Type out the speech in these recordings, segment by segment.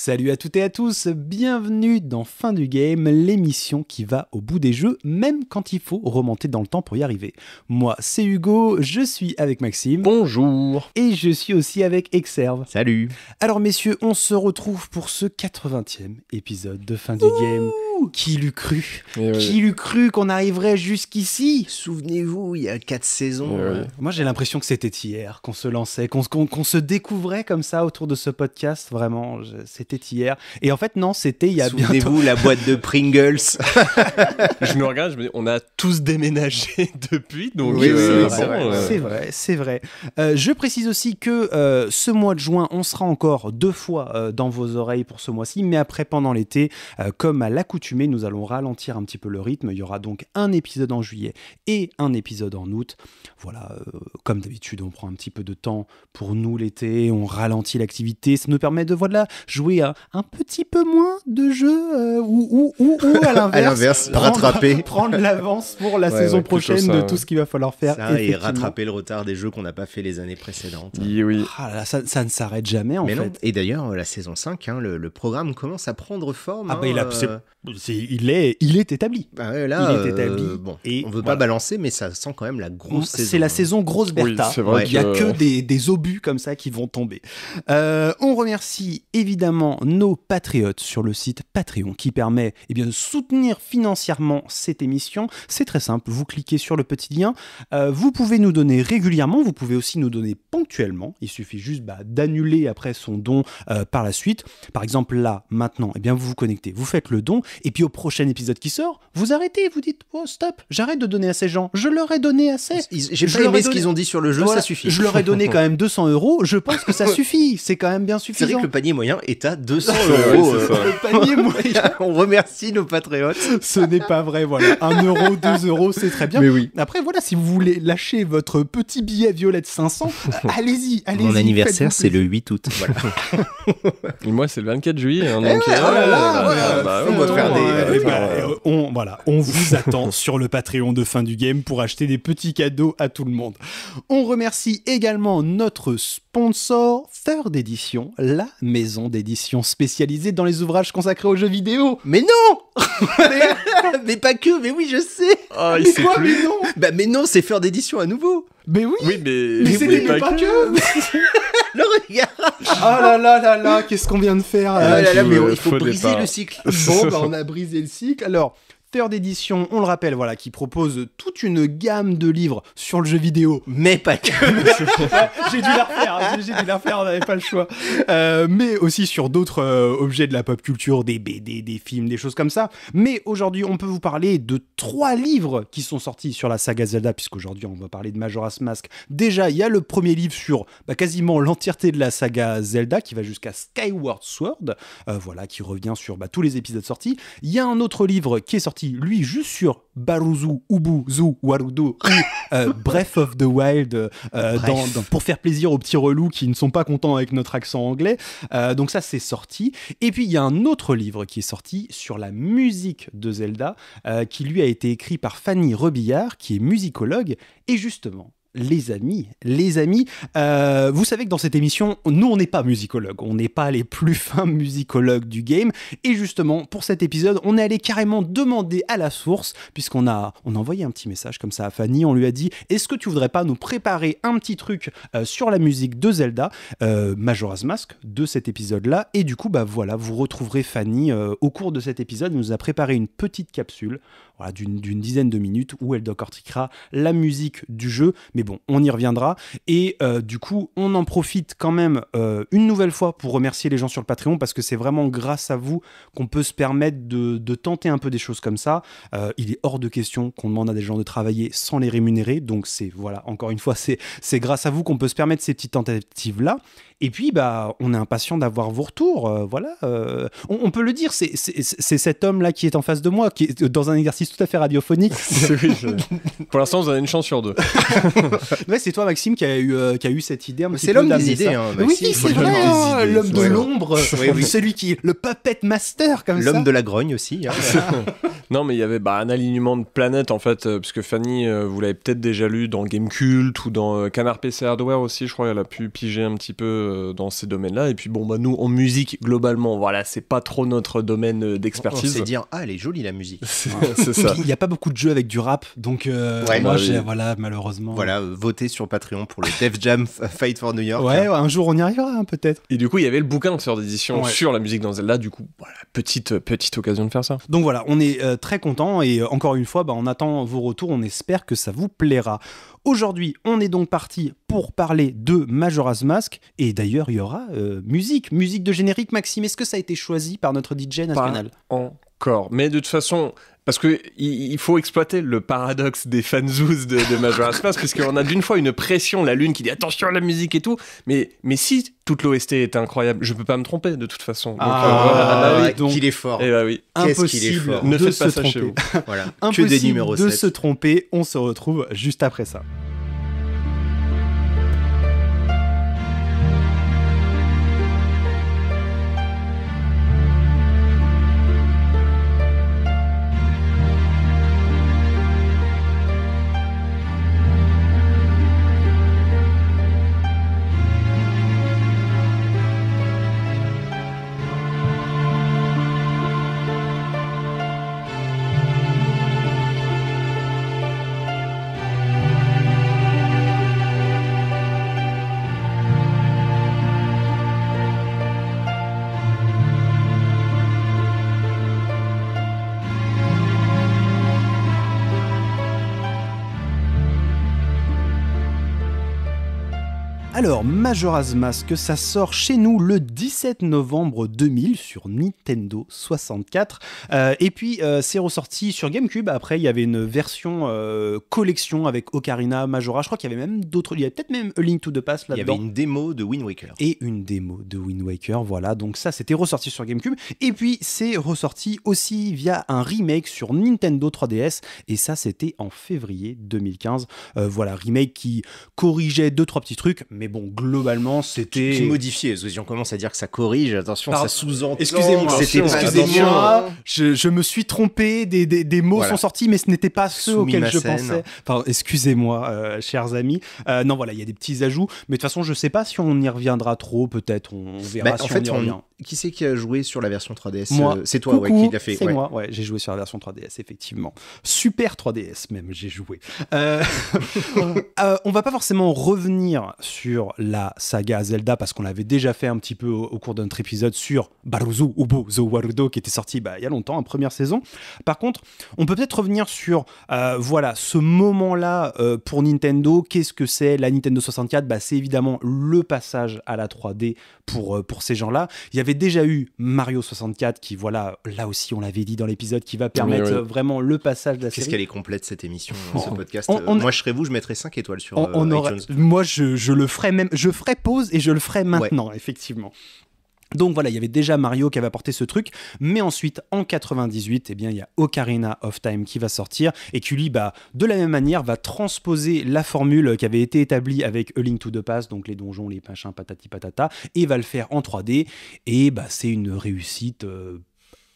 Salut à toutes et à tous, bienvenue dans Fin du Game, l'émission qui va au bout des jeux, même quand il faut remonter dans le temps pour y arriver. Moi, c'est Hugo, je suis avec Maxime. Bonjour. Et je suis aussi avec Exerve. Salut. Alors messieurs, on se retrouve pour ce 80e épisode de Fin du Game. Qui l'eût cru Qui l'eût cru qu'on arriverait jusqu'ici Souvenez-vous, il y a quatre saisons. Moi, j'ai l'impression que c'était hier qu'on se lançait, qu'on se découvrait comme ça autour de ce podcast. Vraiment, c'était c'était hier. Et en fait, non, c'était il y a bien. Souvenez-vous la boîte de Pringles. je me regarde, je me dis, on a tous déménagé depuis, donc oui, euh, c'est, vrai, c'est vrai, c'est vrai. Euh, je précise aussi que euh, ce mois de juin, on sera encore deux fois dans vos oreilles pour ce mois-ci, mais après, pendant l'été, comme à l'accoutumée, nous allons ralentir un petit peu le rythme. Il y aura donc un épisode en juillet et un épisode en août. Voilà, comme d'habitude, on prend un petit peu de temps pour nous l'été, on ralentit l'activité, ça nous permet de voilà jouer un petit peu moins de jeux euh, ou, à l'inverse, rattraper. prendre l'avance pour la saison prochaine de tout ce qu'il va falloir faire. et rattraper le retard des jeux qu'on n'a pas fait les années précédentes. Oui, ah ça, ne s'arrête jamais en fait. Et d'ailleurs, la saison 5, hein, le, programme commence à prendre forme. Ah bah, hein, euh. il, est, il, est, établi. Ah il est établi. Euh, et on veut pas balancer, mais ça sent quand même la grosse saison. C'est la hein. saison grosse Bertha. il n'y a que des, des, obus comme ça qui vont tomber. on remercie évidemment nos patriotes sur le site Patreon qui permet eh bien, de soutenir financièrement cette émission. C'est très simple, vous cliquez sur le petit lien. Euh, vous pouvez nous donner régulièrement, vous pouvez aussi nous donner ponctuellement. Il suffit juste bah, d'annuler après son don euh, par la suite. Par exemple, là, maintenant, eh bien, vous vous connectez, vous faites le don, et puis au prochain épisode qui sort, vous arrêtez, vous dites Oh, stop, j'arrête de donner à ces gens, je leur ai donné assez. J'ai pas aimé ce qu'ils ont dit sur le jeu, ça suffit. Je leur ai donné quand même 200 euros, je pense que ça suffit, c'est quand même bien suffisant. C'est vrai que le panier moyen est 200 euros. Euh, le panier moyen. On remercie nos patriotes. Ce n'est pas vrai, voilà. 1 euro, 2 euros, c'est très bien. Mais oui. Après, voilà, si vous voulez lâcher votre petit billet violette 500, allez-y, allez-y. Mon anniversaire, c'est le 8 août. Et moi, c'est le 24 juillet. on Voilà, on vous attend sur le Patreon de fin du game pour acheter des petits cadeaux à tout le monde. On remercie également notre sponsor, Third d'édition la maison d'édition spécialisée dans les ouvrages consacrés aux jeux vidéo. Mais non mais, pas que, mais oui, je sais. Ah, mais quoi, mais non Bah mais non, c'est faire d'édition à nouveau. Mais oui. mais, mais, pas, que. le regard. oh là là là là, qu'est-ce qu'on vient de faire ah, euh, mais il faut briser le cycle. Bon, bah on a brisé le cycle. Alors, d'édition on le rappelle, voilà, qui propose toute une gamme de livres sur le jeu vidéo, mais pas que. j'ai dû la refaire, hein, j'ai dû la refaire, on n'avait pas le choix. Euh, mais aussi sur d'autres euh, objets de la pop culture, des BD, des films, des choses comme ça. Mais aujourd'hui, on peut vous parler de trois livres qui sont sortis sur la saga Zelda, puisqu'aujourd'hui, on va parler de Majora's Mask. Déjà, il y a le premier livre sur bah, quasiment l'entièreté de la saga Zelda, qui va jusqu'à Skyward Sword, euh, voilà, qui revient sur bah, tous les épisodes sortis. Il y a un autre livre qui est sorti lui, juste sur Baruzu, Ubu, Zu, Warudo, euh, of the Wild, euh, pour faire plaisir aux petits relous qui ne sont pas contents avec notre accent anglais. Euh, donc ça, c'est sorti. Et puis, il y a un autre livre qui est sorti sur la musique de Zelda, qui lui a été écrit par Fanny Rebillard, qui est musicologue. Et justement, les amis, les amis, euh, vous savez que dans cette émission, nous on n'est pas musicologues, on n'est pas les plus fins musicologues du game, et justement pour cet épisode, on est allé carrément demander à la source, puisqu'on a, on a envoyé un petit message comme ça à Fanny, on lui a dit est-ce que tu voudrais pas nous préparer un petit truc euh, sur la musique de Zelda, euh, Majora's Mask, de cet épisode-là, et du coup bah voilà, vous retrouverez Fanny au cours de cet épisode, elle nous a préparé une petite capsule, d'une dizaine de minutes où elle décortiquera la musique du jeu, mais bon, on y reviendra. Et euh, du coup, on en profite quand même euh, une nouvelle fois pour remercier les gens sur le Patreon parce que c'est vraiment grâce à vous qu'on peut se permettre de, tenter un peu des choses comme ça. Euh, il est hors de question qu'on demande à des gens de travailler sans les rémunérer. Donc c'est voilà, encore une fois, c'est grâce à vous qu'on peut se permettre ces petites tentatives là. Et puis bah, on est impatient d'avoir vos retours. voilà, on, peut le dire. C'est cet homme là qui est en face de moi, qui est dans un exercice tout à fait radiophonique. Pour l'instant, vous avez une chance sur deux. ouais, c'est toi, Maxime, qui a eu, euh, qui a eu cette idée. C'est l'homme des idées. Hein, oui, c'est vrai, hein, l'homme de l'ombre. Celui qui. Le puppet master, comme ça. L'homme de la grogne aussi. Hein. Non, mais il y avait bah, un alignement de planètes en fait, euh, parce que Fanny, euh, vous l'avez peut-être déjà lu dans Game Cult ou dans Canard PC Hardware aussi, je crois, elle a pu piger un petit peu dans ces domaines-là. Et puis bon, bah nous, en musique, globalement, voilà, c'est pas trop notre domaine d'expertise. C'est dire, ah, elle est jolie la musique. c'est ça. Il n'y a pas beaucoup de jeux avec du rap, donc moi, bah voilà, malheureusement voter sur Patreon pour le Def Jam Fight for New York. Ouais, un jour on y arrivera hein, peut-être. Et du coup, il y avait le bouquin de sort d'édition sur la musique dans Zelda. Du coup, petite, euh, petite occasion de faire ça. Donc voilà, on est euh, très content et euh, encore une fois, bah, on attend vos retours. On espère que ça vous plaira. Aujourd'hui, on est donc parti pour parler de Majora's Mask. Et d'ailleurs, il y aura musique, musique de générique. Maxime, est-ce que ça a été choisi par notre DJ national encore. Mais de toute façon, parce que il faut exploiter le paradoxe des fanzous de, de Majora's Mask, puisqu'on a d'une fois une pression, la lune qui dit attention à la musique et tout, mais, mais si toute l'OST est incroyable, je peux pas me tromper de toute façon. Donc, ah, euh, ah bah donc qu'il est fort. Et eh bah oui. Impossible est fort. Ne de faites pas se ça tromper. Chez vous. Impossible que des numéros de se tromper, on se retrouve juste après ça. Alors, Majora's Mask, ça sort chez nous le 17 novembre 2000 sur Nintendo 64. Euh, et puis, euh, c'est ressorti sur GameCube. Après, il y avait une version euh, collection avec Ocarina, Majora. Je crois qu'il y avait même d'autres. Il y avait peut-être même A Link to the Past là-dedans. Il y avait une démo de Wind Waker. Et une démo de Wind Waker, voilà. Donc, ça, c'était ressorti sur GameCube. Et puis, c'est ressorti aussi via un remake sur Nintendo 3DS. Et ça, c'était en février 2015. voilà, remake qui corrigeait deux, trois petits trucs, mais bon, globalement, c'était. modifié, on commence à dire que ça corrige, attention, ça sous-entend. Excusez-moi, je, je, me suis trompé, des, des, mots sont sortis, mais ce n'était pas ceux auxquels je pensais. excusez-moi, euh, chers amis. Euh, non, voilà, il y a des petits ajouts, mais de toute façon, je sais pas si on y reviendra trop, peut-être, on verra bah, si on y revient. Qui c'est qui a joué sur la version 3DS euh, c'est toi, qui l'a fait. C'est moi, ouais, j'ai joué sur la version 3DS, effectivement. Super 3DS, même, j'ai joué. on va pas forcément revenir sur la saga Zelda parce qu'on l'avait déjà fait un petit peu au, cours d'un autre épisode sur Baruzu Ubo The Warudo qui était sorti bah, il y a longtemps en première saison. Par contre, on peut peut-être revenir sur euh, voilà ce moment-là euh, pour Nintendo. Qu'est-ce que c'est la Nintendo 64 bah, C'est évidemment le passage à la 3D pour, euh, pour ces gens-là. Il y avait déjà eu Mario 64 qui voilà là aussi on l'avait dit dans l'épisode qui va permettre vraiment le passage de la Qu'est-ce qu'elle est complète cette émission, ce podcast. moi je serais vous, je mettrais 5 étoiles sur moi je, je le ferai même, je ferai pause et je le ferai maintenant, effectivement. Donc voilà, il y avait déjà Mario qui avait apporté ce truc, mais ensuite en 98, eh bien il y a Ocarina of Time qui va sortir et qui lui, bah, de la même manière, va transposer la formule qui avait été établie avec A Link to the Past, donc les donjons, les machins, patati patata, et va le faire en 3D. Et bah c'est une réussite euh,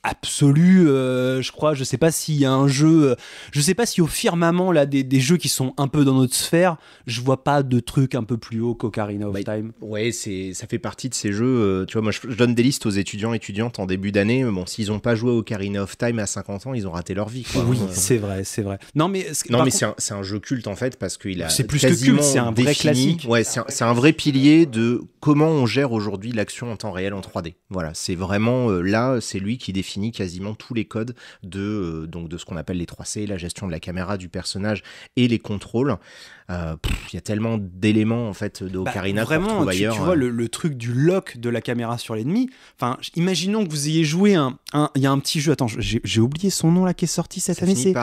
absolu. Euh, je crois, je sais pas s'il y a un jeu, euh, je sais pas si au firmament là des, jeux qui sont un peu dans notre sphère, je vois pas de trucs un peu plus haut qu'Ocarina of bah, Time. Ouais, c'est ça fait partie de ces jeux. Euh, tu vois, moi je, donne des listes aux étudiants étudiantes en début d'année. Bon, s'ils ont pas joué Ocarina of Time à 50 ans, ils ont raté leur vie. Oui, c'est vrai, c'est vrai. Non mais c'est un, jeu culte en fait parce qu'il a c'est plus que culte, c'est un vrai classique. Ouais, c'est un, un, vrai pilier de comment on gère aujourd'hui l'action en temps réel en 3D. Voilà, c'est vraiment là, c'est lui qui définit quasiment tous les codes de, euh, donc de ce qu'on appelle les 3C, la gestion de la caméra, du personnage et les contrôles. Euh, il y a tellement d'éléments en fait de bah, Ocarina vraiment, tu, tu, vois euh. le, truc du lock de la caméra sur l'ennemi. Enfin, imaginons que vous ayez joué un, il y a un petit jeu. Attends, j'ai oublié son nom là qui est sorti cette année. C'est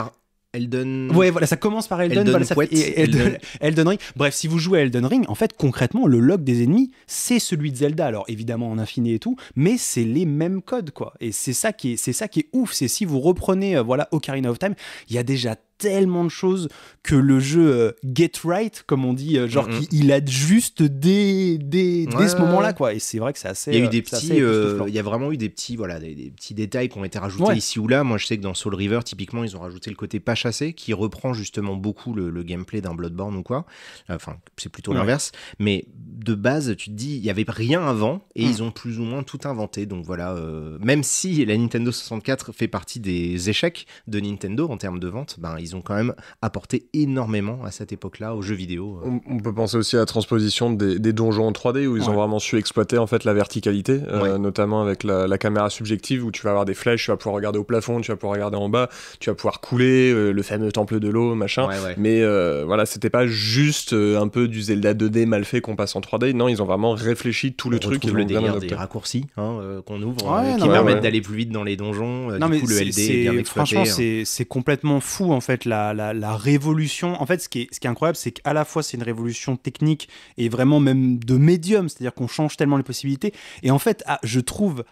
Elden. Ouais, voilà, ça commence par Elden, Elden, Elden... Ring. Bref, si vous jouez à Elden Ring, en fait, concrètement, le log des ennemis, c'est celui de Zelda. Alors, évidemment, en infini et tout, mais c'est les mêmes codes, quoi. Et c'est ça qui est, c'est ça qui est ouf. C'est si vous reprenez, euh, voilà, Ocarina of Time, il y a déjà tellement de choses que le jeu euh, get right, comme on dit, euh, genre qu'il il, juste dès, ce moment-là, quoi. Et c'est vrai que c'est assez. Il y a eu euh, des petits, il y a vraiment eu des petits, voilà, des, petits détails qui ont été rajoutés ici ou là. Moi, je sais que dans Soul River, typiquement, ils ont rajouté le côté pas chassé, qui reprend justement beaucoup le, gameplay d'un Bloodborne ou quoi. Enfin, c'est plutôt l'inverse. Mais de base, tu te dis, il y avait rien avant, et mm. ils ont plus ou moins tout inventé. Donc voilà, même si la Nintendo 64 fait partie des échecs de Nintendo en termes de vente, ben ils ils ont quand même apporté énormément à cette époque-là aux jeux vidéo. Euh. On, peut penser aussi à la transposition des, donjons en 3D où ils ont vraiment su exploiter en fait la verticalité, euh, notamment avec la, caméra subjective où tu vas avoir des flèches, tu vas pouvoir regarder au plafond, tu vas pouvoir regarder en bas, tu vas pouvoir couler, euh, le fameux temple de l'eau, machin. Mais voilà, c'était pas juste un peu du Zelda 2D mal fait qu'on passe en 3D. Non, ils ont vraiment réfléchi tout le truc. Ils le délire des raccourcis hein, qu'on ouvre, qui permettent d'aller plus vite dans les donjons. Non, du mais coup, le LD bien exploité, Franchement, hein. c'est complètement fou en fait la, révolution. En fait, ce qui est, incroyable, c'est qu'à la fois c'est une révolution technique et vraiment même de médium, c'est-à-dire qu'on change tellement les possibilités. Et en fait, ah, je trouve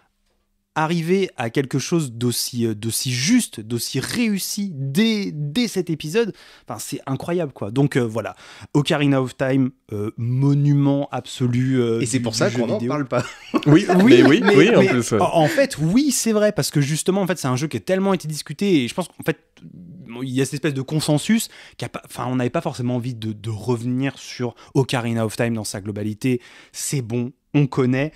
arriver à quelque chose d'aussi euh, d'aussi juste, d'aussi réussi dès, cet épisode, enfin, c'est incroyable quoi. Donc euh, voilà, Ocarina of Time, euh, monument absolu. et c'est pour ça qu'on n'en parle pas. oui, oui, oui, en fait, oui, c'est vrai parce que justement, en fait, c'est un jeu qui a tellement été discuté et je pense qu'en fait, il y a cette espèce de consensus enfin, on n'avait pas forcément envie de, revenir sur Ocarina of Time dans sa globalité. C'est bon, on connaît.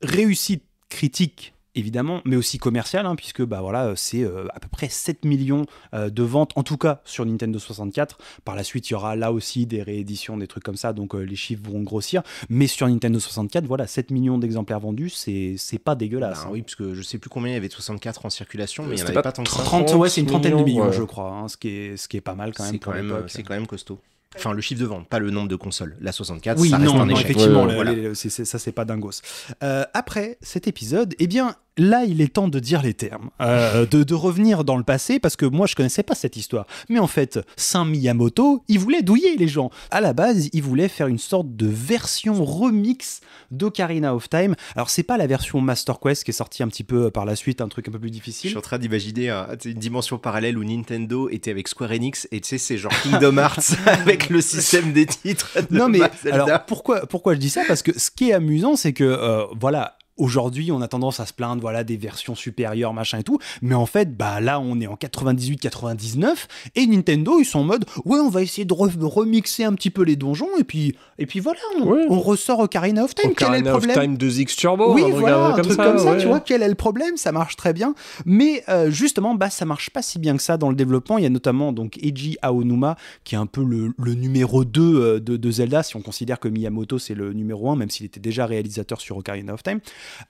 Réussite, critique évidemment, mais aussi commercial, hein, puisque bah, voilà, c'est euh, à peu près 7 millions euh, de ventes, en tout cas sur Nintendo 64. Par la suite, il y aura là aussi des rééditions, des trucs comme ça, donc euh, les chiffres vont grossir. Mais sur Nintendo 64, voilà, 7 millions d'exemplaires vendus, c'est, c'est pas dégueulasse. Ben hein. Oui, parce que je sais plus combien il y avait de 64 en circulation, mais il n'y en avait pas, tant que ça. c'est une trentaine de millions, je crois, hein, ce, qui est, ce qui est pas mal quand quand, même, c'est quand même costaud. Enfin, le chiffre de vente, pas le nombre de consoles. La 64, ça reste un échec. Effectivement, euh, ça, c'est pas dingos. Euh, après cet épisode, eh bien, là, il est temps de dire les termes, euh, de, revenir dans le passé, parce que moi, je connaissais pas cette histoire. Mais en fait, Saint Miyamoto, il voulait douiller les gens. À la base, il voulait faire une sorte de version remix d'Ocarina of Time. Alors, c'est pas la version Master Quest qui est sortie un petit peu euh, par la suite, un truc un peu plus difficile. Je suis en train d'imaginer une dimension parallèle où Nintendo était avec Square Enix, et tu sais, c'est genre Kingdom Hearts avec le système des titres. non, mais alors, pourquoi, pourquoi je dis ça Parce que ce qui est amusant, c'est que, euh, voilà, Aujourd'hui, on a tendance à se plaindre, voilà, des versions supérieures, machin et tout. Mais en fait, bah là, on est en 98-99 et Nintendo, ils sont en mode, ouais, on va essayer de remixer un petit peu les donjons et puis, et puis voilà, on, ressort Ocarina of Time. Ocarina Quel est le problème of Time 2X Turbo. Oui, voilà, un comme ça, comme ça tu vois. Quel est le problème Ça marche très bien, mais euh, justement, bah ça marche pas si bien que ça dans le développement. Il y a notamment donc Eiji Aonuma qui est un peu le, numéro 2 euh, de, de Zelda si on considère que Miyamoto c'est le numéro 1, même s'il était déjà réalisateur sur Ocarina of Time.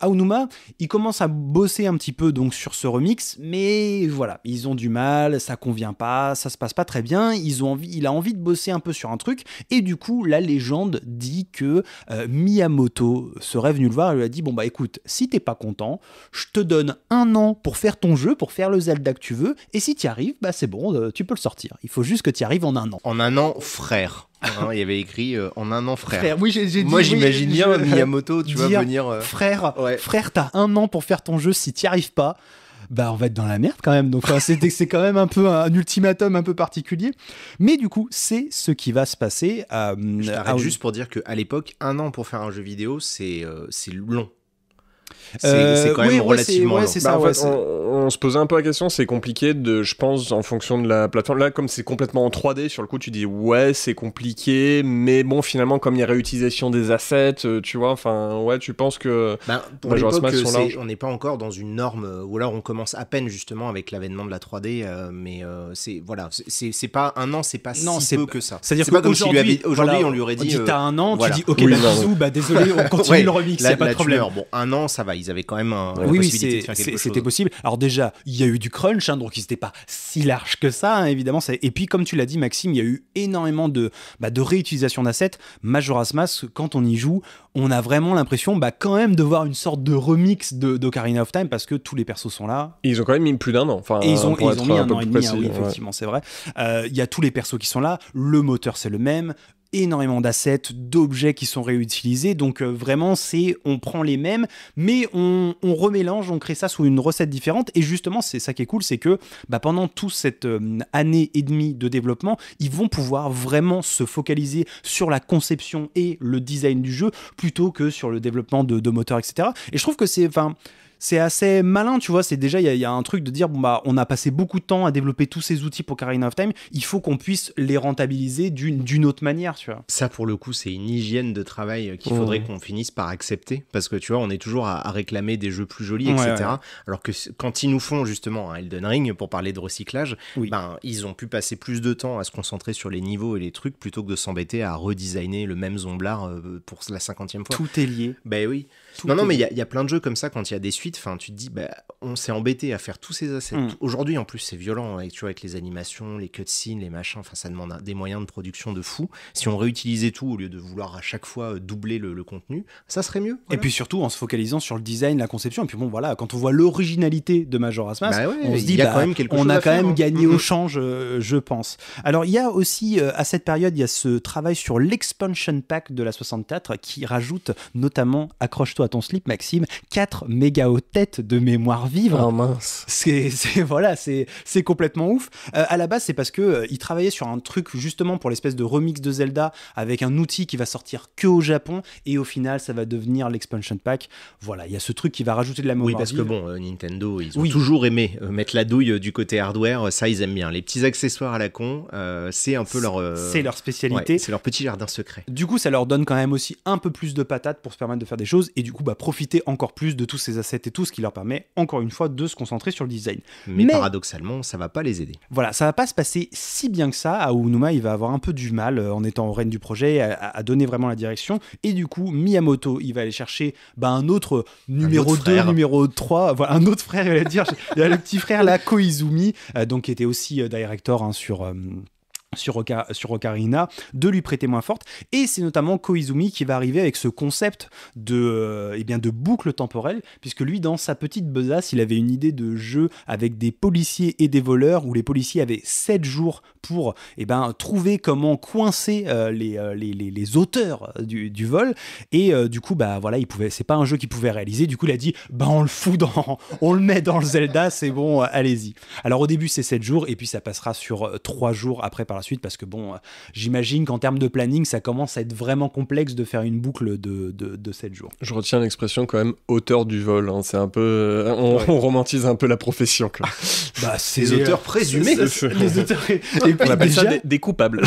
Aonuma, il commence à bosser un petit peu donc sur ce remix, mais voilà, ils ont du mal, ça convient pas, ça se passe pas très bien, ils ont envie, il a envie de bosser un peu sur un truc, et du coup, la légende dit que euh, Miyamoto serait venu le voir et lui a dit Bon, bah écoute, si t'es pas content, je te donne un an pour faire ton jeu, pour faire le Zelda que tu veux, et si t'y arrives, bah c'est bon, euh, tu peux le sortir. Il faut juste que t'y arrives en un an. En un an, frère il y avait écrit euh, en un an frère. Moi j'imagine bien Miyamoto, tu vas venir. Euh, frère, frère, t'as un an pour faire ton jeu si t'y arrives pas. Bah, on va être dans la merde quand même. Donc, c'est quand même un peu un, ultimatum un peu particulier. Mais du coup, c'est ce qui va se passer. Euh, juste pour dire qu'à l'époque, un an pour faire un jeu vidéo, c'est long. Euh, c'est quand même relativement on, se posait un peu la question, c'est compliqué de, je pense, en fonction de la plateforme. Là, comme c'est complètement en 3D, sur le coup, tu dis ouais, c'est compliqué, mais bon, finalement, comme il y a réutilisation des assets, euh, tu vois, enfin, ouais, tu penses que. Bah, pour on n'est pas encore dans une norme, euh, ou alors on commence à peine justement avec l'avènement de la 3D, mais c'est voilà, c'est pas un an, c'est pas si peu que ça. C'est-à-dire qu'aujourd'hui, aujourd'hui on lui aurait dit. tu T'as un an, tu dis ok, bah, bah, désolé, on continue le remix, c'est pas de problème. bon, un an, ça va ils avaient quand même un, la oui, de faire quelque chose. C'était possible. Alors déjà, il y a eu du crunch, hein, donc ils n'étaient pas si larges que ça, hein, évidemment. Et puis, comme tu l'as dit, Maxime, il y a eu énormément de, bah, de réutilisation d'assets. Majora's Mask, quand on y joue, on a vraiment l'impression bah, quand même de voir une sorte de remix d'Ocarina of Time parce que tous les persos sont là. ils ont quand même mis plus d'un an. Enfin, ils ont, mis un, peu an et demi, hein, effectivement, c'est vrai. Euh, il y a tous les persos qui sont là. Le moteur, c'est le même énormément d'assets, d'objets qui sont réutilisés. Donc euh, vraiment, c'est on prend les mêmes, mais on, remélange, on crée ça sous une recette différente. Et justement, c'est ça qui est cool, c'est que bah, pendant toute cette euh, année et demie de développement, ils vont pouvoir vraiment se focaliser sur la conception et le design du jeu plutôt que sur le développement de, de moteurs, etc. Et je trouve que c'est, enfin, c'est assez malin, tu vois. C'est déjà, il y, a un truc de dire, bon, bah, on a passé beaucoup de temps à développer tous ces outils pour Carina of Time, il faut qu'on puisse les rentabiliser d'une autre manière, tu vois. Ça, pour le coup, c'est une hygiène de travail euh, qu'il mmh. faudrait qu'on finisse par accepter, parce que tu vois, on est toujours à, réclamer des jeux plus jolis, etc. Alors que quand ils nous font justement un Elden Ring, pour parler de recyclage, ben, ils ont pu passer plus de temps à se concentrer sur les niveaux et les trucs plutôt que de s'embêter à redesigner le même zomblard euh, pour la cinquantième fois. Tout est lié. Ben oui non, non, mais il y, a plein de jeux comme ça, quand il y a des suites, fin, tu te dis, bah, on s'est embêté à faire tous ces assets. Mm. Aujourd'hui, en plus, c'est violent, avec, tu avec les animations, les cutscenes, les machins, ça demande des moyens de production de fou. Si on réutilisait tout au lieu de vouloir à chaque fois euh, doubler le, contenu, ça serait mieux. Et puis surtout, en se focalisant sur le design, la conception, et puis bon, voilà, quand on voit l'originalité de Majora's Mask, bah on se dit, y a bah, quand même on a quand même hein. gagné mm, au mm. change, euh, je pense. Alors, il y a aussi, euh, à cette période, il y a ce travail sur l'expansion pack de la 64 qui rajoute notamment, accroche-toi, ton slip, Maxime, 4 tête de mémoire vive. Oh mince. C'est voilà, c'est complètement ouf. Euh, à la base, c'est parce que euh, travaillait sur un truc justement pour l'espèce de remix de Zelda avec un outil qui va sortir que au Japon et au final, ça va devenir l'expansion pack. Voilà, il y a ce truc qui va rajouter de la mémoire. Oui, parce que bon, euh, Nintendo, ils ont toujours aimé mettre la douille du côté hardware. Ça, ils aiment bien. Les petits accessoires à la con, c'est un peu leur. C'est leur spécialité. c'est leur petit jardin secret. Du coup, ça leur donne quand même aussi un peu plus de patate pour se permettre de faire des choses et du coup bah, profiter encore plus de tous ces assets et tout, ce qui leur permet encore une fois de se concentrer sur le design. Mais, paradoxalement, ça va pas les aider. Voilà, ça va pas se passer si bien que ça. À Unuma, il va avoir un peu du mal euh, en étant au reine du projet à, donner vraiment la direction. Et du coup, Miyamoto, il va aller chercher bah, un autre numéro 2, numéro 3, voilà, un autre frère, il va dire. il y a le petit frère là, Koizumi, euh, donc qui était aussi euh, directeur director hein, sur sur, Ocarina, de lui prêter moins forte. Et c'est notamment Koizumi qui va arriver avec ce concept de, euh, eh bien, de boucle temporelle, puisque lui, dans sa petite besace, il avait une idée de jeu avec des policiers et des voleurs, où les policiers avaient 7 jours pour eh ben, trouver comment coincer euh, euh, les, les, auteurs du, vol. Et du coup, bah, voilà, il pouvait, c'est pas un jeu qu'il pouvait réaliser. Du coup, il a dit, bah, on le fout dans, on le met dans le Zelda, c'est bon, allez-y. Alors au début, c'est 7 jours, et puis ça passera sur 3 jours après par la suite parce que bon, euh, j'imagine qu'en termes de planning, ça commence à être vraiment complexe de faire une boucle de, de, 7 jours. Je retiens l'expression quand même auteur du vol. Hein. C'est un peu, euh, on, romantise un peu la profession. bah, c'est auteurs présumés. Les auteurs. déjà... des, coupables.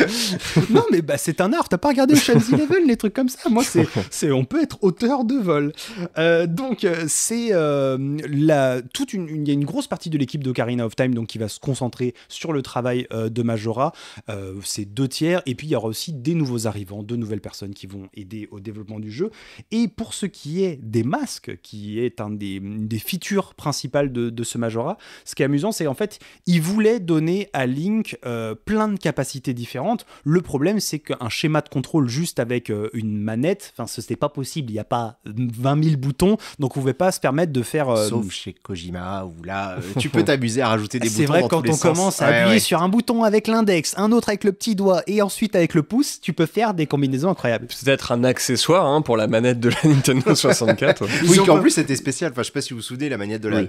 non, mais bah, c'est un art. T'as pas regardé Level les trucs comme ça. Moi, c'est, c'est, on peut être auteur de vol. Euh, donc, c'est la toute une, il y a une grosse partie de l'équipe d'Ocarina of Time donc qui va se concentrer sur le travail de ma Majora, euh, c'est deux tiers. Et puis il y aura aussi des nouveaux arrivants, de nouvelles personnes qui vont aider au développement du jeu. Et pour ce qui est des masques, qui est un des, features principales de, ce Majora, ce qui est amusant, c'est en fait, il voulait donner à Link euh, plein de capacités différentes. Le problème, c'est qu'un schéma de contrôle juste avec euh, une manette, enfin, ce n'était pas possible. Il n'y a pas 20 000 boutons, donc on ne pouvait pas se permettre de faire. Sauf chez Kojima, où là, tu peux t'amuser à rajouter des boutons. C'est vrai, quand on commence à appuyer sur un bouton avec l'index, un autre avec le petit doigt et ensuite avec le pouce, tu peux faire des combinaisons incroyables. Peut-être un accessoire hein, pour la manette de la Nintendo 64. oui, en plus c'était spécial. Enfin, je sais pas si vous vous souvenez, la manette de la,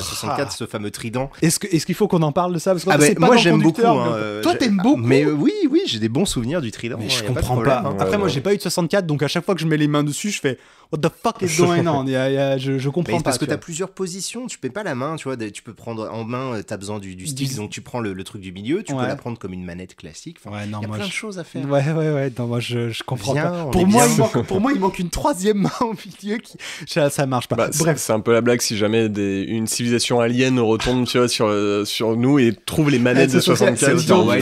64, ah. ce fameux trident. Est-ce qu'il est qu'il faut qu'on en parle de ça Parce que ah ben, Moi j'aime beaucoup. Hein, toi t'aimes beaucoup. Mais euh, oui, oui, j'ai des bons souvenirs du trident. Mais je comprends pas. Après, moi j'ai pas eu de 64, donc à chaque fois que je mets les mains dessus, je fais What the fuck is going on je, ne comprends pas. Parce que tu as plusieurs positions, tu peux pas la main, tu vois. Tu peux prendre en main, tu as besoin du, du stick, donc tu prends le, truc du milieu, tu vois prendre comme une manette classique. Enfin, ouais, il y a plein de choses à faire. Ouais, ouais, ouais. Non, moi, je, je comprends pas. Pour moi, il manque, pour moi, il manque une troisième main au milieu qui. Ça, marche pas. Bah, Bref. C'est un peu la blague si jamais une civilisation alien retombe sur, euh, sur nous et trouve les manettes ah, de 75. Ils ouais,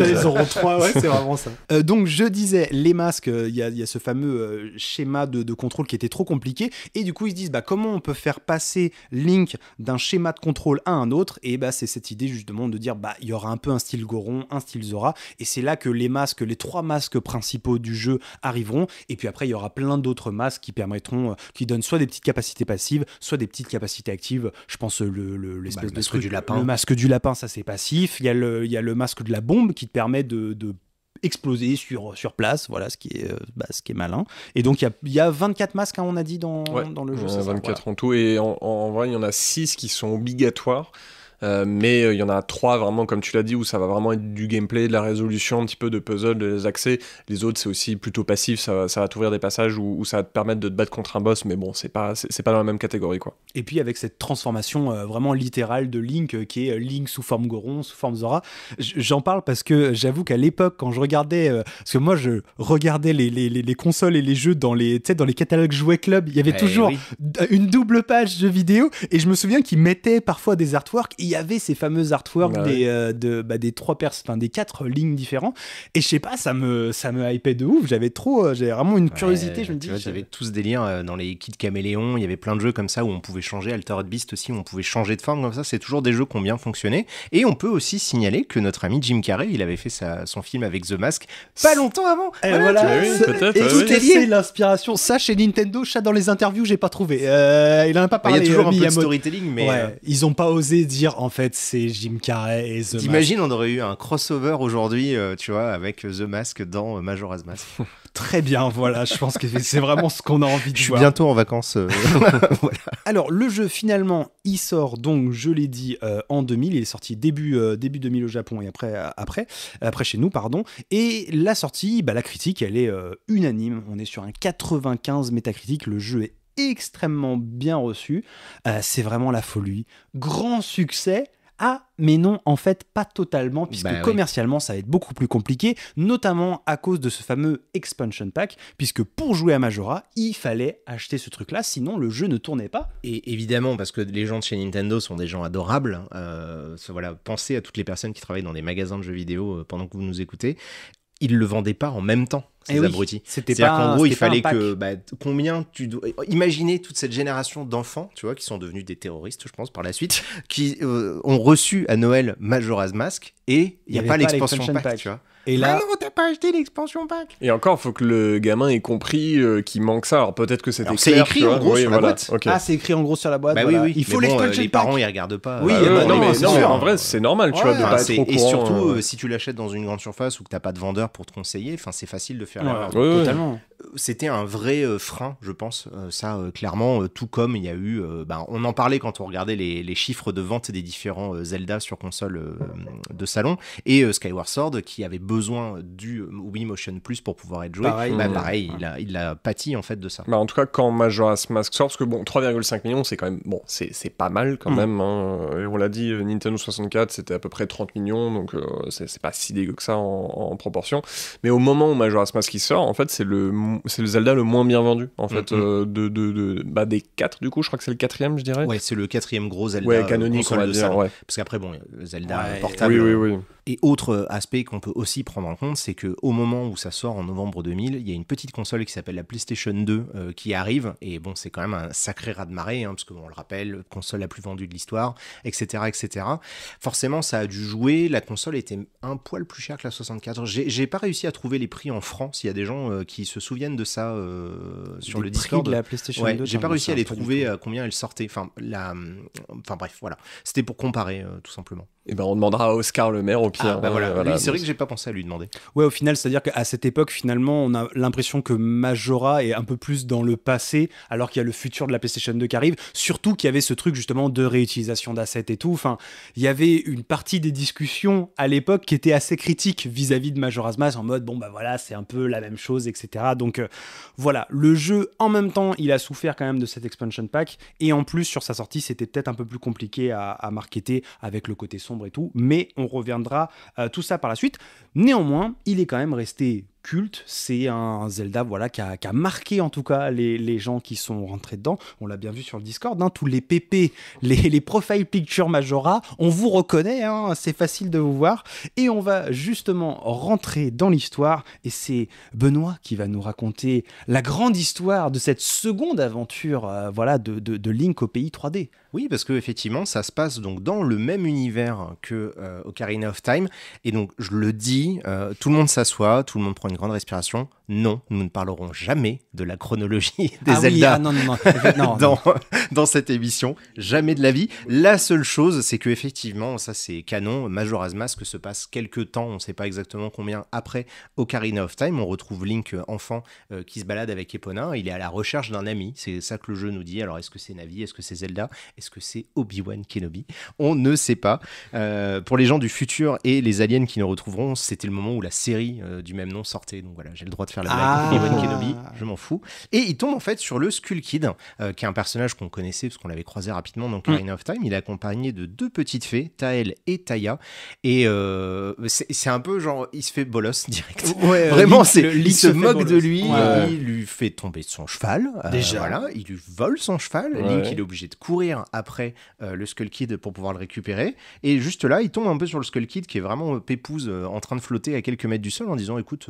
c'est vraiment ça. Euh, donc, je disais, les masques, il euh, y, a, y, a ce fameux schéma de, de, contrôle qui était trop compliqué. Et du coup, ils se disent, bah, comment on peut faire passer Link d'un schéma de contrôle à un autre Et bah, c'est cette idée justement de dire, bah, il y aura un peu un style Goron, un style ils aura. Et c'est là que les masques, les trois masques principaux du jeu arriveront. Et puis après, il y aura plein d'autres masques qui permettront, euh, qui donnent soit des petites capacités passives, soit des petites capacités actives. Je pense euh, le, bah, l'espèce du lapin. masque du lapin, ça c'est passif. Il y, a le, masque de la bombe qui te permet de, exploser sur, place, voilà euh, bah, ce qui est, malin. Et donc il y, y a, 24 masques, hein, on a dit, dans, dans le jeu. en tout, et en, vrai, il y en a 6 qui sont obligatoires. Euh, mais euh, il y en a trois vraiment, comme tu l'as dit, où ça va vraiment être du gameplay, de la résolution, un petit peu de puzzle, les accès. Les autres, c'est aussi plutôt passif, ça, ça va t'ouvrir des passages où, ça va te permettre de te battre contre un boss, mais bon, c'est pas, c'est, pas dans la même catégorie. quoi. Et puis avec cette transformation euh, vraiment littérale de Link, qui est Link sous forme Goron, sous forme Zora, j'en parle parce que j'avoue qu'à l'époque, quand je regardais, parce que moi je regardais les, les, les, consoles et les jeux dans les, dans les catalogues jouets club, il y avait eh toujours une double page de vidéo, et je me souviens qu'ils mettaient parfois des artworks il y avait ces fameux artworks bah des, euh, de, bah, des trois pers des quatre lignes différentes. Et je sais pas, ça me, ça me hypait de ouf. J'avais trop, euh, j'avais vraiment une curiosité. je me dis, j'avais tous des liens euh, dans les kits caméléon, Il y avait plein de jeux comme ça où on pouvait changer. Altered Beast aussi, où on pouvait changer de forme comme ça. C'est toujours des jeux qui ont bien fonctionné. Et on peut aussi signaler que notre ami Jim Carrey, il avait fait son film avec The Mask pas longtemps avant. Eh, ah et voilà, ah et tout est L'inspiration, ça chez Nintendo, ça dans les interviews, j'ai pas trouvé. il en a pas parlé. Bah, il y a toujours un peu de storytelling, mais ils ont pas osé dire en fait, c'est Jim Carrey et The Mask. T'imagines, on aurait eu un crossover aujourd'hui, euh, tu vois, avec The Mask dans euh, Majora's Mask. Très bien, voilà, je pense que c'est vraiment ce qu'on a envie de voir. Je suis bientôt en vacances. Euh, Alors, le jeu, finalement, il sort donc, je l'ai dit, en 2000. Il est sorti début, début 2000 au Japon et après, après, chez nous, pardon. Et la sortie, bah, la critique, elle est unanime. On est sur un 95 métacritique. Le jeu est extrêmement bien reçu. Euh, c'est vraiment la folie. Grand succès. Ah, mais non, en fait, pas totalement, puisque bah commercialement, ça va être beaucoup plus compliqué, notamment à cause de ce fameux expansion pack, puisque pour jouer à Majora, il fallait acheter ce truc-là, sinon le jeu ne tournait pas. Et évidemment, parce que les gens de chez Nintendo sont des gens adorables, hein, euh, voilà, pensez à toutes les personnes qui travaillent dans des magasins de jeux vidéo euh, pendant que vous nous écoutez, ils ne le vendaient pas en même temps eh c'était pas C'était qu'en gros, il fallait que bah, combien tu dois imaginer toute cette génération d'enfants, tu vois, qui sont devenus des terroristes, je pense, par la suite, qui euh, ont reçu à Noël Majora's Mask et il n'y a pas, l'expansion pack, tu vois. Et là, ah non, t'as pas acheté l'expansion pack. Et encore, faut que le gamin ait compris euh, qu'il manque ça. Alors peut-être que c'était C'est écrit en gros sur la boîte. Ah, c'est écrit en gros sur la boîte. Bah Il faut bon, euh, Les parents, ils regardent pas. Oui, euh, non, mais non, en vrai, c'est normal, tu vois, de Et surtout, si tu l'achètes dans une grande surface ou que t'as pas de vendeur pour te conseiller, c'est facile de faire l'erreur. Totalement c'était un vrai euh, frein, je pense, euh, ça euh, clairement, tout comme il y a eu, bah, on en parlait quand on regardait les, les chiffres de vente des différents Zelda sur console de salon, et Skyward Sword qui avait besoin du Wii Motion Plus pour pouvoir être joué, pareil, bah, il, a, il pâti en fait de ça. Bah, en tout cas, quand Majora's Mask sort, parce que bon, 3,5 millions, c'est quand même, bon, c'est pas mal quand mm. même, hein. on l'a dit, Nintendo 64, c'était à peu près 30 millions, donc c'est pas si dégueu que ça en, proportion, mais au moment où Majora's Mask sort, en fait, c'est le c'est le Zelda le moins bien vendu, en mm, fait, mm. Euh, de, de, bah, des 4 du coup, je crois que c'est le quatrième, je dirais. Ouais, c'est le quatrième gros Zelda. Ouais, canonique, on va dire, Parce qu'après, bon, Zelda portable. Oui, oui, euh, oui. Et autre euh, aspect qu'on peut aussi prendre en compte, c'est qu'au moment où ça sort en novembre 2000, il y a une petite console qui s'appelle la PlayStation 2 euh, qui arrive. Et bon, c'est quand même un sacré raz de marée, hein, parce qu'on le rappelle, console la plus vendue de l'histoire, etc., etc. Forcément, ça a dû jouer. La console était un poil plus chère que la 64. J'ai pas réussi à trouver les prix en France. Il y a des gens euh, qui se souviennent de ça sur le Discord. de la PlayStation ouais, 2. J'ai pas réussi à les trouver combien elle sortait. Enfin, enfin bref, voilà. C'était pour comparer, tout simplement. Eh ben, on demandera à Oscar le maire au pire. Ah, bah euh, voilà. c'est vrai que j'ai pas pensé à lui demander. Ouais, au final, c'est-à-dire qu'à cette époque, finalement, on a l'impression que Majora est un peu plus dans le passé, alors qu'il y a le futur de la PlayStation 2 qui arrive. Surtout qu'il y avait ce truc justement de réutilisation d'assets et tout. Enfin, il y avait une partie des discussions à l'époque qui était assez critique vis-à-vis de Majora's Mask en mode bon bah voilà, c'est un peu la même chose, etc. Donc euh, voilà, le jeu en même temps, il a souffert quand même de cette expansion pack et en plus sur sa sortie, c'était peut-être un peu plus compliqué à, à marketer avec le côté sombre et tout, mais on reviendra euh, tout ça par la suite. Néanmoins, il est quand même resté culte, c'est un Zelda voilà, qui a, marqué en tout cas les, gens qui sont rentrés dedans. On l'a bien vu sur le Discord, hein, tous les PP, les, les profile picture Majora, on vous reconnaît, hein, c'est facile de vous voir. Et on va justement rentrer dans l'histoire, et c'est Benoît qui va nous raconter la grande histoire de cette seconde aventure euh, voilà, de, de, Link au pays 3D. Oui, parce que effectivement, ça se passe donc dans le même univers que euh, Ocarina of Time, et donc je le dis, euh, tout le monde s'assoit, tout le monde prend grande respiration non, nous ne parlerons jamais de la chronologie des aliens Zelda dans, cette émission. Jamais de la vie. La seule chose, c'est que effectivement, ça c'est canon, Majora's Mask se passe quelques temps, on ne sait pas exactement combien après Ocarina of Time. On retrouve Link euh, enfant euh, qui se balade avec Epona. Il est à la recherche d'un ami. C'est ça que le jeu nous dit. Alors est-ce que c'est Navi Est-ce que c'est Zelda Est-ce que c'est Obi-Wan Kenobi On ne sait pas. Euh, pour les gens du futur et les aliens qui nous retrouveront, c'était le moment où la série du même nom sortait. Donc voilà, j'ai le droit de faire ah. Kenobi, je m'en fous. Et il tombe en fait sur le Skull Kid, euh, qui est un personnage qu'on connaissait parce qu'on l'avait croisé rapidement dans Carina mm. of Time. Il est accompagné de deux petites fées, Tael et Taya. Et euh, c'est un peu genre, il se fait bolos direct. Euh, vraiment, c'est il, se, moque de lui, il lui fait tomber son cheval. Déjà. Voilà, il lui vole son cheval. Link, il est obligé de courir après le Skull Kid pour pouvoir le récupérer. Et juste là, il tombe un peu sur le Skull Kid qui est vraiment pépouse en train de flotter à quelques mètres du sol en disant écoute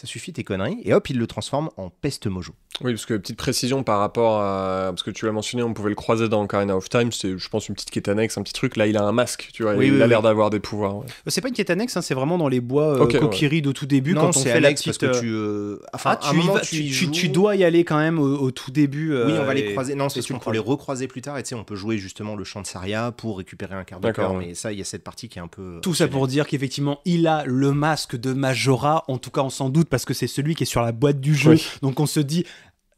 ça suffit tes conneries, et hop, il le transforme en peste mojo. Oui, parce que petite précision par rapport à. Parce que tu l'as mentionné, on pouvait le croiser dans Karina of Time, c'est, je pense, une petite quête annexe, un petit truc. Là, il a un masque, tu vois, il a l'air d'avoir des pouvoirs. Euh, c'est pas une quête annexe, hein, c'est vraiment dans les bois euh, Kokiri de tout début, quand on fait annexe, Parce que tu, tu, dois y aller quand même au, tout début. Euh, oui, on va les croiser. Non, c'est qu'on les recroiser plus tard, et tu sais, on peut jouer justement le chant de Saria pour récupérer un quart de mais ça, il y a cette partie qui est un peu. Tout ça pour dire qu'effectivement, il a le masque de Majora, en tout cas, on s'en doute parce que c'est celui qui est sur la boîte du jeu. Donc on se dit,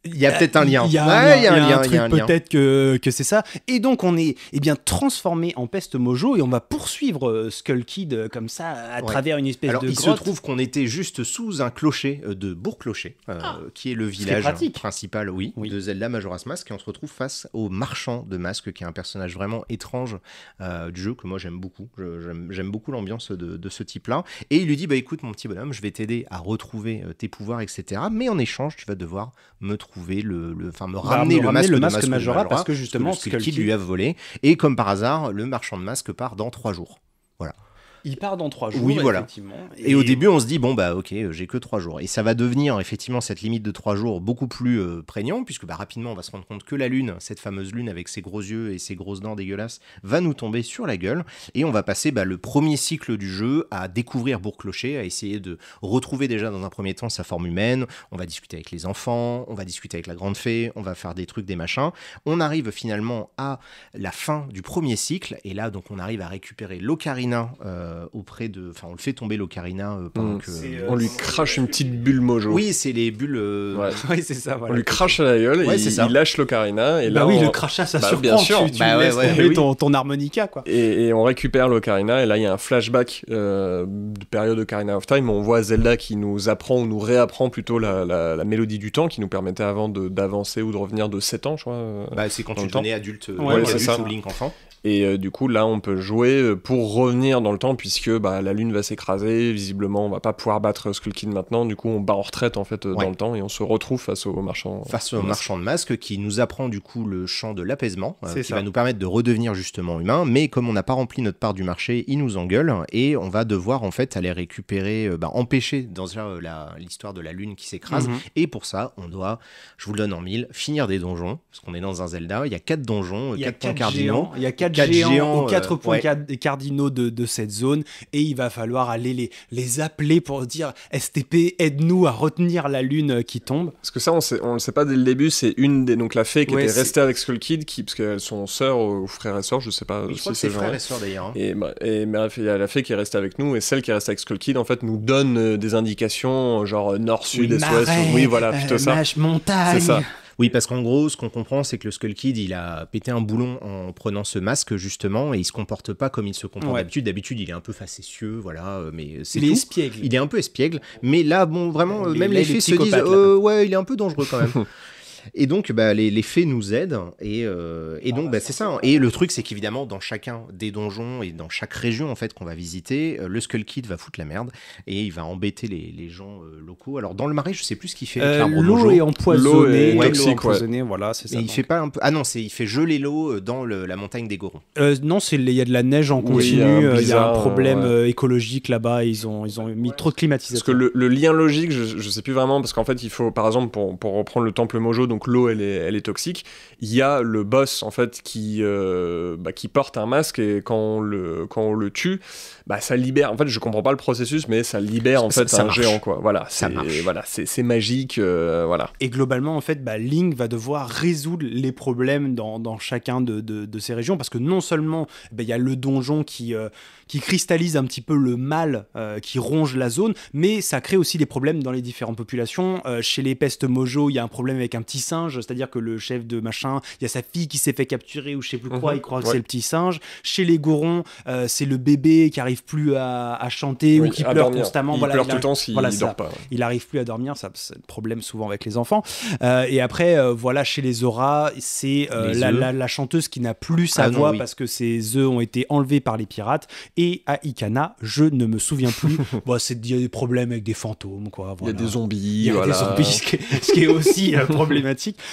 il y a euh, peut-être un lien. Il y a, un lien il y a, un, lien, peut-être que, que c'est ça. Et donc on est eh bien transformé en peste mojo et on va poursuivre euh, Skull Kid euh, comme ça à travers une espèce Alors, Il se trouve qu'on était juste sous un clocher de Bourg-Clocher, ah, qui est le village principal, oui, de Zelda Majora's Mask. Et on se retrouve face au marchand de masques, qui est un personnage vraiment étrange du jeu que moi j'aime beaucoup. J'aime beaucoup l'ambiance de, de, ce type-là. Et il lui dit bah écoute mon petit bonhomme, je vais t'aider à retrouver tes pouvoirs, etc. Mais en échange, tu vas devoir me trouver le, le enfin me bah, ramener, le, masque le, de parce que justement ce qu'il lui a volé et comme par hasard le marchand de masques part dans trois jours. Voilà. Il part dans trois jours, voilà. effectivement. Et, au début, on se dit, bon, bah ok, euh, j'ai que trois jours. Et ça va devenir, effectivement, cette limite de trois jours beaucoup plus euh, prégnant, puisque bah, rapidement, on va se rendre compte que la Lune, cette fameuse Lune avec ses gros yeux et ses grosses dents dégueulasses, va nous tomber sur la gueule. Et on va passer bah, le premier cycle du jeu à découvrir Bourg-Clocher, à essayer de retrouver déjà dans un premier temps sa forme humaine. On va discuter avec les enfants, on va discuter avec la grande fée, on va faire des trucs, des machins. On arrive finalement à la fin du premier cycle, et là, donc, on arrive à récupérer l'Ocarina. Euh, euh, auprès de. Enfin, on le fait tomber l'ocarina euh, mm. euh, on lui crache une petite bulle mojo. Oui, c'est les bulles. oui, c'est ça. Voilà. On lui crache à la gueule et il, lâche l'ocarina. Et bah là, bah oui, le crachat, ça bah, surprend. Bien sûr. Tu, bah laisses tomber ton, harmonica, quoi. Et, on récupère l'ocarina et là, il y a un flashback de période Ocarina of Time où on voit Zelda qui nous apprend ou nous réapprend plutôt la, mélodie du temps qui nous permettait avant d'avancer ou de revenir de 7 ans, je crois. c'est quand tu devenais adulte, adulte ou Link enfant. Et euh, du coup, là, on peut jouer euh, pour revenir dans le temps, puisque bah, la Lune va s'écraser, visiblement, on va pas pouvoir battre Skull maintenant. Du coup, on bat en retraite, en fait, euh, dans le temps, et on se retrouve face au marchand. Face au marchand de masques, qui nous apprend, du coup, le champ de l'apaisement, qui va nous permettre de redevenir justement humain. Mais comme on n'a pas rempli notre part du marché, il nous engueule, et on va devoir, en fait, aller récupérer, bah, empêcher, dans l'histoire de la Lune qui s'écrase. Mhm. Et pour ça, on doit, je vous le donne en mille, finir des donjons, parce qu'on est dans un Zelda. Il y a quatre donjons, quatre points cardinaux. Il y a quatre aux euh, quatre points cardinaux de, cette zone et il va falloir aller les, les appeler pour dire STP, aide-nous à retenir la lune qui tombe. Parce que ça, on, sait, on le sait pas dès le début, c'est une des. Donc la fée qui était restée avec Skull Kid, qui, parce qu'elles sont sœurs ou frères et sœurs, je sais pas. je si c'est frères et sœurs d'ailleurs. Hein. Et, bah, a la fée qui est restée avec nous et celle qui reste avec Skull Kid, en fait, nous donne euh, des indications genre nord-sud, oui, ouest. oui, voilà, plutôt euh, ça. C'est ça. Oui, parce qu'en gros, ce qu'on comprend, c'est que le Skull Kid, il a pété un boulon en prenant ce masque, justement, et il se comporte pas comme il se comporte d'habitude. D'habitude, il est un peu facétieux, voilà, euh, mais c'est tout. Espiègle. Il est un peu espiègle, mais là, bon, vraiment, euh, même les filles se disent, euh, ouais, il est un peu dangereux quand même. Et donc, bah, les, les, fées nous aident. Et, euh, et ah donc, bah, bah c'est ça. Hein. Et le truc, c'est qu'évidemment, dans chacun des donjons et dans chaque région en fait qu'on va visiter, euh, le Skull Kid va foutre la merde et il va embêter les, les gens euh, locaux. Alors, dans le marais, je sais plus ce qu'il fait. l'eau est empoisonnée. L'eau est toxique, voilà, c'est Et il fait pas Ah non, il fait geler l'eau dans la montagne des Gorons. non, il y a de la neige en continu. il y a un problème écologique là-bas. Ils ont, ils ont mis trop de climatisation. Parce que le, lien logique, je, je, sais plus vraiment, parce qu'en fait, il faut, par exemple, pour, pour reprendre le temple Mojo donc l'eau elle est, elle est toxique. Il y a le boss en fait qui, euh, bah, qui porte un masque et quand on le, quand on le tue, bah, ça libère. En fait, je comprends pas le processus, mais ça libère en fait un géant quoi. Voilà, ça Voilà, c'est magique, euh, voilà. Et globalement en fait, bah, Link va devoir résoudre les problèmes dans, dans chacun de, de, ces régions parce que non seulement eh ben, il y a le donjon qui euh, qui cristallise un petit peu le mal qui ronge la zone, mais ça crée aussi des problèmes dans les différentes populations. chez les pestes mojo, il y a un problème avec un petit singe, c'est-à-dire que le chef de machin, il y a sa fille qui s'est fait capturer ou je sais plus quoi, mhm. il croit que c'est le petit singe. Chez les Gorons, euh, c'est le bébé qui arrive plus à, chanter ou qui pleure constamment. Il pleure tout le temps s'il ne dort pas. Il arrive plus à dormir, ça c'est le problème souvent avec les enfants. Euh, et après, euh, voilà, chez les auras, c'est la, chanteuse qui n'a plus sa ah voix parce que ses œufs ont été enlevés par les pirates. Et à Ikana, je ne me souviens plus. bon, bah, il y a des problèmes avec des fantômes, quoi. Il y a des zombies. qui est, ce qui est aussi problématique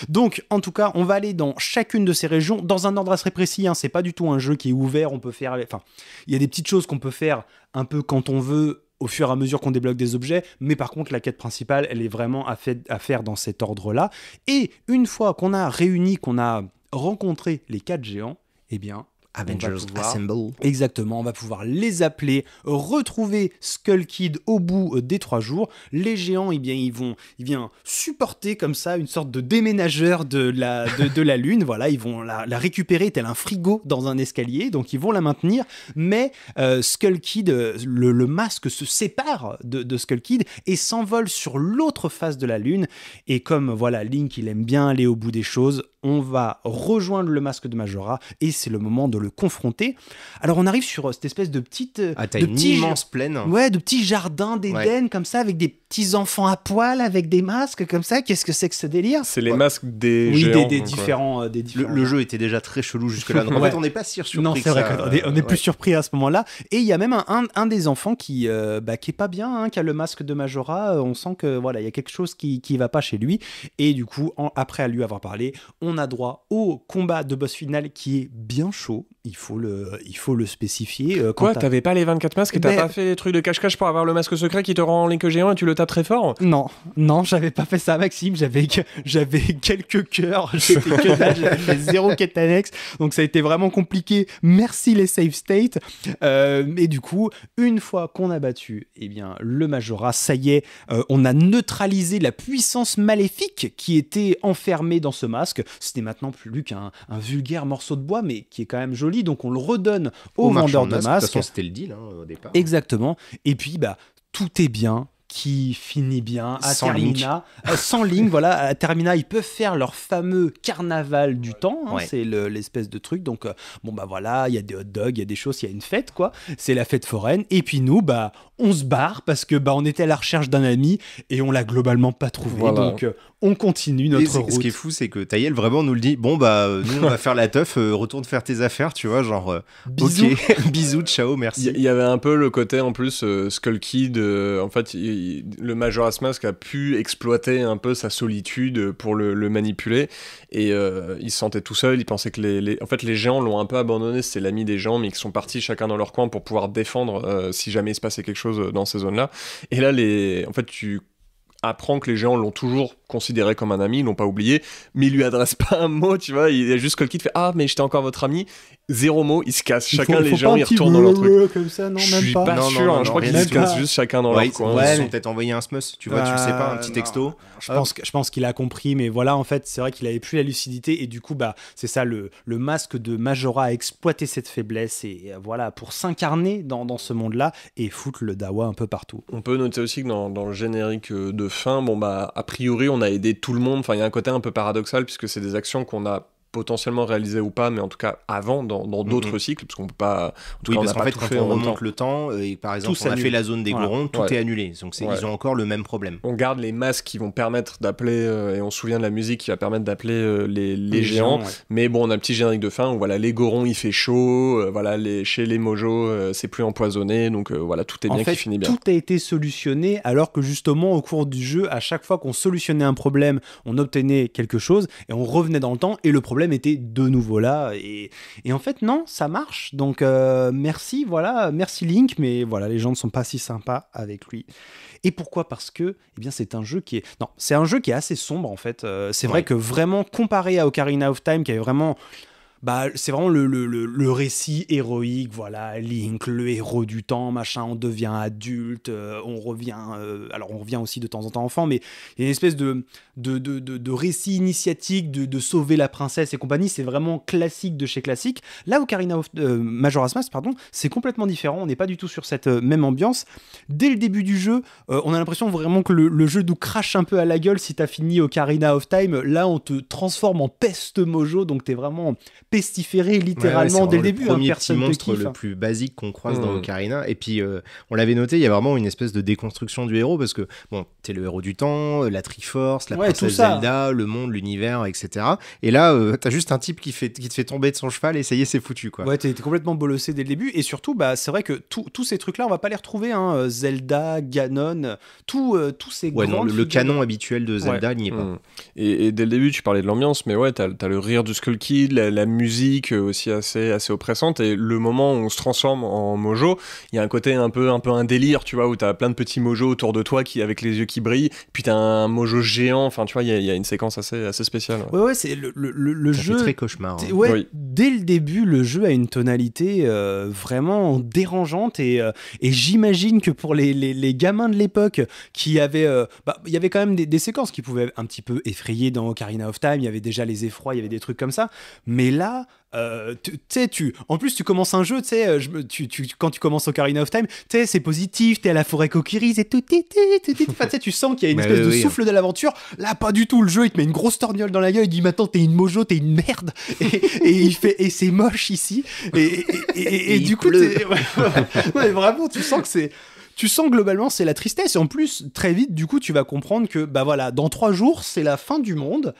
Donc, en tout cas, on va aller dans chacune de ces régions dans un ordre assez précis. Hein. C'est pas du tout un jeu qui est ouvert. On peut faire, enfin, il y a des petites choses qu'on peut faire un peu quand on veut au fur et à mesure qu'on débloque des objets, mais par contre la quête principale, elle est vraiment à, à faire dans cet ordre-là. Et une fois qu'on a réuni, qu'on a rencontré les quatre géants, eh bien, Avengers Assemble. Exactement, on va pouvoir les appeler, retrouver Skull Kid au bout euh, des trois jours. Les géants, eh bien, ils vont ils viennent supporter comme ça une sorte de déménageur de la, de, la Lune. Voilà, ils vont la, récupérer tel un frigo dans un escalier, donc ils vont la maintenir. Mais euh, Skull Kid, euh, le, masque se sépare de, de Skull Kid et s'envole sur l'autre face de la Lune. Et comme voilà, Link, il aime bien aller au bout des choses, on va rejoindre le masque de Majora et c'est le moment de le confronter. Alors on arrive sur euh, cette espèce de petite euh, ah, de immense plaine. Ouais, de petits jardins d'Éden comme ça avec des petits enfants à poil avec des masques comme ça. Qu'est-ce que c'est que ce délire C'est les masques des des, euh, différents, Le, jeu était déjà très chelou jusque là. fait, on n'est pas si surpris. Non, on est, plus surpris à ce moment-là. Et il y a même un, des enfants qui bah, qui est pas bien, hein, qui a le masque de Majora. On sent que voilà, il y a quelque chose qui qui va pas chez lui. Et du coup, après à lui avoir parlé, on on a droit au combat de boss final qui est bien chaud, il faut le, il faut le spécifier. Euh, Quoi, t'avais pas les 24 masques et t'as pas fait des trucs de cache-cache pour avoir le masque secret qui te rend en link géant et tu le tapes très fort Non, non, j'avais pas fait ça, Maxime. J'avais, j'avais quelques cœurs, j'étais que j'avais zéro quête annexe. Donc ça a été vraiment compliqué. Merci les save states. mais euh, du coup, une fois qu'on a battu eh bien, le Majora, ça y est, euh, on a neutralisé la puissance maléfique qui était enfermée dans ce masque. ce C'était maintenant plus qu'un vulgaire morceau de bois, mais qui est quand même joli donc on le redonne aux, vendeur de masques. c'était le deal hein, au départ. Exactement. Et puis, bah, tout est bien qui finit bien à sans euh, sans ligne, voilà, à Termina, ils peuvent faire leur fameux carnaval du temps. Hein, c'est l'espèce de truc. Donc, euh, bon, bah voilà, il y a des hot dogs, il y a des choses, il y a une fête, quoi. C'est la fête foraine. Et puis nous, bah, on se barre parce que bah, on était à la recherche d'un ami et on l'a globalement pas trouvé. Donc, euh, on continue notre route. Ce qui est fou, c'est que Taïel vraiment nous le dit bon, bah, euh, nous, on va faire la teuf, euh, retourne faire tes affaires, tu vois, genre, euh, bisous. bisous, ciao, merci. Il y, avait un peu le côté, en plus, skulky Skull Kid, en fait, le major le Majora's Mask a pu exploiter un peu sa solitude pour le, manipuler, et il se sentait tout seul, il pensait que les. En fait, les géants l'ont un peu abandonné, c'est l'ami des gens, mais ils sont partis chacun dans leur coin pour pouvoir défendre si jamais il se passait quelque chose dans ces zones-là. Et là, les... en fait, tu apprends que les géants l'ont toujours considéré comme un ami, ils l'ont pas oublié, mais il lui adresse pas un mot, tu vois, il y a juste qui fait ah mais j'étais encore votre ami, zéro mot, il se casse, chacun des les gens ils retournent dans leur truc. Comme ça, non, je même suis pas, sûr, hein, je crois qu'ils se cassent juste chacun dans leur coin. ils ont peut-être envoyé un smus, tu vois, tu le sais pas, un petit euh, texto. Je pense, je pense qu'il a compris, mais voilà en fait c'est vrai qu'il avait plus la lucidité et du coup bah c'est ça le, le masque de Majora a exploité cette faiblesse et euh, voilà pour s'incarner dans, dans, ce monde-là et foutre le dawa un peu partout. On peut noter aussi que dans, dans le générique euh, de fin, bon bah a priori on on a aidé tout le monde. Enfin, il y a un côté un peu paradoxal puisque c'est des actions qu'on a potentiellement réalisé ou pas, mais en tout cas avant, dans, mhm. d'autres cycles, parce qu'on peut pas. En tout cas, fait, quand on remonte le temps, euh, et par exemple, tout on a fait la zone des Gorons, tout est annulé. Donc ils ont encore le même problème. On garde les masques qui vont permettre d'appeler, euh, et on se souvient de la musique qui va permettre d'appeler euh, les, géants, mais bon, on a un petit générique de fin où voilà, les Gorons, il fait chaud, voilà, les, chez les Mojos, c'est plus empoisonné, donc voilà, tout est bien qui finit bien. Tout a été solutionné, alors que justement, au cours du jeu, à chaque fois qu'on solutionnait un problème, on obtenait quelque chose, et on revenait dans le temps, et le problème était de nouveau là. Et, et en fait, non, ça marche. Donc, euh, merci, voilà, merci Link, mais voilà, les gens ne sont pas si sympas avec lui. Et pourquoi Parce que, eh bien, c'est un jeu qui est. Non, c'est un jeu qui est assez sombre, en fait. Euh, c'est vrai que vraiment, comparé à Ocarina of Time, qui avait vraiment bah, c'est vraiment le, le, le, récit héroïque, voilà, Link, le héros du temps, machin, on devient adulte, euh, on revient, euh, alors on revient aussi de temps en temps enfant, mais il y a une espèce de, de, de, de, récit initiatique de, de, sauver la princesse et compagnie, c'est vraiment classique de chez classique. Là, Ocarina of euh, Majora's Mask, pardon, c'est complètement différent, on n'est pas du tout sur cette même ambiance. Dès le début du jeu, on a l'impression vraiment que le, jeu nous crache un peu à la gueule si t'as fini Ocarina of Time, là on te transforme en peste mojo, donc t'es vraiment pestiféré littéralement dès le début. Le hein, premier petit monstre le plus basique qu'on croise dans mmh. Ocarina. Et puis, euh, on l'avait noté, il y a vraiment une espèce de déconstruction du héros parce que, bon, t'es le héros du temps, euh, la Triforce, la ouais, princesse Zelda, le monde, l'univers, etc. Et là, euh, t'as juste un type qui, fait, qui te fait tomber de son cheval et ça y est, c'est foutu, quoi. Ouais, t'es complètement bolossé dès le début. Et surtout, bah, c'est vrai que tous ces trucs-là, on va pas les retrouver. Hein. Zelda, Ganon, tout, tous ces ouais, non, le, canon habituel de Zelda n'y est pas. Mmh. Et, dès le début, tu parlais de l'ambiance, mais ouais, t'as as le rire du Skull Kid, la, la musique euh, aussi assez, assez oppressante. Et le moment où on se transforme en mojo, il y a un côté un peu, un peu un délire, tu vois, où t'as plein de petits mojos autour de toi qui, avec les yeux qui brillent, puis t'as un mojo géant. Enfin, tu vois, il y, a une séquence assez, assez spéciale. Ouais, ouais, c'est le, le, le jeu. Fait très cauchemar. Hein. Ouais, Dès le début, le jeu a une tonalité euh, vraiment dérangeante. Et, euh, et j'imagine que pour les, les, gamins de l'époque qui avaient. Bah, il y avait quand même des, des séquences qui pouvaient un petit peu effrayer dans Ocarina of Time. Il y avait déjà les effrois, il y avait des trucs comme ça. Mais là, euh, tu en plus, tu commences un jeu, tu sais, euh, tu, quand tu commences Ocarina of Time, tu sais, c'est positif, t'es à la forêt coquirise et tout, tu sens qu'il y a une espèce de souffle de l'aventure. Là, pas du tout, le jeu, il te met une grosse torgnole dans la gueule, il dit, maintenant, t'es une mojo, t'es une merde, et, il fait, et c'est moche ici, et, du coup, vraiment, tu sens que c'est tu sens globalement c'est la tristesse et en plus très vite du coup tu vas comprendre que bah voilà dans trois jours c'est la fin du monde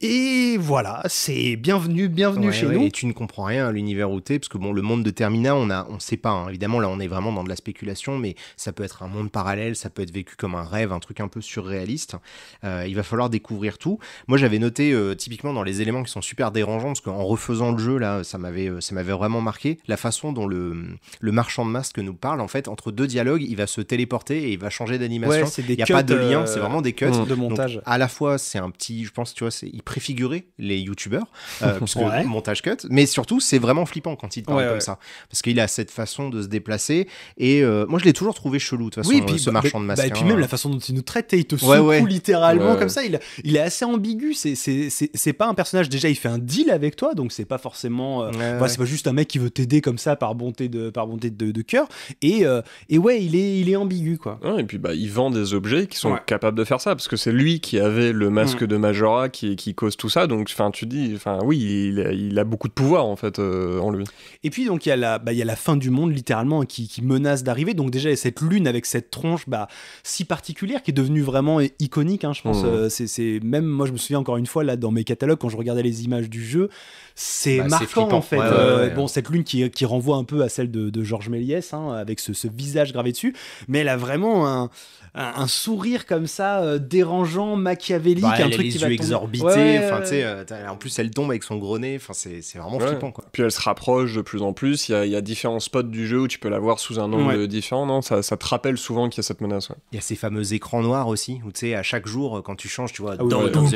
et voilà, c'est bienvenue, bienvenue chez nous. Et tu ne comprends rien à l'univers où t'es, parce que bon, le monde de Termina, on a, on sait pas. Hein. Évidemment, là, on est vraiment dans de la spéculation, mais ça peut être un monde parallèle, ça peut être vécu comme un rêve, un truc un peu surréaliste. Euh, il va falloir découvrir tout. Moi, j'avais noté euh, typiquement dans les éléments qui sont super dérangeants, parce qu'en refaisant le jeu là, ça m'avait, euh, ça m'avait vraiment marqué la façon dont le, le marchand de masques nous parle. En fait, entre deux dialogues, il va se téléporter et il va changer d'animation. il n'y a pas de lien, c'est vraiment des cuts de montage. à la fois, c'est un petit, je pense, tu vois, c'est préfigurer les youtubeurs, euh, montage cut, mais surtout c'est vraiment flippant quand il parle comme ça, parce qu'il a cette façon de se déplacer, et euh, moi je l'ai toujours trouvé chelou de toute façon, oui, puis, euh, ce bah, marchand de bah, masques. et puis même hein. la façon dont il nous traite, il te secoue littéralement comme ça, il, est assez ambigu, c'est pas un personnage, déjà il fait un deal avec toi, donc c'est pas forcément, c'est pas juste un mec qui veut t'aider comme ça par bonté de, par bonté de, cœur, et, et ouais, il est, il est ambigu quoi. et puis bah, il vend des objets qui sont capables de faire ça, parce que c'est lui qui avait le masque mm. de Majora qui, qui cause tout ça. Donc, enfin, tu dis, enfin, oui, il a, il, a beaucoup de pouvoir en fait euh, en lui. Et puis donc il y a la, bah, il y a la fin du monde littéralement qui, qui menace d'arriver. Donc déjà cette lune avec cette tronche bah, si particulière qui est devenue vraiment iconique. Hein, je pense, mmh. euh, c'est même moi je me souviens encore une fois là dans mes catalogues quand je regardais les images du jeu, c'est bah, marquant en fait. Euh, bon cette lune qui, qui, renvoie un peu à celle de, Georges Méliès hein, avec ce, ce, visage gravé dessus, mais elle a vraiment un, un, sourire comme ça dérangeant, machiavélique, bah, un truc qui va exorbités, euh, en plus, elle tombe avec son gros nez. Enfin, c'est, c'est vraiment flippant, Puis elle se rapproche de plus en plus. Il y a, différents spots du jeu où tu peux la voir sous un angle différent. Non, ça, ça, te rappelle souvent qu'il y a cette menace. Il y a ces fameux écrans noirs aussi, où tu sais, à chaque jour, euh, quand tu changes, tu vois, ah dans, dans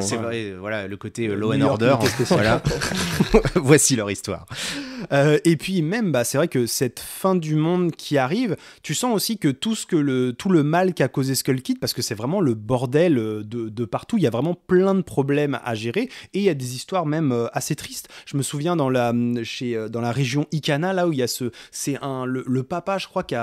c'est vrai, voilà, le côté euh, Law and Order. Voici leur histoire. et puis même, bah, c'est vrai que cette fin du monde qui arrive, tu sens aussi que tout ce que le tout le mal qu'a causé Skull Kid, parce que c'est vraiment le bordel de, de partout. Il y a vraiment plein de problèmes à gérer. Et il y a des histoires même euh, assez tristes. Je me souviens dans la, hum, chez, euh, dans la région Icana, là où il y a ce. C'est un, le, papa, je crois, qui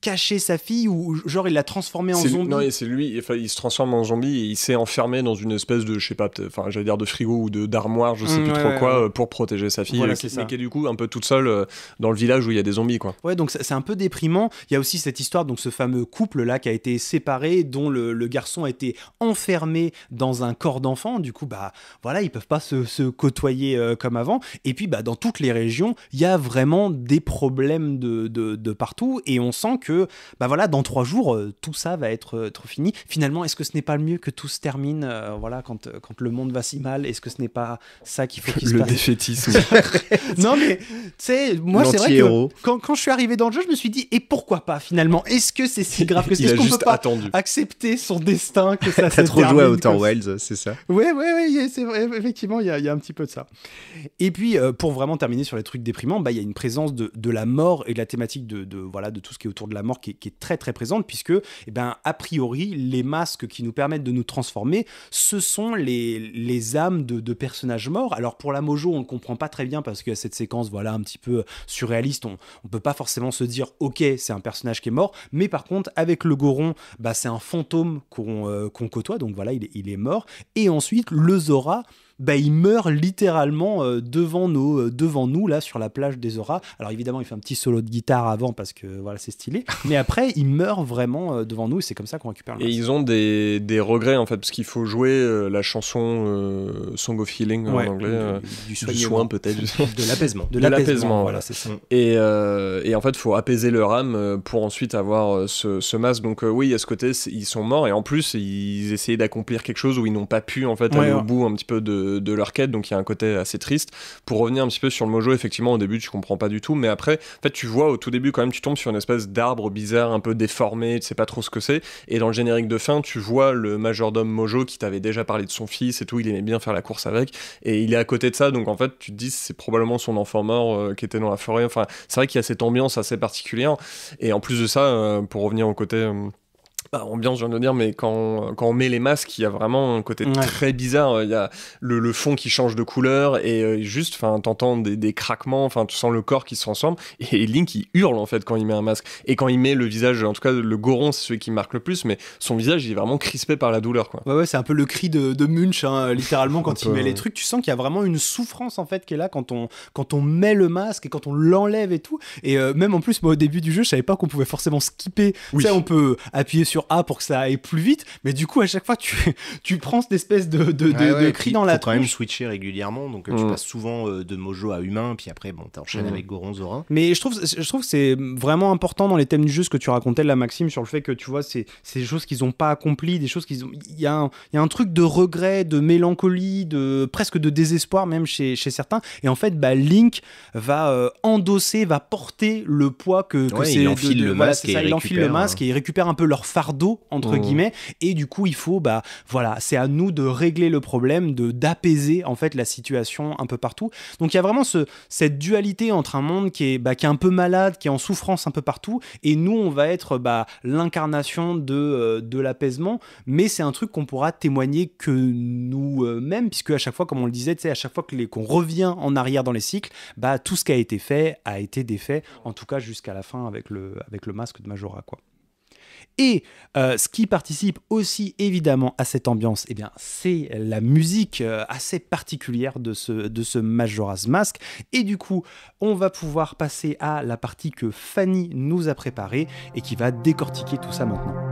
Cacher sa fille ou genre il l'a transformé en zombie Non, c'est lui, il se transforme en zombie et il s'est enfermé dans une espèce de, je sais pas, enfin j'allais dire de frigo ou d'armoire, je sais mmh, plus trop quoi, euh, pour protéger sa fille, et euh, qui, du coup un peu toute seule euh, dans le village où il y a des zombies quoi. Ouais, donc c'est un peu déprimant. Il y a aussi cette histoire, donc ce fameux couple là qui a été séparé, dont le, garçon a été enfermé dans un corps d'enfant, du coup bah voilà, ils peuvent pas se, côtoyer comme avant. Et puis bah dans toutes les régions, il y a vraiment des problèmes de partout et on sent que bah voilà, dans trois jours, euh, tout ça va être, euh, trop fini. Finalement, est-ce que ce n'est pas le mieux que tout se termine, euh, voilà, quand, quand le monde va si mal Est-ce que ce n'est pas ça qu'il faut qu'il se Le non, mais, tu sais, moi, c'est vrai que quand, quand, je suis arrivé dans le jeu, je me suis dit, et pourquoi pas finalement Est-ce que c'est si grave que ce qu'on peut pas accepter son destin que ça T'as trop joué à Outer Wells, c'est ça Ouais, ouais, ouais, c'est effectivement, il y a, un petit peu de ça. Et puis, pour vraiment terminer sur les trucs déprimants, bah, il y a une présence de, de la mort et de la thématique de, de, voilà, de tout ce qui est autour de la la mort qui est, très très présente, puisque, eh ben, a priori, les masques qui nous permettent de nous transformer, ce sont les, âmes de, personnages morts. Alors pour la Mojo, on ne comprend pas très bien parce que cette séquence, voilà, un petit peu surréaliste, on ne peut pas forcément se dire, ok, c'est un personnage qui est mort, mais par contre, avec le Goron, bah, c'est un fantôme qu'on euh, côtoie, donc voilà, il, il est mort. Et ensuite, le Zora, bah, il meurt littéralement euh, devant, nous euh, devant nous, là, sur la plage des Auras. Alors évidemment, il fait un petit solo de guitare avant parce que voilà, c'est stylé. Mais après, il meurt vraiment euh, devant nous et c'est comme ça qu'on récupère le Et ils ont des, des, regrets, en fait, parce qu'il faut jouer la chanson Song of Healing en anglais. du, soin, peut-être. De l'apaisement. De l'apaisement, voilà, c'est ça. Et, et, en fait, il faut apaiser leur âme pour ensuite avoir ce, ce masque. Donc oui, à ce côté, ils sont morts et en plus, ils essayaient d'accomplir quelque chose où ils n'ont pas pu, en fait, aller au bout un petit peu de de, leur quête, donc il y a un côté assez triste. Pour revenir un petit peu sur le mojo, effectivement, au début, tu comprends pas du tout, mais après, en fait, tu vois au tout début, quand même, tu tombes sur une espèce d'arbre bizarre, un peu déformé, tu sais pas trop ce que c'est, et dans le générique de fin, tu vois le majordome mojo qui t'avait déjà parlé de son fils et tout, il aimait bien faire la course avec, et il est à côté de ça, donc en fait, tu te dis, c'est probablement son enfant mort euh, qui était dans la forêt, enfin, c'est vrai qu'il y a cette ambiance assez particulière, et en plus de ça, euh, pour revenir au côté... Euh, bah, ambiance, je viens de dire, mais quand on, quand on met les masques, il y a vraiment un côté très bizarre. Hein. Il y a le, le, fond qui change de couleur et euh, juste, enfin, t'entends des, des craquements, enfin, tu sens le corps qui se transforme. Et, Link, il hurle en fait quand il met un masque. Et quand il met le visage, en tout cas, le goron, c'est celui qui marque le plus, mais son visage, il est vraiment crispé par la douleur, quoi. Ouais, ouais, c'est un peu le cri de, de Munch, hein, littéralement, quand il met les trucs. Tu sens qu'il y a vraiment une souffrance en fait qui est là quand on, quand on met le masque et quand on l'enlève et tout. Et euh, même en plus, moi, au début du jeu, je savais pas qu'on pouvait forcément skipper. Oui. Tu sais, on peut appuyer sur a pour que ça aille plus vite, mais du coup, à chaque fois, tu, tu prends cette espèce de, de, cri dans la tronche. quand même switcher régulièrement, donc euh, tu mm. passes souvent euh, de Mojo à humain, puis après, bon, t'enchaînes enchaîné mm. avec Goron Zorin. Mais je trouve, je trouve que c'est vraiment important dans les thèmes du jeu ce que tu racontais, la Maxime, sur le fait que tu vois, c'est des choses qu'ils n'ont pas accomplies, des choses qu'ils ont. Il y, a un, y a un truc de regret, de mélancolie, de presque de désespoir même chez, chez certains. Et en fait, bah, Link va euh, endosser, va porter le poids que, Il enfile le masque. ça, il, le masque et il récupère un peu leur fardeau d'eau entre mmh. guillemets et du coup il faut bah voilà c'est à nous de régler le problème de d'apaiser en fait la situation un peu partout donc il y a vraiment ce, cette dualité entre un monde qui est bah, qui est un peu malade qui est en souffrance un peu partout et nous on va être bah, l'incarnation de euh, de l'apaisement mais c'est un truc qu'on pourra témoigner que nous-mêmes puisque à chaque fois comme on le disait à chaque fois que les, qu'on revient en arrière dans les cycles bah tout ce qui a été fait a été défait en tout cas jusqu'à la fin avec le avec le masque de Majora quoi et euh, ce qui participe aussi évidemment à cette ambiance, eh bien, c'est la musique euh, assez particulière de ce, de ce Majora's Mask. Et du coup, on va pouvoir passer à la partie que Fanny nous a préparée et qui va décortiquer tout ça maintenant.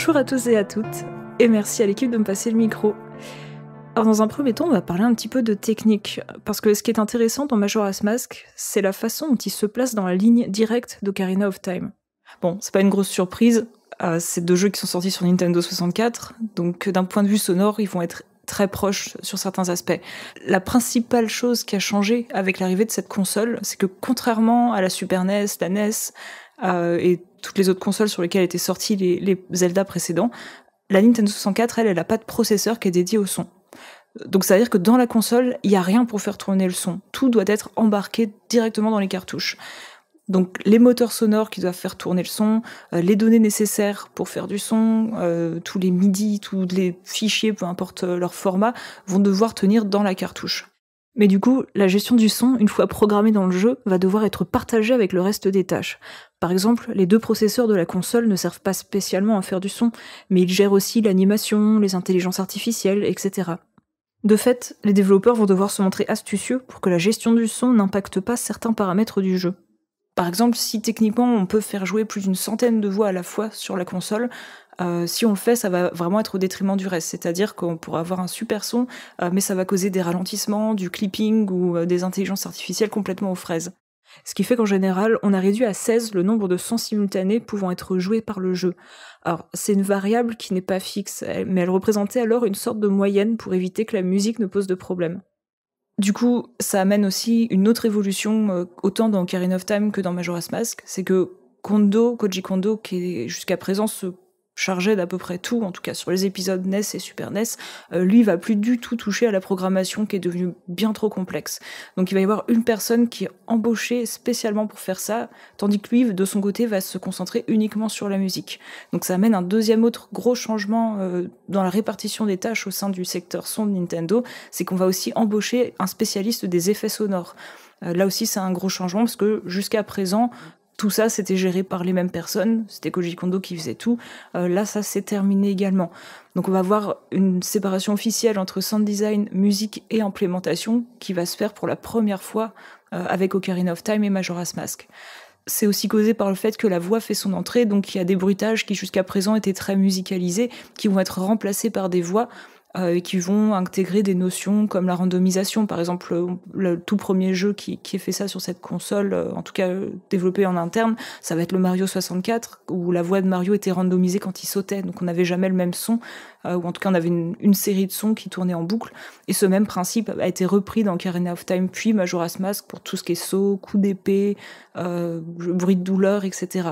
Bonjour à tous et à toutes, et merci à l'équipe de me passer le micro. Alors dans un premier temps, on va parler un petit peu de technique, parce que ce qui est intéressant dans Majora's Mask, c'est la façon dont il se place dans la ligne directe d'Ocarina of Time. Bon, c'est pas une grosse surprise, euh, c'est deux jeux qui sont sortis sur Nintendo 64, donc euh, d'un point de vue sonore, ils vont être très proches sur certains aspects. La principale chose qui a changé avec l'arrivée de cette console, c'est que contrairement à la Super NES, la NES, euh, et toutes les autres consoles sur lesquelles étaient sortis les, les Zelda précédents, la Nintendo 64, elle, elle n'a pas de processeur qui est dédié au son. Donc ça veut dire que dans la console, il n'y a rien pour faire tourner le son. Tout doit être embarqué directement dans les cartouches. Donc les moteurs sonores qui doivent faire tourner le son, euh, les données nécessaires pour faire du son, euh, tous les MIDI, tous les fichiers, peu importe leur format, vont devoir tenir dans la cartouche. Mais du coup, la gestion du son, une fois programmée dans le jeu, va devoir être partagée avec le reste des tâches. Par exemple, les deux processeurs de la console ne servent pas spécialement à faire du son, mais ils gèrent aussi l'animation, les intelligences artificielles, etc. De fait, les développeurs vont devoir se montrer astucieux pour que la gestion du son n'impacte pas certains paramètres du jeu. Par exemple, si techniquement on peut faire jouer plus d'une centaine de voix à la fois sur la console, euh, si on le fait, ça va vraiment être au détriment du reste. C'est-à-dire qu'on pourra avoir un super son, euh, mais ça va causer des ralentissements, du clipping ou euh, des intelligences artificielles complètement aux fraises. Ce qui fait qu'en général, on a réduit à 16 le nombre de sons simultanés pouvant être joués par le jeu. Alors, c'est une variable qui n'est pas fixe, mais elle représentait alors une sorte de moyenne pour éviter que la musique ne pose de problème. Du coup, ça amène aussi une autre évolution, autant dans Ocarina of Time que dans Majora's Mask, c'est que Kondo, Koji Kondo, qui est jusqu'à présent ce chargé d'à peu près tout, en tout cas sur les épisodes NES et Super NES, euh, lui va plus du tout toucher à la programmation qui est devenue bien trop complexe. Donc il va y avoir une personne qui est embauchée spécialement pour faire ça, tandis que lui, de son côté, va se concentrer uniquement sur la musique. Donc ça amène un deuxième autre gros changement euh, dans la répartition des tâches au sein du secteur son de Nintendo, c'est qu'on va aussi embaucher un spécialiste des effets sonores. Euh, là aussi, c'est un gros changement parce que jusqu'à présent, tout ça, c'était géré par les mêmes personnes. C'était Koji Kondo qui faisait tout. Euh, là, ça s'est terminé également. Donc, on va avoir une séparation officielle entre sound design, musique et implémentation qui va se faire pour la première fois euh, avec Ocarina of Time et Majora's Mask. C'est aussi causé par le fait que la voix fait son entrée, donc il y a des bruitages qui jusqu'à présent étaient très musicalisés, qui vont être remplacés par des voix euh, et qui vont intégrer des notions comme la randomisation. Par exemple, euh, le, tout premier jeu qui, est fait ça sur cette console, euh, en tout cas développé en interne, ça va être le Mario 64, où la voix de Mario était randomisée quand il sautait, donc on n'avait jamais le même son, ou en tout cas on avait une, série de sons qui tournaient en boucle. Et ce même principe a été repris dans Karina of Time, puis Majora's Mask pour tout ce qui est saut, coup d'épée, bruit de douleur, etc.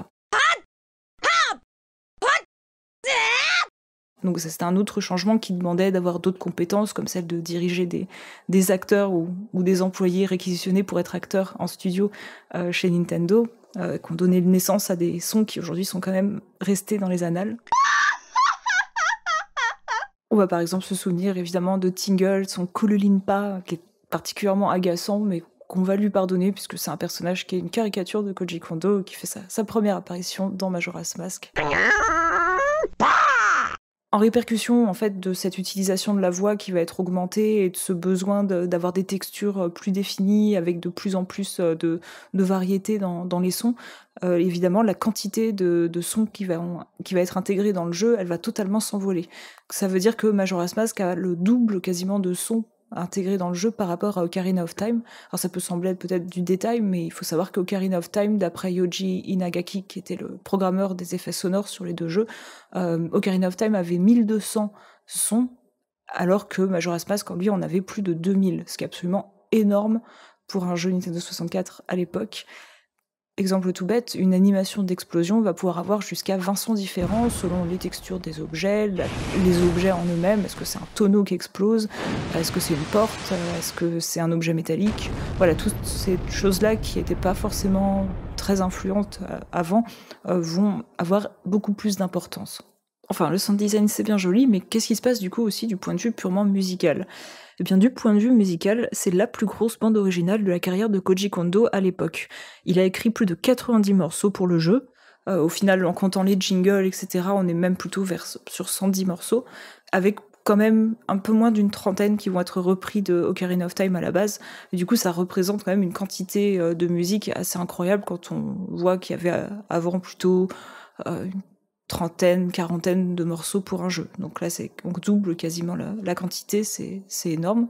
Donc c'était un autre changement qui demandait d'avoir d'autres compétences, comme celle de diriger des, acteurs ou, des employés réquisitionnés pour être acteurs en studio euh, chez Nintendo, euh, qui ont donné naissance à des sons qui aujourd'hui sont quand même restés dans les annales. On va par exemple se souvenir évidemment de Tingle, son Kululinpa, qui est particulièrement agaçant, mais qu'on va lui pardonner puisque c'est un personnage qui est une caricature de Koji Kondo qui fait sa première apparition dans Majora's Mask en répercussion en fait de cette utilisation de la voix qui va être augmentée et de ce besoin d'avoir des textures euh, plus définies avec de plus en plus euh, de, variétés variété dans, les sons, euh, évidemment la quantité de, sons qui va, qui va être intégrée dans le jeu, elle va totalement s'envoler. Ça veut dire que Majora's Mask a le double quasiment de sons intégré dans le jeu par rapport à Ocarina of Time. Alors ça peut sembler peut-être du détail, mais il faut savoir qu'Ocarina of Time, d'après Yoji Inagaki, qui était le programmeur des effets sonores sur les deux jeux, euh, Ocarina of Time avait 1200 sons, alors que Majora's Mask, en lui, en avait plus de 2000, ce qui est absolument énorme pour un jeu Nintendo 64 à l'époque. Exemple tout bête, une animation d'explosion va pouvoir avoir jusqu'à 20 sons différents selon les textures des objets, les objets en eux-mêmes, est-ce que c'est un tonneau qui explose, est-ce que c'est une porte, est-ce que c'est un objet métallique. Voilà, toutes ces choses-là qui n'étaient pas forcément très influentes euh, avant euh, vont avoir beaucoup plus d'importance. Enfin, le sound design c'est bien joli, mais qu'est-ce qui se passe du coup aussi du point de vue purement musical eh bien, du point de vue musical, c'est la plus grosse bande originale de la carrière de Koji Kondo à l'époque. Il a écrit plus de 90 morceaux pour le jeu. Euh, au final, en comptant les jingles, etc., on est même plutôt vers, sur 110 morceaux, avec quand même un peu moins d'une trentaine qui vont être repris de Ocarina of Time à la base. du coup, ça représente quand même une quantité euh, de musique assez incroyable quand on voit qu'il y avait euh, avant plutôt trentaine, quarantaine de morceaux pour un jeu. Donc là, on double quasiment la, quantité, c'est énorme.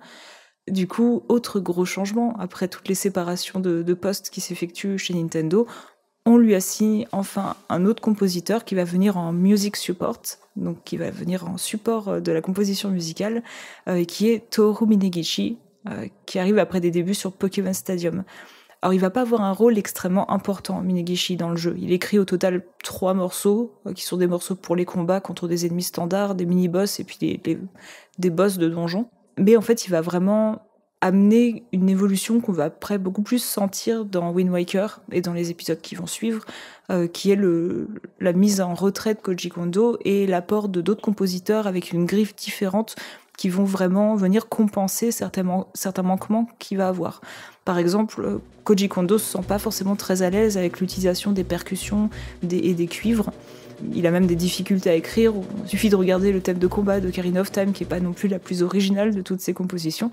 Du coup, autre gros changement, après toutes les séparations de, postes qui s'effectuent chez Nintendo, on lui assigne enfin un autre compositeur qui va venir en music support, donc qui va venir en support euh, de la composition musicale, euh, qui est Toru Minegishi, euh, qui arrive après des débuts sur Pokémon Stadium. Alors il va pas avoir un rôle extrêmement important, Minegishi, dans le jeu. Il écrit au total trois morceaux, euh, qui sont des morceaux pour les combats contre des ennemis standards, des mini-boss et puis des boss de donjons. Mais en fait, il va vraiment amener une évolution qu'on va après beaucoup plus sentir dans Wind Waker et dans les épisodes qui vont suivre, euh, qui est la mise en retraite de Koji Kondo et l'apport de d'autres compositeurs avec une griffe différente qui vont vraiment venir compenser certains, certains manquements qu'il va avoir. Par exemple, euh, Koji Kondo se sent pas forcément très à l'aise avec l'utilisation des percussions et des cuivres. Il a même des difficultés à écrire. Il suffit de regarder le thème de combat de Karine of Time, qui n'est pas non plus la plus originale de toutes ses compositions.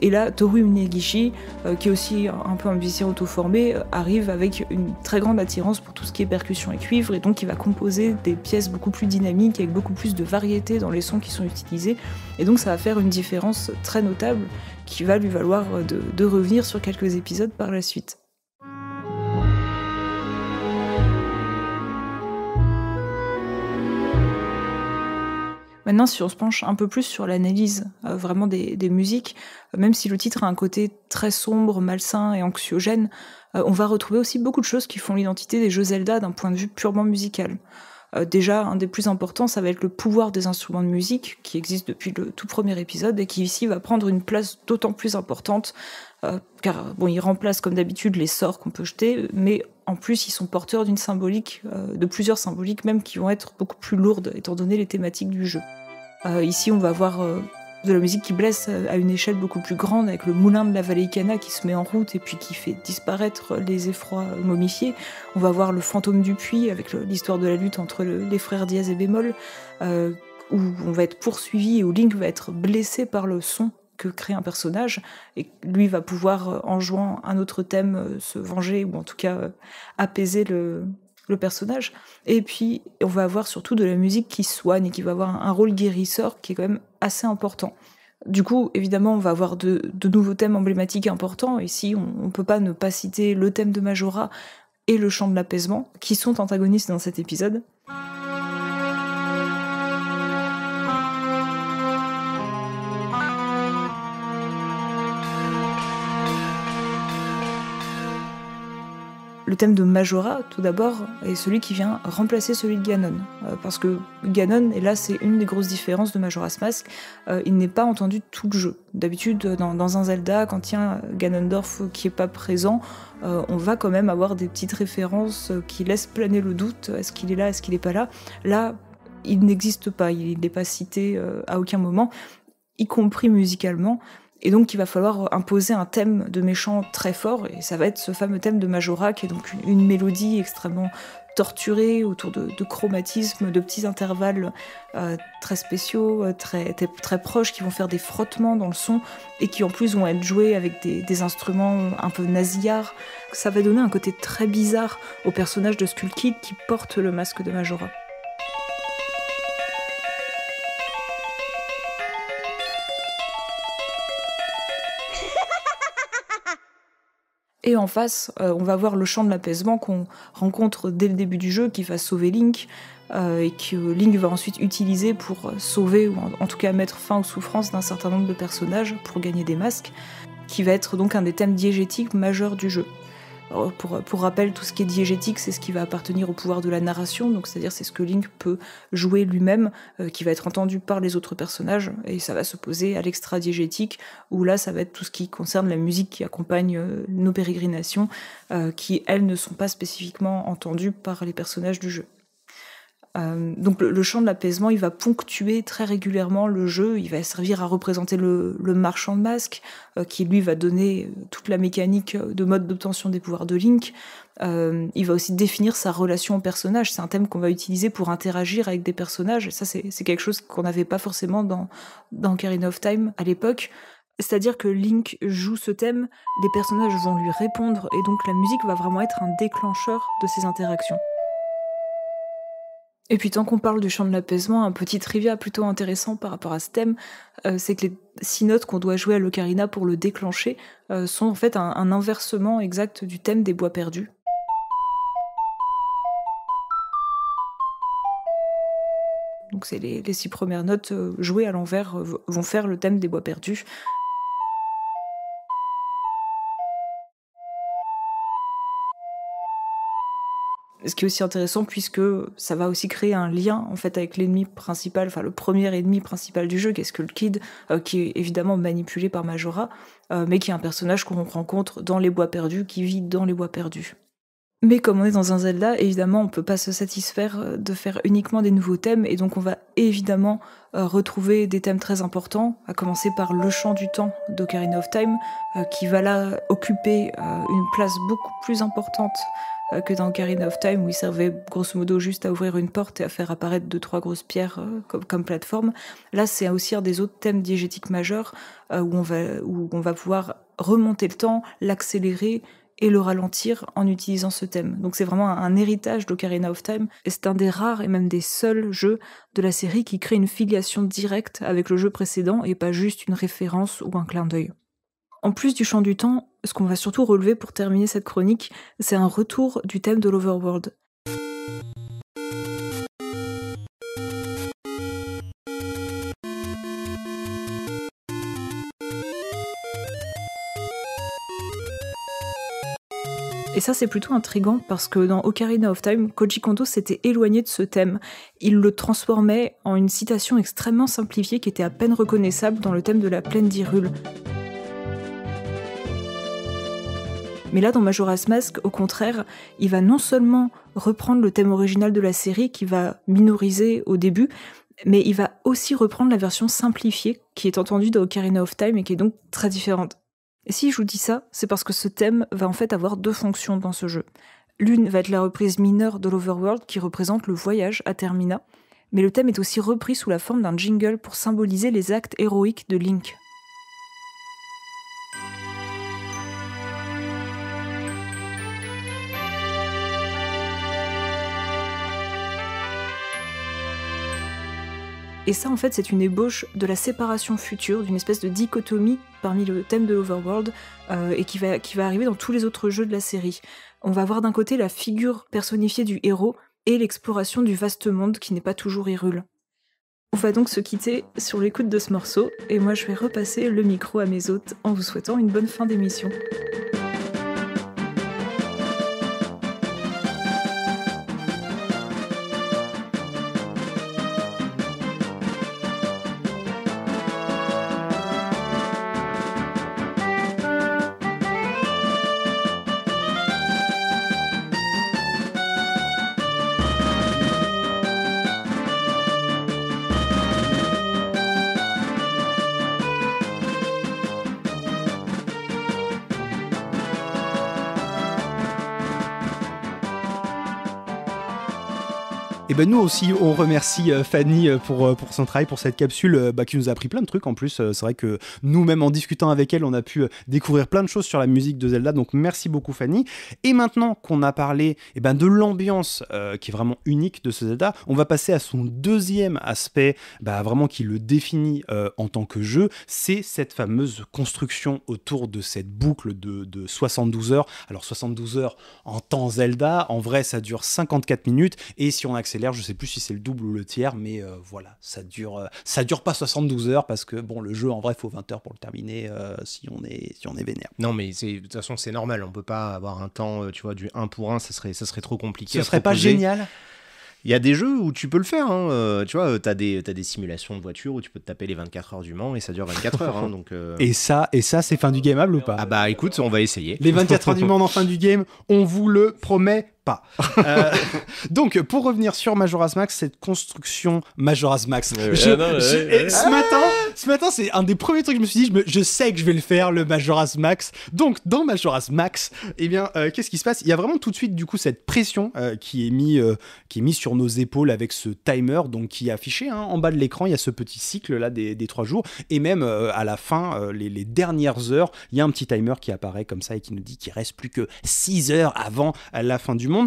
Et là, Toru Minegishi, euh, qui est aussi un peu un musicien auto-formé, euh, arrive avec une très grande attirance pour tout ce qui est percussion et cuivre, et donc il va composer des pièces beaucoup plus dynamiques, avec beaucoup plus de variété dans les sons qui sont utilisés. Et donc ça va faire une différence très notable qui va lui valoir de revenir sur quelques épisodes par la suite. Maintenant, si on se penche un peu plus sur l'analyse euh, vraiment des, musiques, euh, même si le titre a un côté très sombre, malsain et anxiogène, euh, on va retrouver aussi beaucoup de choses qui font l'identité des jeux Zelda d'un point de vue purement musical. déjà, un des plus importants, ça va être le pouvoir des instruments de musique qui existe depuis le tout premier épisode et qui ici va prendre une place d'autant plus importante car bon, ils remplacent comme d'habitude les sorts qu'on peut jeter, mais en plus ils sont porteurs d'une symbolique, de plusieurs symboliques même qui vont être beaucoup plus lourdes étant donné les thématiques du jeu. Euh, ici, on va voir euh, de la musique qui blesse euh, à une échelle beaucoup plus grande, avec le moulin de la vallée Icana qui se met en route et puis qui fait disparaître les effrois momifiés. On va voir le fantôme du puits, avec l'histoire de la lutte entre les frères Diaz et Bémol, où on va être poursuivi et où Link va être blessé par le son que crée un personnage et lui va pouvoir en jouant un autre thème se venger ou en tout cas apaiser le, le personnage. Et puis, on va avoir surtout de la musique qui soigne et qui va avoir un rôle guérisseur qui est quand même assez important. Du coup, évidemment, on va avoir de, nouveaux thèmes emblématiques importants. Ici, on ne peut pas ne pas citer le thème de Majora et le chant de l'apaisement, qui sont antagonistes dans cet épisode. Le thème de Majora, tout d'abord, est celui qui vient remplacer celui de Ganon. Euh, parce que Ganon, et là c'est une des grosses différences de Majora's Mask, euh, il n'est pas entendu tout le jeu. D'habitude, dans, un Zelda, quand il y a Ganondorf qui n'est pas présent, euh, on va quand même avoir des petites références qui laissent planer le doute, est-ce qu'il est là, est-ce qu'il n'est pas là. Là, il n'existe pas, il n'est pas cité à aucun moment, y compris musicalement. Et donc il va falloir imposer un thème de méchant très fort, et ça va être ce fameux thème de Majora, qui est donc une, mélodie extrêmement torturée autour de, chromatismes, de petits intervalles euh, très spéciaux, euh, très, très, proches, qui vont faire des frottements dans le son, et qui en plus vont être joués avec des, des instruments un peu nasillards. Ça va donner un côté très bizarre au personnage de Skull Kid qui porte le masque de Majora. Et en face, euh, on va voir le champ de l'apaisement qu'on rencontre dès le début du jeu, qui va sauver Link, euh, et que Link va ensuite utiliser pour sauver, ou en tout cas mettre fin aux souffrances d'un certain nombre de personnages pour gagner des masques, qui va être donc un des thèmes diégétiques majeurs du jeu. Euh, pour, rappel, tout ce qui est diégétique, c'est ce qui va appartenir au pouvoir de la narration, donc c'est-à-dire c'est ce que Link peut jouer lui-même, euh, qui va être entendu par les autres personnages, et ça va s'opposer à l'extra-diégétique, où là ça va être tout ce qui concerne la musique qui accompagne euh, nos pérégrinations, qui elles ne sont pas spécifiquement entendues par les personnages du jeu. Euh, donc le, champ chant de l'apaisement, il va ponctuer très régulièrement le jeu, il va servir à représenter le, marchand de masques, euh, qui lui va donner euh, toute la mécanique de mode d'obtention des pouvoirs de Link. il va aussi définir sa relation au personnage, c'est un thème qu'on va utiliser pour interagir avec des personnages, et ça c'est quelque chose qu'on n'avait pas forcément dans, dans of Time à l'époque. C'est-à-dire que Link joue ce thème, les personnages vont lui répondre, et donc la musique va vraiment être un déclencheur de ces interactions. Et puis tant qu'on parle du chant de l'apaisement, un petit trivia plutôt intéressant par rapport à ce thème, euh, c'est que les six notes qu'on doit jouer à l'ocarina pour le déclencher euh, sont en fait un, inversement exact du thème des bois perdus. Donc c'est les, les, six premières notes euh, jouées à l'envers vont faire le thème des bois perdus. ce qui est aussi intéressant puisque ça va aussi créer un lien en fait avec l'ennemi principal, enfin le premier ennemi principal du jeu, qui est Skull Kid, euh, qui est évidemment manipulé par Majora, euh, mais qui est un personnage qu'on rencontre dans les bois perdus, qui vit dans les bois perdus. Mais comme on est dans un Zelda, évidemment, on peut pas se satisfaire euh, de faire uniquement des nouveaux thèmes, et donc on va évidemment retrouver des thèmes très importants, à commencer par le champ du temps d'Ocarina of Time, qui va là occuper une place beaucoup plus importante euh, que dans Ocarina of Time, où il servait grosso modo juste à ouvrir une porte et à faire apparaître deux, trois grosses pierres euh, comme, plateforme. Là, c'est aussi un des autres thèmes diégétiques majeurs euh, où, on va, où on va pouvoir remonter le temps, l'accélérer et le ralentir en utilisant ce thème. Donc c'est vraiment un héritage d'Ocarina of Time, et c'est un des rares et même des seuls jeux de la série qui crée une filiation directe avec le jeu précédent et pas juste une référence ou un clin d'œil. En plus du champ du temps, ce qu'on va surtout relever pour terminer cette chronique, c'est un retour du thème de l'Overworld. Et ça, c'est plutôt intriguant parce que dans Ocarina of Time, Koji Kondo s'était éloigné de ce thème. Il le transformait en une citation extrêmement simplifiée qui était à peine reconnaissable dans le thème de la plaine d'Irule. Mais là, dans Majora's Mask, au contraire, il va non seulement reprendre le thème original de la série, qui va minoriser au début, mais il va aussi reprendre la version simplifiée qui est entendue dans Ocarina of Time et qui est donc très différente. Et si je vous dis ça, c'est parce que ce thème va en fait avoir deux fonctions dans ce jeu. L'une va être la reprise mineure de l'Overworld qui représente le voyage à Termina, mais le thème est aussi repris sous la forme d'un jingle pour symboliser les actes héroïques de Link Et ça, en fait, c'est une ébauche de la séparation future, d'une espèce de dichotomie parmi le thème de l'Overworld, euh, et qui va, qui va arriver dans tous les autres jeux de la série. On va voir d'un côté la figure personnifiée du héros et l'exploration du vaste monde qui n'est pas toujours Hyrule. On va donc se quitter sur l'écoute de ce morceau, et moi je vais repasser le micro à mes hôtes en vous souhaitant une bonne fin d'émission. Ben, nous aussi, on remercie euh, Fanny euh, pour, euh, pour son travail, pour cette capsule bah, qui nous a appris plein de trucs en plus. C'est vrai que nous-mêmes, en discutant avec elle, on a pu découvrir plein de choses sur la musique de Zelda. Donc merci beaucoup, Fanny. Et maintenant qu'on a parlé eh ben, de l'ambiance qui est vraiment unique de ce Zelda, on va passer à son deuxième aspect, bah, vraiment qui le définit en tant que jeu. C'est cette fameuse construction autour de cette boucle de, de 72 heures. Alors 72 heures en temps Zelda, en vrai, ça dure 54 minutes. Et si on accélère, je sais plus si c'est le double ou le tiers, mais euh, voilà, ça dure, euh, ça dure pas 72 heures parce que bon, le jeu en vrai, faut 20 heures pour le terminer euh, si on est, si on est vénère. Non, mais de toute façon, c'est normal. On peut pas avoir un temps, tu vois, du 1 pour 1, ça serait, ça serait trop compliqué. Ce serait pas génial. Il y a des jeux où tu peux le faire, hein, tu vois, t'as des, as des simulations de voiture où tu peux te taper les 24 heures du Mans et ça dure 24 heures, hein, donc... Et ça, et ça c'est fin du gameable ou pas Ah bah écoute, on va essayer. Les 24 heures du Mans en fin du game, on vous le promet, euh, donc, pour revenir sur Majora's Max, cette construction Majora's Max. Ah, ce matin, ce matin, c'est un des premiers trucs que je me suis dit. Je, sais que je vais le faire, le Majora's Max. Donc, dans Majora's Max, eh bien, euh, qu'est-ce qui se passe Il y a vraiment tout de suite du coup cette pression euh, qui est mise sur nos épaules avec ce timer, donc qui est affiché hein, en bas de l'écran. Il y a ce petit cycle là des, trois jours, et même à la fin, les, dernières heures, il y a un petit timer qui apparaît comme ça et qui nous dit qu'il reste plus que 6 heures avant la fin du monde.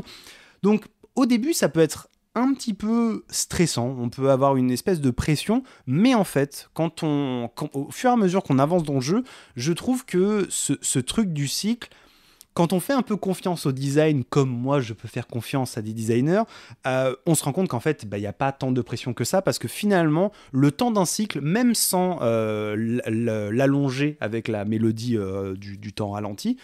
Donc au début, ça peut être un petit peu stressant, on peut avoir une espèce de pression, mais en fait, quand on, au fur et à mesure qu'on avance dans le jeu, je trouve que ce, truc du cycle, quand on fait un peu confiance au design, comme moi je peux faire confiance à des designers, euh, on se rend compte qu'en fait, bah, il n'y a pas tant de pression que ça, parce que finalement, le temps d'un cycle, même sans euh, l'allonger avec la mélodie euh, du, du temps ralenti,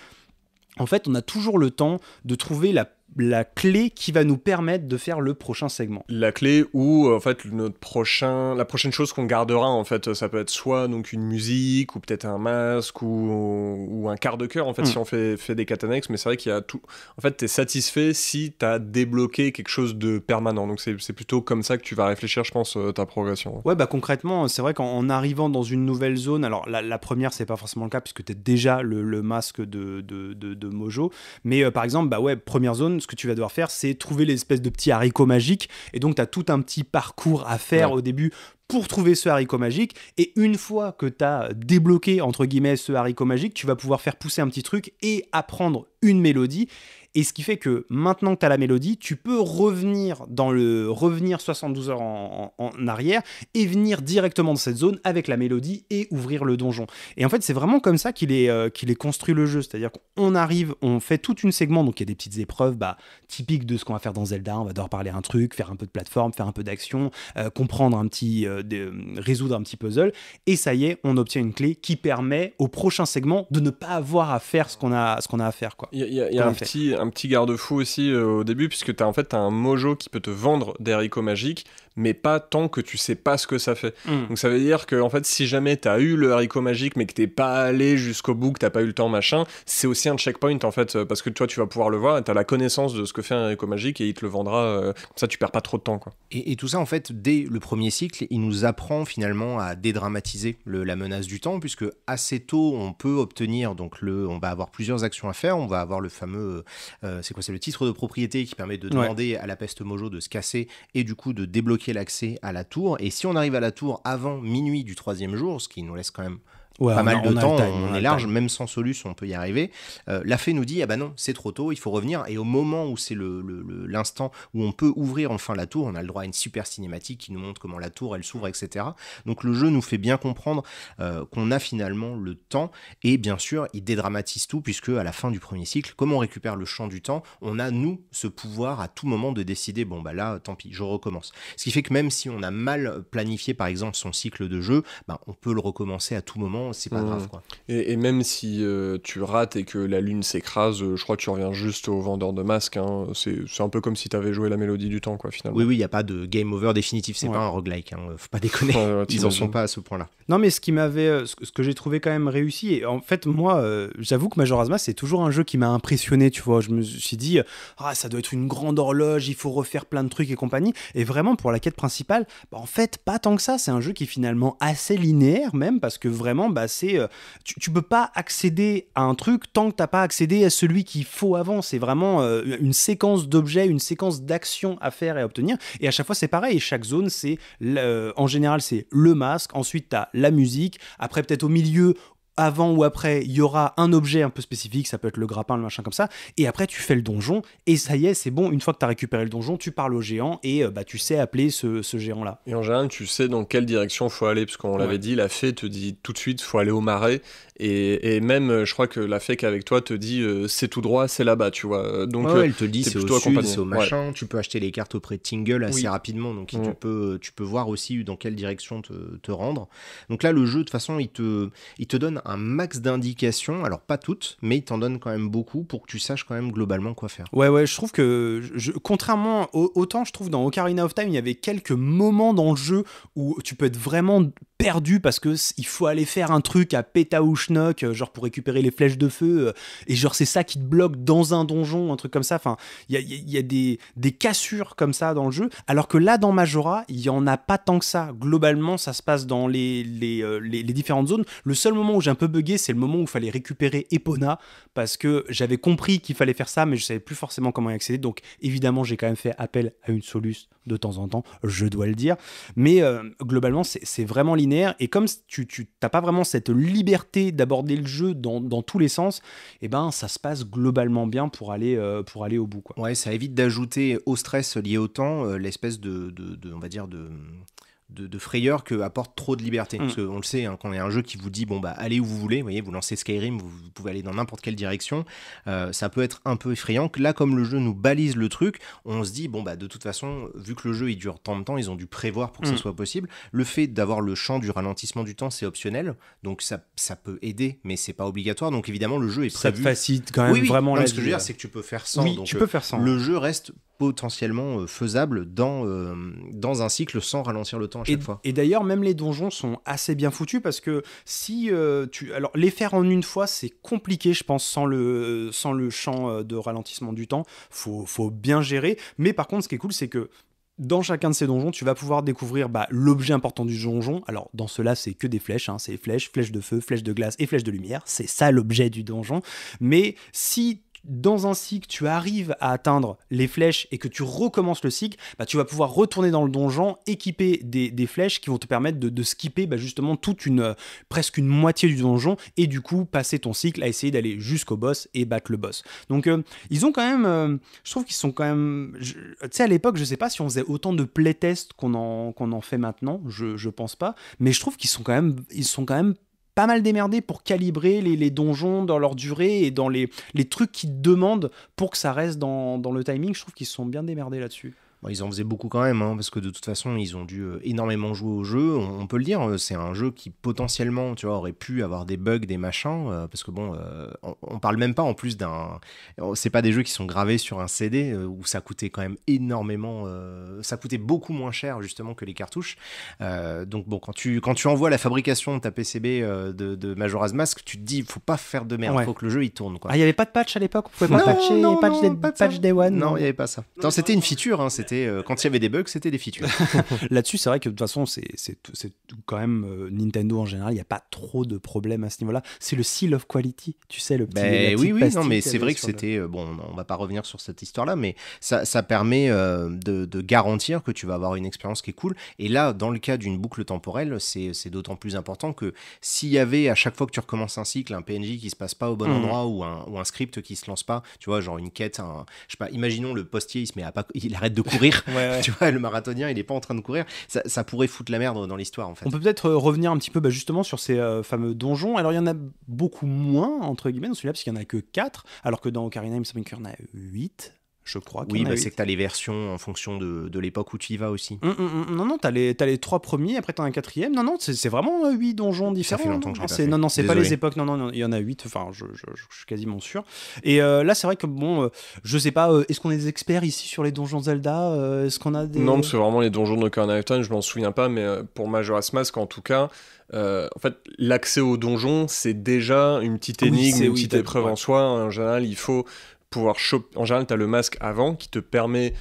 en fait, on a toujours le temps de trouver la la clé qui va nous permettre de faire le prochain segment. La clé ou euh, en fait notre prochain, la prochaine chose qu'on gardera en fait, euh, ça peut être soit donc une musique ou peut-être un masque ou, un quart de cœur en fait hmm. si on fait, des catanex, mais c'est vrai qu'il y a tout. En fait, t'es satisfait si t'as débloqué quelque chose de permanent. Donc c'est plutôt comme ça que tu vas réfléchir, je pense, euh, ta progression. Ouais, bah concrètement, c'est vrai qu'en arrivant dans une nouvelle zone, alors la, première c'est pas forcément le cas puisque t'es déjà le, masque de Mojo, mais par exemple bah ouais première zone ce que tu vas devoir faire, c'est trouver l'espèce de petit haricot magique. Et donc, tu as tout un petit parcours à faire au début pour trouver ce haricot magique. Et une fois que tu as débloqué, entre guillemets, ce haricot magique, tu vas pouvoir faire pousser un petit truc et apprendre une mélodie. Et ce qui fait que maintenant que tu as la mélodie, tu peux revenir dans le revenir 72 heures en, en, arrière et venir directement de cette zone avec la mélodie et ouvrir le donjon. Et en fait, c'est vraiment comme ça qu'il est, euh, qu'il est construit le jeu. C'est-à-dire qu'on arrive, on fait toute une segment, donc il y a des petites épreuves bah, typiques de ce qu'on va faire dans Zelda. On va devoir parler un truc, faire un peu de plateforme, faire un peu d'action, euh, comprendre un petit, euh, de, résoudre un petit puzzle. Et ça y est, on obtient une clé qui permet au prochain segment de ne pas avoir à faire ce qu'on a, ce qu'on a à faire. Quoi. Il y a, un, petit, un petit garde-fou aussi euh, au début, puisque tu as en fait un mojo qui peut te vendre des haricots magiques, mais pas tant que tu sais pas ce que ça fait. Hmm. Donc ça veut dire que en fait, si jamais tu as eu le haricot magique mais que t'es pas allé jusqu'au bout, que t'as pas eu le temps machin, c'est aussi un checkpoint en fait euh, parce que toi tu vas pouvoir le voir tu t'as la connaissance de ce que fait un haricot magique et il te le vendra. Euh, comme ça, tu perds pas trop de temps quoi. Et, tout ça en fait, dès le premier cycle, il nous apprend finalement à dédramatiser le, la menace du temps puisque assez tôt on peut obtenir donc le, on va avoir plusieurs actions à faire, on va avoir le fameux, euh, c'est quoi, c'est le titre de propriété qui permet de demander à la peste mojo de se casser et du coup de débloquer l'accès à la tour. Et si on arrive à la tour avant minuit du troisième jour, ce qui nous laisse quand même pas mal de temps, on, est large, même sans solution, on peut y arriver. Euh, la fée nous dit, ah bah non, c'est trop tôt, il faut revenir. Et au moment où c'est l'instant le, le, où on peut ouvrir enfin la tour, on a le droit à une super cinématique qui nous montre comment la tour, elle s'ouvre, etc. Donc le jeu nous fait bien comprendre euh, qu'on a finalement le temps. Et bien sûr, il dédramatise tout, puisque à la fin du premier cycle, comme on récupère le champ du temps, on a, nous, ce pouvoir à tout moment de décider, bon bah là, tant pis, je recommence. Ce qui fait que même si on a mal planifié, par exemple, son cycle de jeu, bah, on peut le recommencer à tout moment c'est pas grave. Quoi. Et, même si euh, tu rates et que la lune s'écrase, euh, je crois que tu reviens juste au vendeur de masques. Hein. C'est un peu comme si tu avais joué la mélodie du temps, quoi, finalement. Oui, oui, il n'y a pas de game over définitif, c'est pas un roguelike, hein. faut pas déconner. Ils en sont pas à ce point-là. Non, mais ce qui m'avait, euh, ce que j'ai trouvé quand même réussi, et en fait, moi, j'avoue que Majora's Mask, c'est toujours un jeu qui m'a impressionné, tu vois. Je me suis dit, ah, ça doit être une grande horloge, il faut refaire plein de trucs et compagnie. Et vraiment, pour la quête principale, bah, en fait, pas tant que ça. C'est un jeu qui finalement assez linéaire, même, parce que vraiment, bah, bah, euh, tu, peux pas accéder à un truc tant que tu n'as pas accédé à celui qu'il faut avant. C'est vraiment euh, une séquence d'objets, une séquence d'actions à faire et à obtenir. Et à chaque fois, c'est pareil. Chaque zone, c'est. Euh, en général, c'est le masque. Ensuite, tu as la musique. Après, peut-être au milieu, avant ou après, il y aura un objet un peu spécifique, ça peut être le grappin, le machin comme ça, et après tu fais le donjon, et ça y est, c'est bon, une fois que tu as récupéré le donjon, tu parles au géant, et euh, bah, tu sais appeler ce, géant-là. Et en général, tu sais dans quelle direction faut aller, parce qu'on l'avait dit, la fée te dit tout de suite, faut aller au marais, et, même, euh, je crois que la fake avec toi te dit euh, c'est tout droit, c'est là-bas, tu vois. Euh, donc, ouais, elle te dit c'est au sud, c'est au machin. Tu peux acheter les cartes auprès de Tingle assez rapidement, donc tu mm. peux tu peux voir aussi dans quelle direction te, te, rendre. Donc là, le jeu de toute façon, il te il te donne un max d'indications, alors pas toutes, mais il t'en donne quand même beaucoup pour que tu saches quand même globalement quoi faire. Ouais, ouais, je trouve que contrairement autant je trouve dans Ocarina of Time, il y avait quelques moments dans le jeu où tu peux être vraiment perdu parce que il faut aller faire un truc à pétaouche euh, genre pour récupérer les flèches de feu, euh, et genre c'est ça qui te bloque dans un donjon, un truc comme ça. Enfin, il y a, y a des, des, cassures comme ça dans le jeu, alors que là, dans Majora, il y en a pas tant que ça. Globalement, ça se passe dans les, euh, les, les, différentes zones. Le seul moment où j'ai un peu bugué, c'est le moment où il fallait récupérer Epona, parce que j'avais compris qu'il fallait faire ça, mais je savais plus forcément comment y accéder. Donc, évidemment, j'ai quand même fait appel à une soluce de temps en temps, je dois le dire. Mais globalement, c'est vraiment linéaire. Et comme tu n'as pas vraiment cette liberté d'aborder le jeu dans, tous les sens, et eh ben ça se passe globalement bien pour aller, euh, pour aller au bout. Ouais, ça évite d'ajouter au stress lié au temps euh, l'espèce de, de, on va dire, de de, frayeur que apporte trop de liberté. Mm. Parce qu'on le sait, hein, quand il y a un jeu qui vous dit, bon, bah, allez où vous voulez, vous voyez, vous lancez Skyrim, vous, pouvez aller dans n'importe quelle direction, euh, ça peut être un peu effrayant. Là, comme le jeu nous balise le truc, on se dit, bon, bah, de toute façon, vu que le jeu, il dure tant de temps, ils ont dû prévoir pour que ce mm. soit possible. Le fait d'avoir le champ du ralentissement du temps, c'est optionnel, donc ça, ça peut aider, mais c'est pas obligatoire. Donc évidemment, le jeu est prévu. Ça facilite quand même oui, vraiment Ce que je veux dire, euh. c'est que tu peux faire sans. tu peux faire Le jeu reste potentiellement euh, faisable dans, dans un cycle sans ralentir le temps et, d'ailleurs, même les donjons sont assez bien foutus parce que si euh, tu. Alors, les faire en une fois, c'est compliqué, je pense, sans le, sans le champ euh, de ralentissement du temps. Faut, faut bien gérer. Mais par contre, ce qui est cool, c'est que dans chacun de ces donjons, tu vas pouvoir découvrir bah, l'objet important du donjon. Alors, dans cela, c'est que des flèches, hein, c'est flèches, flèches de feu, flèches de glace et flèches de lumière. C'est ça l'objet du donjon. Mais si dans un cycle, tu arrives à atteindre les flèches et que tu recommences le cycle, bah, tu vas pouvoir retourner dans le donjon, équiper des, flèches qui vont te permettre de, skipper bah, justement toute une euh, presque une moitié du donjon et du coup passer ton cycle à essayer d'aller jusqu'au boss et battre le boss. Donc euh, ils ont quand même, euh, je trouve qu'ils sont quand même, tu sais à l'époque je sais pas si on faisait autant de playtests qu'on en qu'on en fait maintenant, je je pense pas, mais je trouve qu'ils sont quand même ils sont quand même pas mal démerdé pour calibrer les, donjons dans leur durée et dans les, les trucs qu'ils demandent pour que ça reste dans, dans le timing. Je trouve qu'ils sont bien démerdés là-dessus ils en faisaient beaucoup quand même, hein, parce que de toute façon, ils ont dû euh, énormément jouer au jeu. On, peut le dire, euh, c'est un jeu qui potentiellement, tu vois, aurait pu avoir des bugs, des machins, euh, parce que bon, on, parle même pas en plus d'un. Oh, c'est pas des jeux qui sont gravés sur un CD où ça coûtait quand même énormément. ça coûtait beaucoup moins cher justement que les cartouches. donc bon, quand tu quand tu envoies la fabrication de ta PCB de, Majora's Mask, tu te dis, faut pas faire de merde, il faut que le jeu il tourne quoi. Ah, il y avait pas de patch à l'époque, on pouvait pas patcher, non, patch, non, patch one. Non, il y avait pas ça. c'était une feature, hein, c'était euh, quand il y avait des bugs, c'était des features. Là-dessus, c'est vrai que de toute façon, c'est quand même euh, Nintendo en général, il n'y a pas trop de problèmes à ce niveau-là. C'est le seal of quality, tu sais, le petit. Ben oui, oui, non, mais c'est vrai que c'était. Euh, bon, on va pas revenir sur cette histoire-là, mais ça, permet de, garantir que tu vas avoir une expérience qui est cool. Et là, dans le cas d'une boucle temporelle, c'est d'autant plus important que s'il y avait à chaque fois que tu recommences un cycle, un PNJ qui se passe pas au bon mmh. endroit ou un, ou un script qui se lance pas, tu vois, genre une quête, un, je sais pas, imaginons le postier, il se met à pas, il arrête de Tu vois, le marathonien, il n'est pas en train de courir. Ça, ça pourrait foutre la merde dans l'histoire, en fait. On peut peut-être euh, revenir un petit peu bah, justement sur ces euh, fameux donjons. Alors, il y en a beaucoup moins, entre guillemets, dans celui-là, parce qu'il y en a que 4, alors que dans Ocarina, il Time il y en a 8. Je crois Oui, bah, c'est que tu as les versions en fonction de, l'époque où tu y vas aussi. Mm, mm, mm, non, non, tu as, as, les trois premiers, après tu as un quatrième. Non, non, c'est vraiment euh, huit donjons différents. Ah, non, non, c'est pas les époques. Non, non, il y en a huit. Enfin, je, suis quasiment sûr. Et euh, là, c'est vrai que, bon, euh, je sais pas, est-ce qu'on est des experts ici sur les donjons Zelda Est-ce qu'on a des. Non, c'est vraiment les donjons de Ocarina je m'en souviens pas, mais pour Majora's Mask, en tout cas. en fait, l'accès aux donjons, c'est déjà une petite énigme, une petite épreuve en soi. En général, il faut pouvoir choper. En général, tu as le masque avant qui te permet.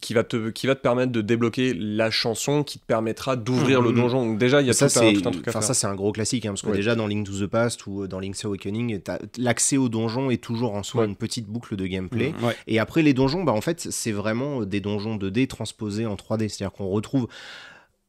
Qui va, te, qui va te permettre de débloquer la chanson qui te permettra d'ouvrir mmh, le mmh, mmh. donjon. Donc, déjà, il y a ça, tout, un, truc à Ça, c'est un gros classique, hein, parce que déjà dans Link to the Past ou euh, dans Link's Awakening, l'accès au donjon est toujours en soi une petite boucle de gameplay. Et après, les donjons, bah, en fait, c'est vraiment des donjons de d transposés en 3D. C'est-à-dire qu'on retrouve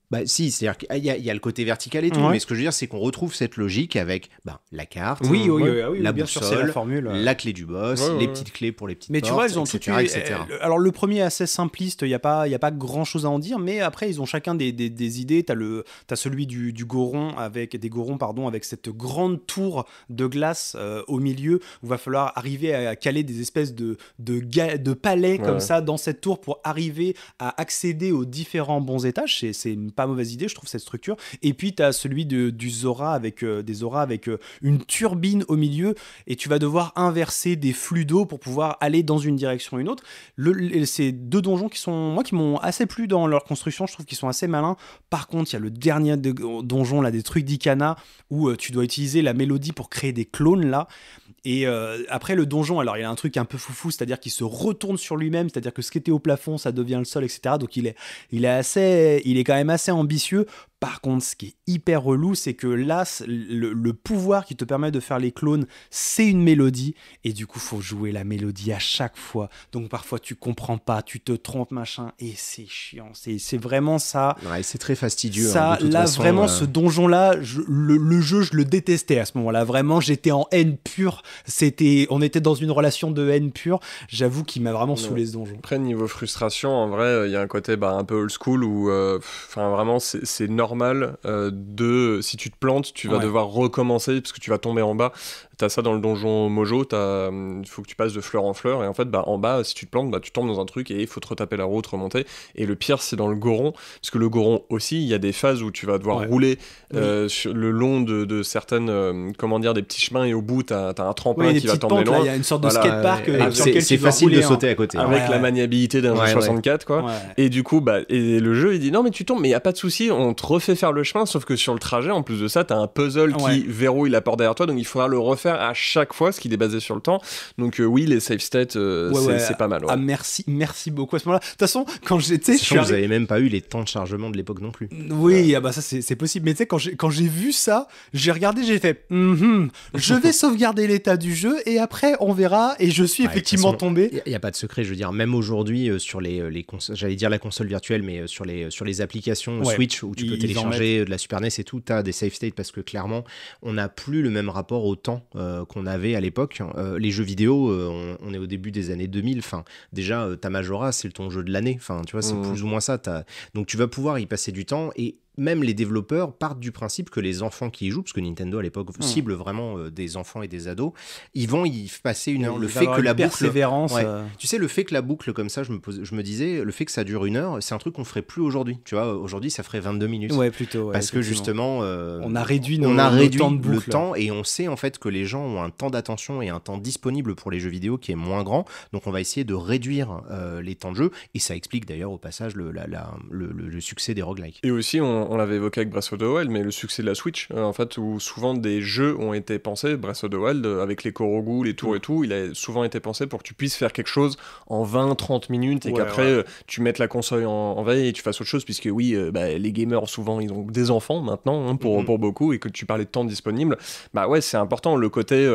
bah, si, c'est-à-dire qu'il y, a le côté vertical et tout, mais ce que je veux dire, c'est qu'on retrouve cette logique avec ben, la carte, oui, ah la boussole, sûr, la, formule, euh. la clé du boss, les petites clés pour les petites Mais tu vois, ils ont tout euh, alors le premier est assez simpliste, il n'y a pas, y a pas grand-chose à en dire, mais après, ils ont chacun des, des, idées. Tu as, as, celui du, goron, avec, des gorons, pardon, avec cette grande tour de glace euh, au milieu, où va falloir arriver à caler des espèces de, de, de palais comme ça dans cette tour pour arriver à accéder aux différents bons étages. C'est une pas mauvaise idée, je trouve cette structure. Et puis tu as celui de, du Zora avec euh, des Zora avec euh, une turbine au milieu et tu vas devoir inverser des flux d'eau pour pouvoir aller dans une direction ou une autre. Le, ces deux donjons qui sont moi qui m'ont assez plu dans leur construction, je trouve qu'ils sont assez malins. Par contre, il y a le dernier donjon là des trucs d'Ikana où euh, tu dois utiliser la mélodie pour créer des clones là. Et après le donjon, alors il a un truc un peu foufou, c'est-à-dire qu'il se retourne sur lui-même, c'est-à-dire que ce qui était au plafond, ça devient le sol, etc. Donc il est, il est assez, il est quand même assez ambitieux par contre, ce qui est hyper relou, c'est que là, le, pouvoir qui te permet de faire les clones, c'est une mélodie, et du coup, faut jouer la mélodie à chaque fois. Donc parfois, tu comprends pas, tu te trompes, machin, et c'est chiant. C'est vraiment ça. c'est très fastidieux. Hein, là, vraiment, euh. ce donjon-là, le, jeu, je le détestais à ce moment-là. Vraiment, j'étais en haine pure. C'était, on était dans une relation de haine pure. J'avoue qu'il m'a vraiment saoulé ce donjon. Après, niveau frustration, en vrai, euh, il y a un côté bah, un peu old school où, euh, enfin, vraiment, c'est normal normal euh, de si tu te plantes, tu vas devoir recommencer parce que tu vas tomber en bas. tu as ça dans le donjon Mojo, il hum, faut que tu passes de fleur en fleur et en fait bah, en bas si tu te plantes bah, tu tombes dans un truc et il faut te retaper la route, remonter. Et le pire c'est dans le Goron parce que le Goron aussi il y a des phases où tu vas devoir rouler euh, sur, le long de, certaines hum, comment dire des petits chemins et au bout t'as as un tremplin qui va t'emmener loin. Il y a une sorte de skatepark euh, c'est facile de sauter à hein. côté avec la maniabilité d'un 64 quoi. Et du coup bah et le jeu il dit non mais tu tombes mais il y a pas de souci on te refait faire le chemin, sauf que sur le trajet, en plus de ça, tu as un puzzle qui verrouille la porte derrière toi, donc il faudra le refaire à chaque fois, ce qui est basé sur le temps. Donc euh, oui, les save states, euh, c'est pas mal. Ah, merci, merci beaucoup à ce moment-là. De toute façon, quand j'étais... Vous n'avez même pas eu les temps de chargement de l'époque non plus. Oui, ah bah ça c'est possible. Mais tu sais, quand j'ai vu ça, j'ai regardé, j'ai fait, mm-hmm, je vais sauvegarder l'état du jeu et après on verra. Et je suis effectivement tombé. Il n'y a, pas de secret, je veux dire, même aujourd'hui euh, sur les, les j'allais dire la console virtuelle, mais sur les, sur les applications Switch où tu peux changer de la Super NES et tout, tu as des safe states parce que clairement, on n'a plus le même rapport au temps euh, qu'on avait à l'époque. Euh, les jeux vidéo, euh, on, est au début des années 2000. fin déjà, ta Majora, c'est ton jeu de l'année. Enfin, tu vois, c'est mmh. plus ou moins ça. Donc, tu vas pouvoir y passer du temps et même les développeurs partent du principe que les enfants qui y jouent, parce que Nintendo à l'époque cible vraiment euh, des enfants et des ados, ils vont y passer une heure. le fait que la boucle, euh. tu sais, le fait que la boucle comme ça, je me, je me disais, le fait que ça dure une heure, c'est un truc qu'on ferait plus aujourd'hui. Tu vois, aujourd'hui ça ferait 22 minutes. Ouais, plutôt. parce que justement, euh, on a réduit, on a réduit temps de le temps et on sait en fait que les gens ont un temps d'attention et un temps disponible pour les jeux vidéo qui est moins grand. Donc on va essayer de réduire les temps de jeu et ça explique d'ailleurs au passage le, la, le, le succès des roguelikes. Et aussi on on, l'avait évoqué avec Breath of the Wild, mais le succès de la Switch, euh, en fait, où souvent des jeux ont été pensés, Breath of the Wild, euh, avec les Korogu, les tours et mm. tout, il a souvent été pensé pour que tu puisses faire quelque chose en 20-30 minutes et qu'après, euh, tu mettes la console en, veille et tu fasses autre chose, puisque oui, bah, les gamers, souvent, ils ont des enfants maintenant, hein, pour, mm. pour beaucoup, et que tu parlais de temps disponible, bah ouais, c'est important, le côté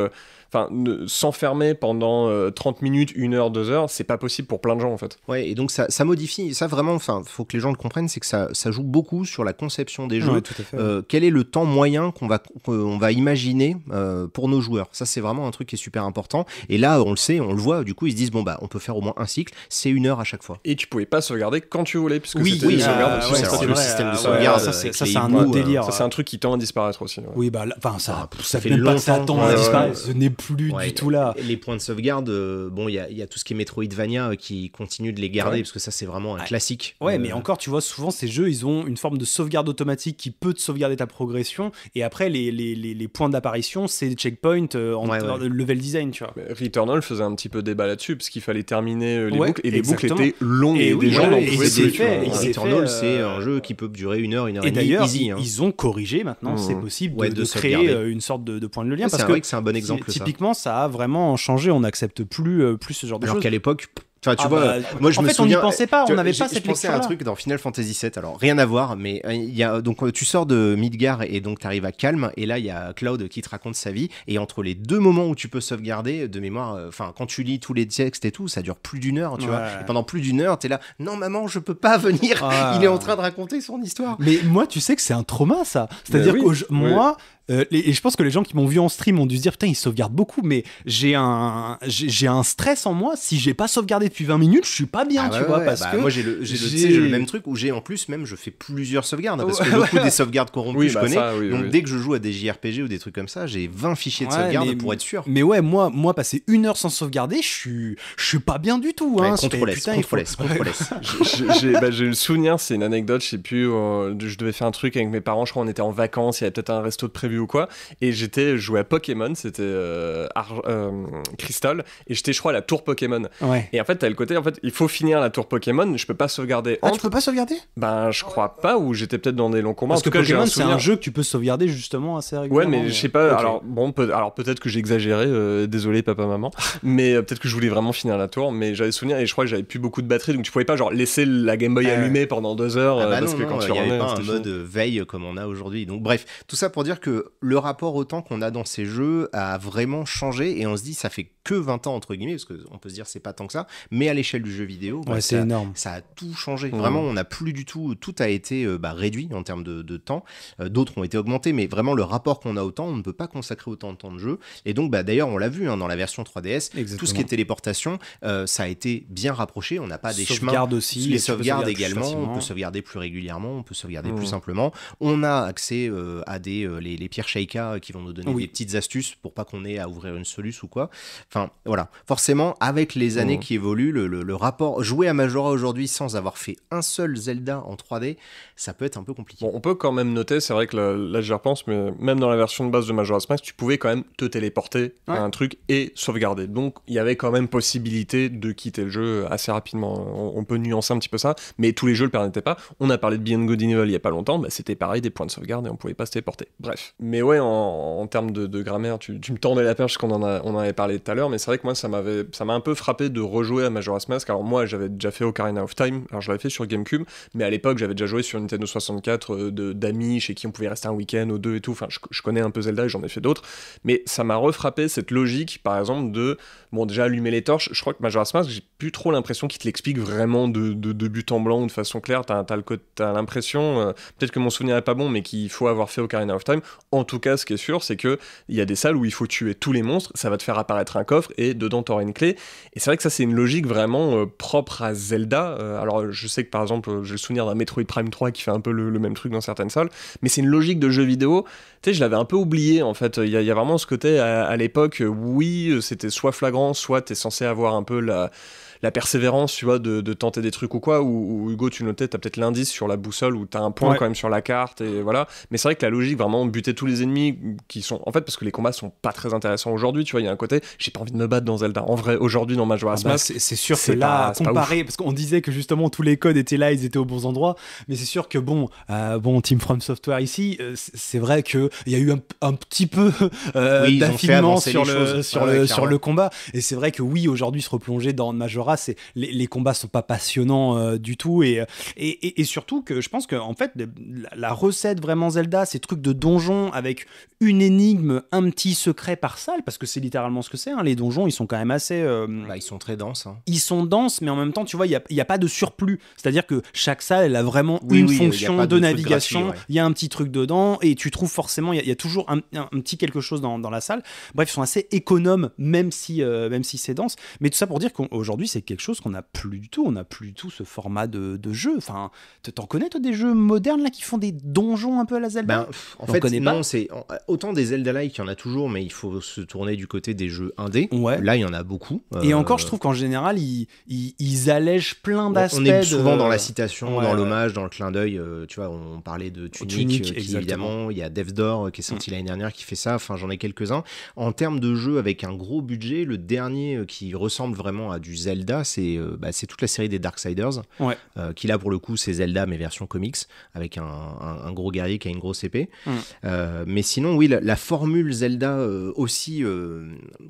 enfin, s'enfermer pendant 30 euh, minutes, 1 heure, 2 heures, c'est pas possible pour plein de gens en fait. Ouais, et donc ça, ça modifie, ça vraiment, enfin, faut que les gens le comprennent, c'est que ça, ça joue beaucoup sur la conception des jeux. tout à fait, euh, quel est le temps moyen qu'on va, va imaginer euh, pour nos joueurs Ça, c'est vraiment un truc qui est super important. Et là, on le sait, on le voit, du coup, ils se disent, bon, bah, on peut faire au moins un cycle, c'est une heure à chaque fois. Et tu pouvais pas sauvegarder quand tu voulais, puisque oui, c'était oui, ah, le système de sauvegarde. ça, c'est un délire. Ça, c'est un truc qui tend à disparaître aussi. Oui, bah, enfin, ça, ça, fait longtemps. Ça tend à disparaître. Ce n'est plus du tout là. Les points de sauvegarde, euh, bon, il y, a, tout ce qui est Metroidvania euh, qui continue de les garder parce que ça, c'est vraiment un classique. Ouais, euh, mais encore, tu vois, souvent ces jeux, ils ont une forme de sauvegarde automatique qui peut te sauvegarder ta progression et après, les, les, les, points d'apparition, c'est checkpoint checkpoints en level design, tu vois. Returnal faisait un petit peu débat là-dessus parce qu'il fallait terminer les boucles et les boucles étaient longues et, des gens étaient fait, Returnal, c'est un jeu qui peut durer une heure, une heure et, et d'ailleurs, ils hein. ont corrigé maintenant, mmh. c'est possible de, créer une sorte de, point de lien parce que c'est un bon exemple ça a vraiment changé. On n'accepte plus, euh, plus ce genre de choses. Alors qu'à l'époque, tu vois, ah bah, moi je en fait, on n'y pensait pas, on n'avait pas cette Je pensais à un truc dans Final Fantasy VII. Alors rien à voir, mais euh, il y a donc euh, tu sors de Midgar et donc tu arrives à Calme et là il y a Cloud qui te raconte sa vie et entre les deux moments où tu peux sauvegarder de mémoire, enfin quand tu lis tous les textes et tout, ça dure plus d'une heure, tu vois. Et pendant plus d'une heure, tu es là, non maman, je peux pas venir. Ah. Il est en train de raconter son histoire. Mais moi, tu sais que c'est un trauma ça. Bah C'est-à-dire que moi, euh, et je pense que les gens qui m'ont vu en stream ont dû se dire putain, ils sauvegardent beaucoup, mais j'ai un, j'ai, un stress en moi. Si j'ai pas sauvegardé depuis 20 minutes, je suis pas bien, ah tu vois. parce bah que moi, j'ai le, même truc où j'ai en plus, même, je fais plusieurs sauvegardes. Parce que beaucoup des sauvegardes corrompues, je bah connais. donc dès que je joue à des JRPG ou des trucs comme ça, j'ai 20 fichiers de sauvegarde pour être sûr. Mais ouais, moi, moi passer une heure sans sauvegarder, je suis, je suis pas bien du tout. Hein, j'ai le souvenir, c'est une anecdote, je sais plus, euh, je devais faire un truc avec mes parents, je crois, on était en vacances, il y avait peut-être un resto de prévu ou quoi. Et j'étais joué à Pokémon, c'était euh, euh, Crystal, et j'étais, je crois, à la tour Pokémon. Et en fait, t'as le côté, en fait, il faut finir la tour Pokémon, je peux pas sauvegarder. Ah, tu peux pas sauvegarder Ben, je crois pas, ou j'étais peut-être dans des longs combats. Parce tout que Pokémon, c'est un jeu que tu peux sauvegarder justement assez régulièrement. Ouais, mais je sais pas, alors, bon, peut alors peut-être que j'ai exagéré, euh, désolé papa, maman, mais peut-être que je voulais vraiment finir la tour, mais j'avais souvenir, et je crois que j'avais plus beaucoup de batterie, donc tu pouvais pas, genre, laisser la Game Boy allumée pendant deux heures, ah bah parce que quand tu pas un mode veille comme on a aujourd'hui. Donc, bref, tout ça pour dire que le rapport au temps qu'on a dans ces jeux a vraiment changé et on se dit ça fait que 20 ans entre guillemets parce qu'on peut se dire c'est pas tant que ça mais à l'échelle du jeu vidéo bah, c'est énorme ça a tout changé mmh. vraiment on n'a plus du tout tout a été euh, bah, réduit en termes de, temps euh, d'autres ont été augmentés mais vraiment le rapport qu'on a au temps on ne peut pas consacrer autant de temps de jeu et donc bah, d'ailleurs on l'a vu hein, dans la version 3DS tout ce qui est téléportation euh, ça a été bien rapproché on n'a pas des chemins aussi les sauvegardes également on peut sauvegarder plus régulièrement on peut sauvegarder plus mmh. simplement on a accès à des les Pierre Sheikha euh, qui vont nous donner des petites astuces pour pas qu'on ait à ouvrir une soluce ou quoi. Enfin, voilà. Forcément, avec les années oh. qui évoluent, le, rapport jouer à Majora aujourd'hui sans avoir fait un seul Zelda en 3D, ça peut être un peu compliqué. Bon, on peut quand même noter, c'est vrai que là, j'y repense, mais même dans la version de base de Majora's Mask, tu pouvais quand même te téléporter à un truc et sauvegarder. Donc, il y avait quand même possibilité de quitter le jeu assez rapidement. On, peut nuancer un petit peu ça, mais tous les jeux le permettaient pas. On a parlé de Beyond Good il y a pas longtemps, bah, c'était pareil, des points de sauvegarde et on pouvait pas se téléporter. Bref, mais ouais, en, termes de, grammaire, tu, me tendais la perche qu'on en, on avait parlé tout à l'heure, mais c'est vrai que moi, ça m'avait, ça m'a un peu frappé de rejouer à Majora's Mask. Alors moi, j'avais déjà fait Ocarina of Time, alors je l'avais fait sur GameCube, mais à l'époque, j'avais déjà joué sur Nintendo 64 euh, de, d'amis chez qui on pouvait rester un week-end ou deux et tout. Enfin, je, je connais un peu Zelda et j'en ai fait d'autres, mais ça m'a refrappé cette logique, par exemple, de bon, déjà allumer les torches, je crois que Majora's Mask, j'ai plus trop l'impression qu'il te l'explique vraiment de, de, but en blanc ou de façon claire. T'as as, l'impression, euh, peut-être que mon souvenir est pas bon, mais qu'il faut avoir fait Ocarina of Time. En tout cas, ce qui est sûr, c'est que il y a des salles où il faut tuer tous les monstres, ça va te faire apparaître un coffre et dedans t'auras une clé. Et c'est vrai que ça, c'est une logique vraiment euh, propre à Zelda. Euh, alors, je sais que par exemple, j'ai le souvenir d'un Metroid Prime 3 qui fait un peu le, même truc dans certaines salles, mais c'est une logique de jeu vidéo. Tu sais, je l'avais un peu oublié en fait. Il y, a vraiment ce côté à l'époque, oui, c'était soit flagrant soit tu es censé avoir un peu la, la persévérance, tu vois, de, tenter des trucs ou quoi. Ou Hugo, tu notais, t'as peut-être l'indice sur la boussole ou t'as un point quand même sur la carte et voilà. Mais c'est vrai que la logique, vraiment buter tous les ennemis qui sont, en fait, parce que les combats sont pas très intéressants aujourd'hui, tu vois, il y a un côté, j'ai pas envie de me battre dans Zelda. En vrai, aujourd'hui dans Majora's ah bah, Mask, c'est sûr que là, comparé, parce qu'on disait que justement tous les codes étaient là, ils étaient aux bons endroits, mais c'est sûr que bon, euh, bon, Team From Software ici, euh, c'est vrai que il y a eu un, petit peu euh, d'affinement sur le sur, le, sur le combat, et c'est vrai que oui, aujourd'hui se replonger dans Majora's les, combats sont pas passionnants euh, du tout euh, et, et, surtout que je pense que en fait la, recette vraiment Zelda, ces trucs de donjons avec une énigme, un petit secret par salle, parce que c'est littéralement ce que c'est. Hein, les donjons, ils sont quand même assez. Euh, bah, ils sont très denses. Hein. Ils sont denses, mais en même temps, tu vois, il n'y a, pas de surplus. C'est-à-dire que chaque salle, elle a vraiment une fonction de, navigation. Il y a un petit truc dedans et tu trouves forcément, il y, a toujours un, petit quelque chose dans, la salle. Bref, ils sont assez économes, même si, même si c'est dense. Mais tout ça pour dire qu'aujourd'hui, c'est quelque chose qu'on n'a plus du tout. On n'a plus du tout ce format de, jeu. Enfin, t'en connais, toi, des jeux modernes là, qui font des donjons un peu à la Zelda ben, En fait, non, c'est autant des Zelda-like, il y en a toujours, mais il faut se tourner du côté des jeux indés. Ouais. Là, il y en a beaucoup. Et euh, encore, je trouve qu'en général, ils, allègent plein d'aspects. On est souvent dans la citation, dans l'hommage, dans le clin d'œil. Euh, tu vois, on parlait de Tunic, euh, évidemment, il y a Devdor qui est sorti mm. l'année dernière qui fait ça. Enfin, j'en ai quelques-uns. En termes de jeux avec un gros budget, le dernier qui ressemble vraiment à du Zelda, euh, bah, c'est toute la série des Darksiders, euh, qui là pour le coup c'est Zelda mais version comics, avec un, gros guerrier qui a une grosse épée. Mm. Euh, mais sinon, oui, la, formule Zelda aussi,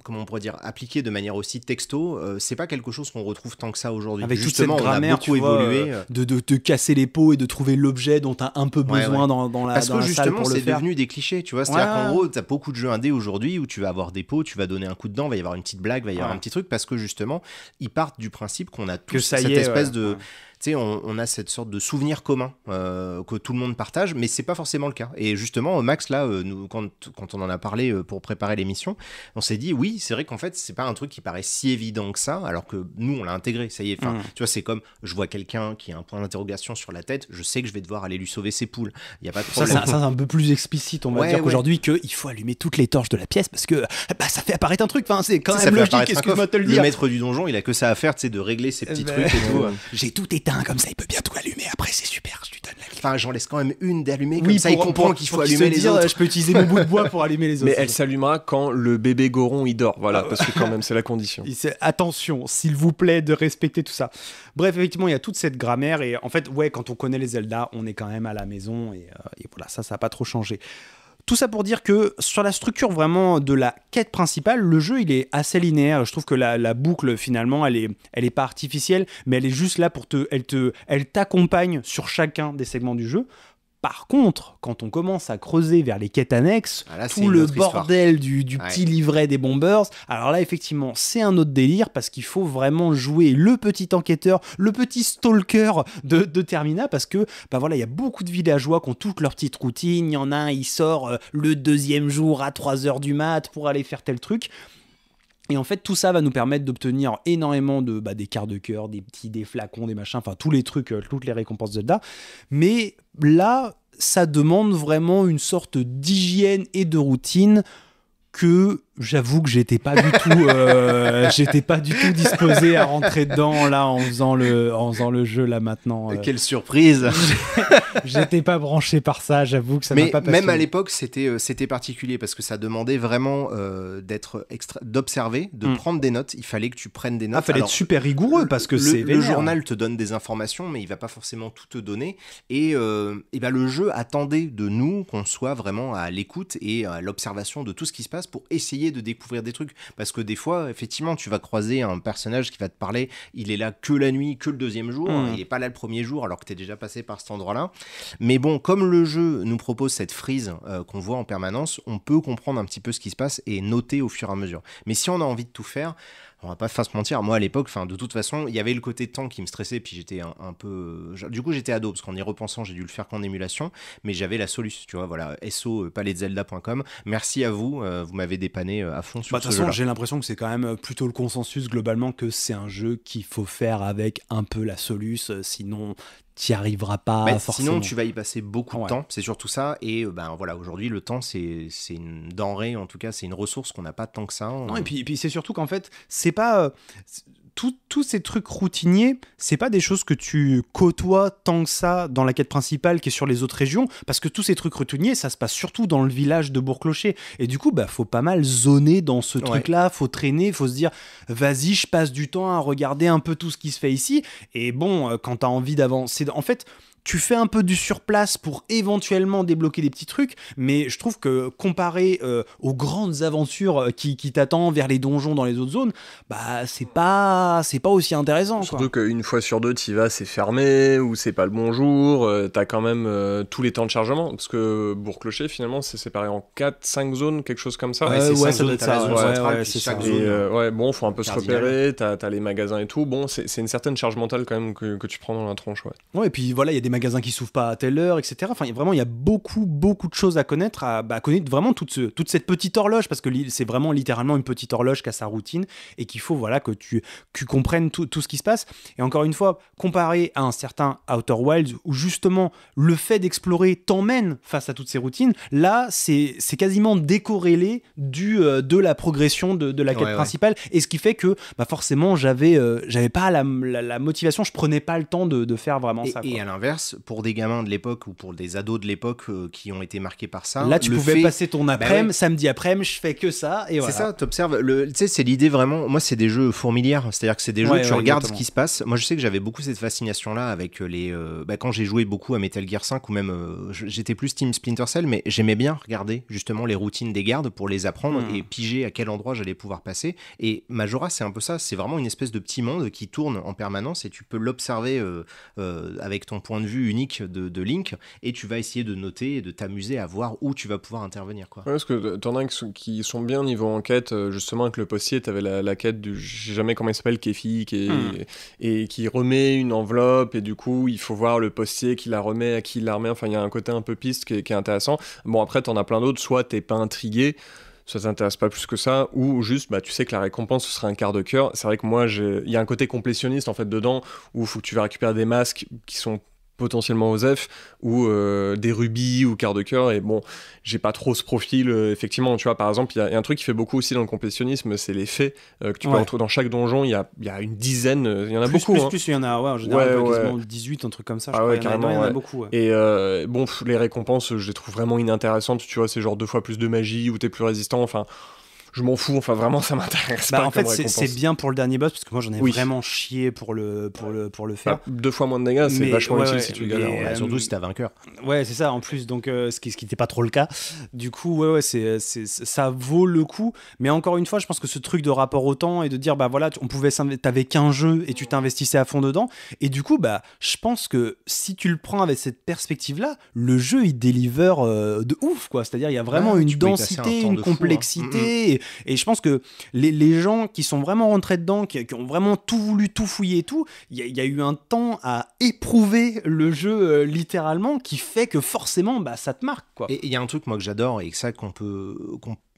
comment on pourrait dire, appliquée de manière aussi texto, c'est pas quelque chose qu'on retrouve tant que ça aujourd'hui. Avec Justement, cette on a beaucoup évolué. De, de, casser les pots et de trouver l'objet dont tu as un peu besoin Dans, dans, la Parce que justement, c'est devenu des clichés, tu vois. C'est-à-dire qu'en gros, tu as beaucoup de jeux indés aujourd'hui où tu vas avoir des pots, tu vas donner un coup dedans va y avoir une petite blague, va y avoir un petit truc, parce que justement, il du principe qu'on a tous cette espèce de on, a cette sorte de souvenir commun euh, que tout le monde partage, mais c'est pas forcément le cas. Et justement, euh, Max, là, euh, nous, quand, on en a parlé pour préparer l'émission, on s'est dit, oui, c'est vrai qu'en fait, c'est pas un truc qui paraît si évident que ça, alors que nous, on l'a intégré, ça y est. Enfin, mmh. tu vois, c'est comme, je vois quelqu'un qui a un point d'interrogation sur la tête, je sais que je vais devoir aller lui sauver ses poules. Il y a pas de problème. Ça, c'est un peu plus explicite, on va dire qu'aujourd'hui, qu'il faut allumer toutes les torches de la pièce parce que bah, ça fait apparaître un truc. Enfin, c'est quand même ça logique, excuse-moi le maître du donjon, il a que ça à faire, c'est de régler ses eh petits ben, trucs et tout. J'ai tout éteint comme ça, il peut bien tout allumer. Après, c'est super, je lui donne la Enfin, j'en laisse quand même une d'allumer, comme ça il comprend qu'il faut, allumer les Je peux utiliser mon bout de bois pour allumer les autres. Mais elle s'allumera quand le bébé Goron il dort, voilà, ah, parce que quand même, c'est la condition. Attention, s'il vous plaît, de respecter tout ça. Bref, effectivement, il y a toute cette grammaire, et en fait, ouais, quand on connaît les Zelda, on est quand même à la maison, et, euh, et voilà, ça, ça n'a pas trop changé. Tout ça pour dire que sur la structure vraiment de la quête principale, le jeu il est assez linéaire. Je trouve que la, boucle finalement elle est, elle est pas artificielle, mais elle est juste là pour te, elle te, elle t'accompagne sur chacun des segments du jeu par contre, quand on commence à creuser vers les quêtes annexes, ah, tout le bordel du, petit livret des Bombers, alors là, effectivement, c'est un autre délire parce qu'il faut vraiment jouer le petit enquêteur, le petit stalker de, Termina parce que, bah voilà, il y a beaucoup de villageois qui ont toutes leurs petites routines. Il y en a un, il sort euh, le deuxième jour à 3h du mat pour aller faire tel truc. Et en fait, tout ça va nous permettre d'obtenir énormément de bah, des quarts de cœur, des petits, des flacons, des machins, enfin tous les trucs, euh, toutes les récompenses Zelda. Mais là, ça demande vraiment une sorte d'hygiène et de routine que J'avoue que j'étais pas du tout, euh, j'étais pas du tout disposé à rentrer dedans là en faisant le, en faisant le jeu là maintenant. Euh. Quelle surprise J'étais pas branché par ça. J'avoue que ça m'a pas. Passionné. Même à l'époque, c'était, euh, c'était particulier parce que ça demandait vraiment d'être extra... d'observer, de hmm. prendre des notes. Il fallait que tu prennes des ah, notes. Il fallait être super rigoureux parce que le, le journal te donne des informations, mais il va pas forcément tout te donner. Et, et ben, le jeu attendait de nous qu'on soit vraiment à l'écoute et à l'observation de tout ce qui se passe pour essayer de découvrir des trucs. Parce que des fois, effectivement, tu vas croiser un personnage qui va te parler, il est là que la nuit, que le deuxième jour, mmh. il n'est pas là le premier jour alors que tu es déjà passé par cet endroit-là. Mais bon, comme le jeu nous propose cette frise euh, qu'on voit en permanence, on peut comprendre un petit peu ce qui se passe et noter au fur et à mesure. Mais si on a envie de tout faire, on va pas se mentir, moi à l'époque, enfin de toute façon, il y avait le côté temps qui me stressait, puis j'étais un, peu, du coup j'étais ado parce qu'en y repensant, j'ai dû le faire qu'en émulation, mais j'avais la solution, tu vois, voilà, so euh, Merci à vous, euh, vous m'avez dépanné euh, à fond sur bah, ce De toute façon, j'ai l'impression que c'est quand même plutôt le consensus globalement que c'est un jeu qu'il faut faire avec un peu la soluce, sinon t'y arriveras pas bah, Sinon, tu vas y passer beaucoup de temps, c'est surtout ça. Et euh, ben voilà, aujourd'hui, le temps, c'est une denrée, en tout cas, c'est une ressource qu'on n'a pas tant que ça. Non, et puis, et puis c'est surtout qu'en fait, c'est pas. Euh, tous ces trucs routiniers, c'est pas des choses que tu côtoies tant que ça dans la quête principale qui est sur les autres régions, parce que tous ces trucs routiniers, ça se passe surtout dans le village de Bourg-Clocher. Et du coup, bah, faut pas mal zoner dans ce truc-là, faut traîner, faut se dire, vas-y, je passe du temps à regarder un peu tout ce qui se fait ici. Et bon, euh, quand tu as envie d'avancer, en fait, tu fais un peu du surplace pour éventuellement débloquer des petits trucs, mais je trouve que comparé euh, aux grandes aventures euh, qui, t'attendent vers les donjons dans les autres zones, bah c'est pas c'est pas aussi intéressant. Surtout qu'une fois sur deux, y vas, c'est fermé ou c'est pas le bon jour. Euh, t'as quand même tous les temps de chargement parce que Bourg-Clocher finalement c'est séparé en 4-5 zones, quelque chose comme ça. Ouais, c'est ça ça. Ouais, bon, faut un peu se repérer. T'as as les magasins et tout. Bon, c'est une certaine charge mentale quand même que, que tu prends dans la tronche. Ouais. ouais et puis voilà, il y a des magasin qui s'ouvrent pas à telle heure, etc. Enfin, y a vraiment, il y a beaucoup, beaucoup de choses à connaître, à, bah, connaître vraiment toute, ce, toute cette petite horloge, parce que c'est vraiment littéralement une petite horloge qui a sa routine et qu'il faut voilà, que, tu, que tu comprennes tout, tout, ce qui se passe. Et encore une fois, comparé à un certain Outer Wilds, où justement le fait d'explorer t'emmène face à toutes ces routines, là, c'est quasiment décorrélé du, euh, de la progression de, de la quête principale. Et ce qui fait que bah, forcément, j'avais euh, j'avais pas la, motivation, je prenais pas le temps de, faire vraiment ça. Et à l'inverse, pour des gamins de l'époque ou pour des ados de l'époque euh, qui ont été marqués par ça. Là, tu pouvais passer ton bah après-midi, samedi après-midi, je fais que ça. Et voilà. C'est ça, t'observes. Tu sais, c'est l'idée vraiment. Moi, c'est des jeux fourmilières. C'est-à-dire que c'est des jeux, où tu regardes ce qui se passe. Moi, je sais que j'avais beaucoup cette fascination-là avec euh, les. Euh, bah, quand j'ai joué beaucoup à Metal Gear 5 ou même. j'étais plus Team Splinter Cell, mais j'aimais bien regarder justement les routines des gardes pour les apprendre hmm. et piger à quel endroit j'allais pouvoir passer. Et Majora, c'est un peu ça. C'est vraiment une espèce de petit monde qui tourne en permanence et tu peux l'observer avec ton point de vue unique de, de, Link et tu vas essayer de noter et de t'amuser à voir où tu vas pouvoir intervenir. Quoi. parce que t'en as qui sont bien niveau enquête, euh, justement avec le postier, t'avais la, la quête du, je jamais comment il s'appelle, Kefi, qui hmm. et, qui remet une enveloppe et du coup il faut voir le postier qui la remet, à qui il la remet, enfin il y a un côté un peu piste qui est, intéressant. Bon après t'en as plein d'autres, soit t'es pas intrigué, ça t'intéresse pas plus que ça, ou juste bah, tu sais que la récompense ce serait un quart de cœur. C'est vrai que moi, il y a un côté complétionniste en fait dedans où faut que tu vas récupérer des masques qui sont potentiellement f ou euh, des rubis ou quart de cœur et bon j'ai pas trop ce profil euh, effectivement tu vois par exemple il y, a un truc qui fait beaucoup aussi dans le compétitionnisme c'est les faits euh, que tu peux retrouver dans chaque donjon il y a, y a, une dizaine il y en a beaucoup hein. plus, il y en a ouais, en général 18 un truc comme ça je ah il y, en a, beaucoup et bon les récompenses je les trouve vraiment inintéressantes tu vois c'est genre deux fois plus de magie ou t'es plus résistant enfin je m'en fous. Enfin, vraiment, ça m'intéresse bah, En fait, c'est bien pour le dernier boss parce que moi, j'en ai vraiment chié pour le pour le pour le faire. Bah, deux fois moins de dégâts, c'est vachement utile si tu le gagnes. Euh, surtout si t'as vainqueur. Ouais, c'est ça. En plus, donc euh, ce qui ce qui n'était pas trop le cas. Du coup, ouais, ouais, c'est ça vaut le coup. Mais encore une fois, je pense que ce truc de rapport au temps et de dire bah voilà, on pouvait t'avais qu'un jeu et tu t'investissais à fond dedans. Et du coup, bah je pense que si tu le prends avec cette perspective là, le jeu il délivre euh, de ouf quoi. C'est-à-dire il y a vraiment une densité, une hein. complexité. Mm, mm. Et je pense que les, gens qui sont vraiment rentrés dedans, qui, ont vraiment tout voulu, tout fouiller et tout, il y, a eu un temps à éprouver le jeu euh, littéralement qui fait que forcément, bah, ça te marque. Quoi. Et il y a un truc, moi, que j'adore et que ça qu'on peut.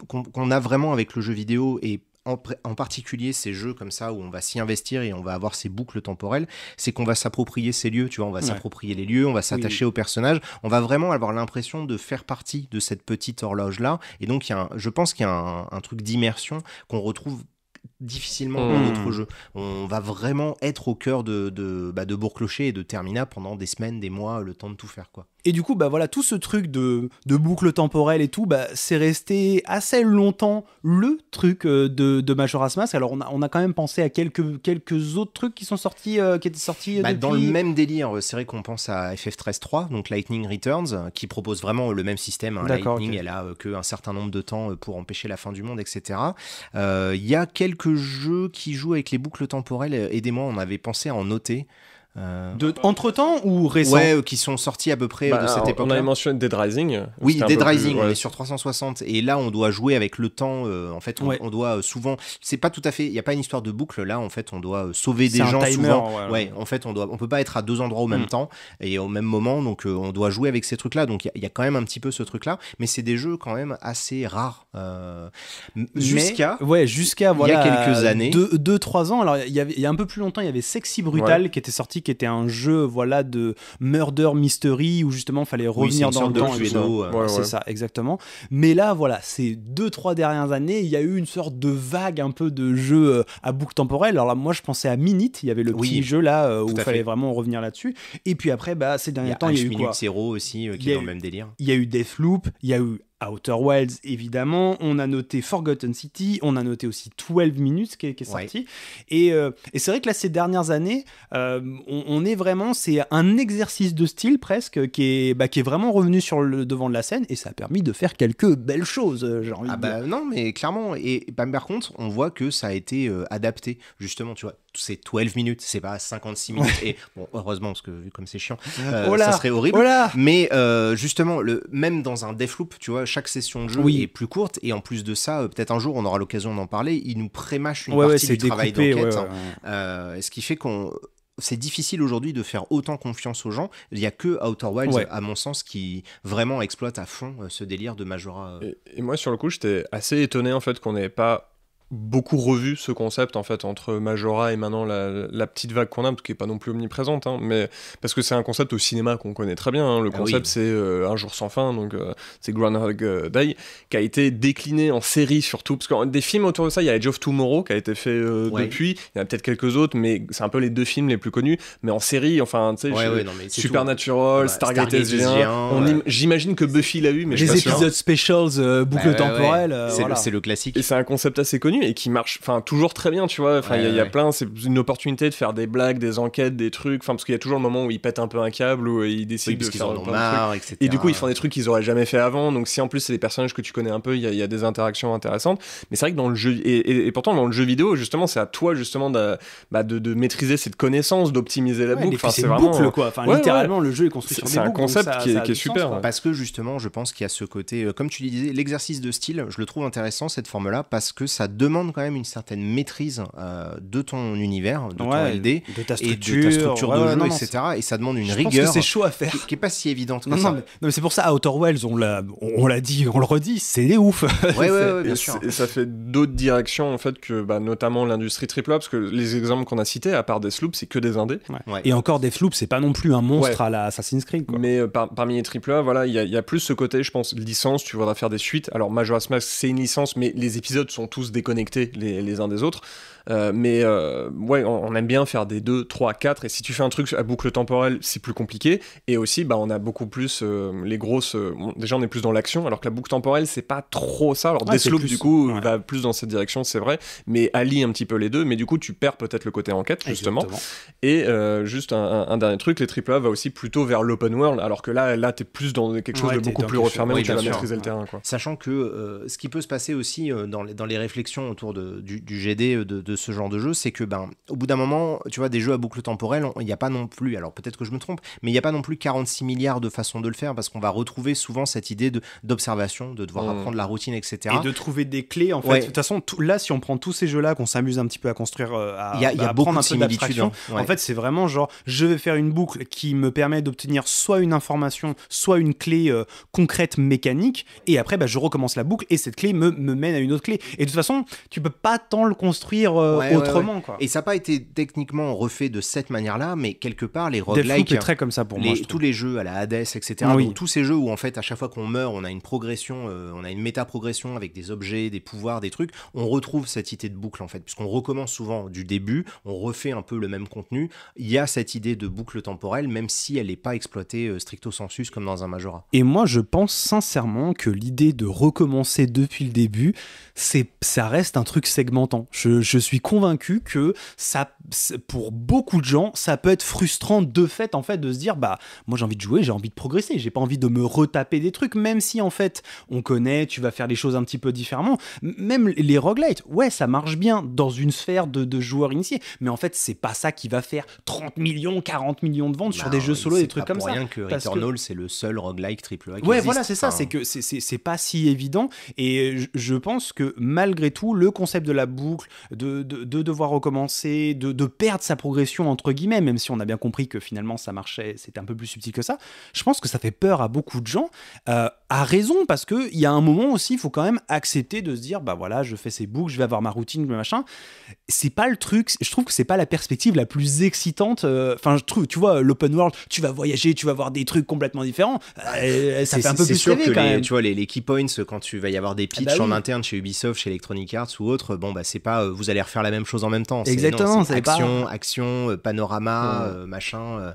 qu'on a vraiment avec le jeu vidéo et en, particulier ces jeux comme ça où on va s'y investir et on va avoir ces boucles temporelles, c'est qu'on va s'approprier ces lieux, tu vois, on va s'approprier les lieux, on va s'attacher aux personnages, on va vraiment avoir l'impression de faire partie de cette petite horloge-là. Et donc, y a je pense qu'il y a un, truc d'immersion qu'on retrouve difficilement dans hmm. d'autres jeux. On va vraiment être au cœur de, de, bah de Bourg-Clocher et de Termina pendant des semaines, des mois, le temps de tout faire. quoi. Et du coup, bah, voilà, tout ce truc de, boucles boucle temporelle et tout, bah, c'est resté assez longtemps le truc euh, de, Majora's Mask. Alors, on a, quand même pensé à quelques, autres trucs qui sont sortis, euh, qui étaient sortis depuis... Bah, dans le même délire, euh, c'est vrai qu'on pense à ff 3, donc Lightning Returns, qui propose vraiment le même système. Hein. Lightning, elle a qu'un certain nombre de temps pour empêcher la fin du monde, etc. Il y a quelques jeux qui jouent avec les boucles temporelles. Aidez-moi, on avait pensé à en noter. Euh, entre temps ou récents Ouais, euh, qui sont sortis à peu près euh, de bah, cette époque. On avait mentionné Dead Rising. Oui, Dead Rising, on est sur 360. Et là, on doit jouer avec le temps. en fait, on, doit souvent. C'est pas tout à fait. Il n'y a pas une histoire de boucle. Là, en fait, on doit sauver des gens souvent. Ouais, ouais, en fait, on doit. On peut pas être à deux endroits au même mm. temps et au même moment. Donc, on doit jouer avec ces trucs-là. Donc, il y, a quand même un petit peu ce truc-là. Mais c'est des jeux quand même assez rares. jusqu'à. Ouais, jusqu'à voilà. Il y a quelques années. 2-3 ans. Alors, il y, y, a un peu plus longtemps, il y avait Sexy Brutal qui était sorti qui était un jeu voilà de murder mystery où justement il fallait revenir dans le temps. Euh. c'est ça, exactement. Mais là, voilà, ces deux trois dernières années, il y a eu une sorte de vague un peu de jeux euh, à boucle temporelle. Alors là, moi, je pensais à Minute, il y avait le petit jeu là euh, où il fallait vraiment revenir là-dessus. Et puis après, bah ces derniers temps, il y a eu aussi qui est même délire. Il y a eu Deathloop, il y a eu Outer Wilds, évidemment. On a noté Forgotten City. On a noté aussi 12 Minutes qui est, sorti. Euh, et, c'est vrai que là, ces dernières années, euh, on, est vraiment. C'est un exercice de style presque qui est, bah, qui est vraiment revenu sur le devant de la scène et ça a permis de faire quelques belles choses, euh, j'ai envie ah bah Non, mais clairement. Et bah, par contre, on voit que ça a été adapté, justement, tu vois c'est 12 minutes, c'est pas 56 minutes. Et heureusement, parce que vu comme c'est chiant, euh, euh, oh ça serait horrible. Oh mais euh, justement, le, même dans un defloop tu vois, chaque session de jeu est plus courte. Et en plus de ça, peut-être un jour, on aura l'occasion d'en parler. Il nous prémâche une partie du travail d'enquête. Hein. ce qui fait qu'on c'est difficile aujourd'hui de faire autant confiance aux gens. Il n'y a que Outer Wilds, à mon sens, qui vraiment exploite à fond ce délire de Majora. Et, moi, sur le coup, j'étais assez étonné en fait qu'on n'ait pas beaucoup revu ce concept en fait entre Majora et maintenant la, petite vague qu'on a qui est pas non plus omniprésente hein, mais parce que c'est un concept au cinéma qu'on connaît très bien hein. le ah concept c'est euh, un jour sans fin donc euh, c'est Groundhog euh, Day qui a été décliné en série surtout parce que des films autour de ça il y a Age of Tomorrow qui a été fait depuis il y en a peut-être quelques autres mais c'est un peu les deux films les plus connus mais en série enfin tu sais Supernatural Stargate, j'imagine que Buffy l'a eu mais les épisodes specials boucle bah temporelle c'est le, le classique et c'est un concept assez connu et qui marche enfin toujours très bien, tu vois. Enfin, il y, a, plein, c'est une opportunité de faire des blagues, des enquêtes, des trucs. Enfin, parce qu'il y a toujours le moment où ils pètent un peu un câble, où euh, ils décident de faire en marre, Etc. Et du coup, ils font des trucs qu'ils auraient jamais fait avant. Donc, si en plus c'est des personnages que tu connais un peu, il y, a des interactions intéressantes. Mais c'est vrai que dans le jeu, et, pourtant dans le jeu vidéo, justement, c'est à toi justement bah, de, de, maîtriser cette connaissance, d'optimiser la boucle. c'est vraiment boucle, quoi. littéralement, le jeu est construit sur C'est un concept qui, est, super. parce que justement, je pense qu'il y a ce côté, euh, comme tu disais, l'exercice de style, je le trouve intéressant cette forme-là parce que ça demande quand même une certaine maîtrise euh, de ton univers, de ton LD, de ta structure, de, jeu, etc. Et ça demande une je rigueur. c'est chaud à faire. Qui, est pas si évidente. Non, mais, c'est pour ça, Outer Wells, on l'a, on, l'a dit, on le redit, c'est des ouf. bien et sûr. ça fait d'autres directions en fait que bah, notamment l'industrie triple A, parce que les exemples qu'on a cités, à part des sloops, c'est que des indés. Et encore des sloops, c'est pas non plus un monstre à la Assassin's Creed. Mais euh, parmi les triple A, voilà, il y, a plus ce côté, je pense, licence. Tu voudras faire des suites. Alors Majora's Mask, c'est une licence, mais les épisodes sont tous déconnectés connectés les, les uns des autres. Euh, mais euh, ouais, on, aime bien faire des 2, 3, 4. Et si tu fais un truc à boucle temporelle, c'est plus compliqué. Et aussi, bah, on a beaucoup plus euh, les grosses. déjà, on est plus dans l'action, alors que la boucle temporelle, c'est pas trop ça. Alors, Deathloop, du coup, va plus dans cette direction, c'est vrai, mais allie un petit peu les deux. Mais du coup, tu perds peut-être le côté enquête, justement. Et juste un, dernier truc, les AAA va aussi plutôt vers l'open world, alors que là, là, t'es plus dans quelque chose de beaucoup plus refermé tu vas maîtriser le terrain. Quoi. Sachant que ce qui peut se passer aussi dans les, dans, les, réflexions autour de, du, GD de ce genre de jeu, c'est que ben, au bout d'un moment, tu vois, des jeux à boucle temporelle, il n'y a pas non plus, alors peut-être que je me trompe, mais il n'y a pas non plus 46 milliards de façons de le faire parce qu'on va retrouver souvent cette idée d'observation, de, devoir mmh. apprendre la routine, etc. Et de trouver des clés, en fait. De toute façon, là, si on prend tous ces jeux-là qu'on s'amuse un petit peu à construire, euh, à, il y a, beaucoup de hein. En fait, c'est vraiment genre, je vais faire une boucle qui me permet d'obtenir soit une information, soit une clé euh, concrète mécanique, et après, bah, je recommence la boucle et cette clé me, me mène à une autre clé. Et de toute façon, tu peux pas tant le construire euh, euh, autrement. Quoi. Et ça n'a pas été techniquement refait de cette manière-là, mais quelque part, les roguelikes. très comme ça pour moi. tous les jeux à la Hades, etc. tous ces jeux où, en fait, à chaque fois qu'on meurt, on a une progression, euh, on a une méta-progression avec des objets, des pouvoirs, des trucs. On retrouve cette idée de boucle, en fait, puisqu'on recommence souvent du début, on refait un peu le même contenu. Il y a cette idée de boucle temporelle, même si elle n'est pas exploitée euh, stricto sensus comme dans un Majora. Et moi, je pense sincèrement que l'idée de recommencer depuis le début, ça reste un truc segmentant. je suis convaincu que ça, pour beaucoup de gens, ça peut être frustrant de fait, en fait, de se dire, bah, moi j'ai envie de jouer, j'ai envie de progresser, j'ai pas envie de me retaper des trucs, même si en fait, on connaît, tu vas faire les choses un petit peu différemment. Même les roguelites, ouais, ça marche bien dans une sphère de, de joueurs initiés, mais en fait, c'est pas ça qui va faire 30 millions, 40 millions de ventes sur des bah jeux solo, des trucs comme ça. rien que Returnal, c'est le seul roguelike triple A qui Ouais, voilà, c'est ça, c'est que c'est pas si évident, et je pense que malgré tout, le concept de la boucle, de, de, devoir recommencer, de, de, perdre sa progression entre guillemets, même si on a bien compris que finalement ça marchait, c'était un peu plus subtil que ça, je pense que ça fait peur à beaucoup de gens. Euh, a raison, parce qu'il y a un moment aussi, il faut quand même accepter de se dire, bah voilà, je fais ces boucles, je vais avoir ma routine, machin. C'est pas le truc, je trouve que c'est pas la perspective la plus excitante. Euh, enfin, je trouve, tu vois, l'open world, tu vas voyager, tu vas voir des trucs complètement différents. Euh, ça fait un peu plus sûr rêver, que les, Tu vois, les, les, key points, quand tu vas y avoir des pitchs ah bah en interne chez Ubisoft, chez Electronic Arts ou autre, bon, bah c'est pas euh, vous allez refaire la même chose en même temps. Exactement, c'est action, action, panorama, machin.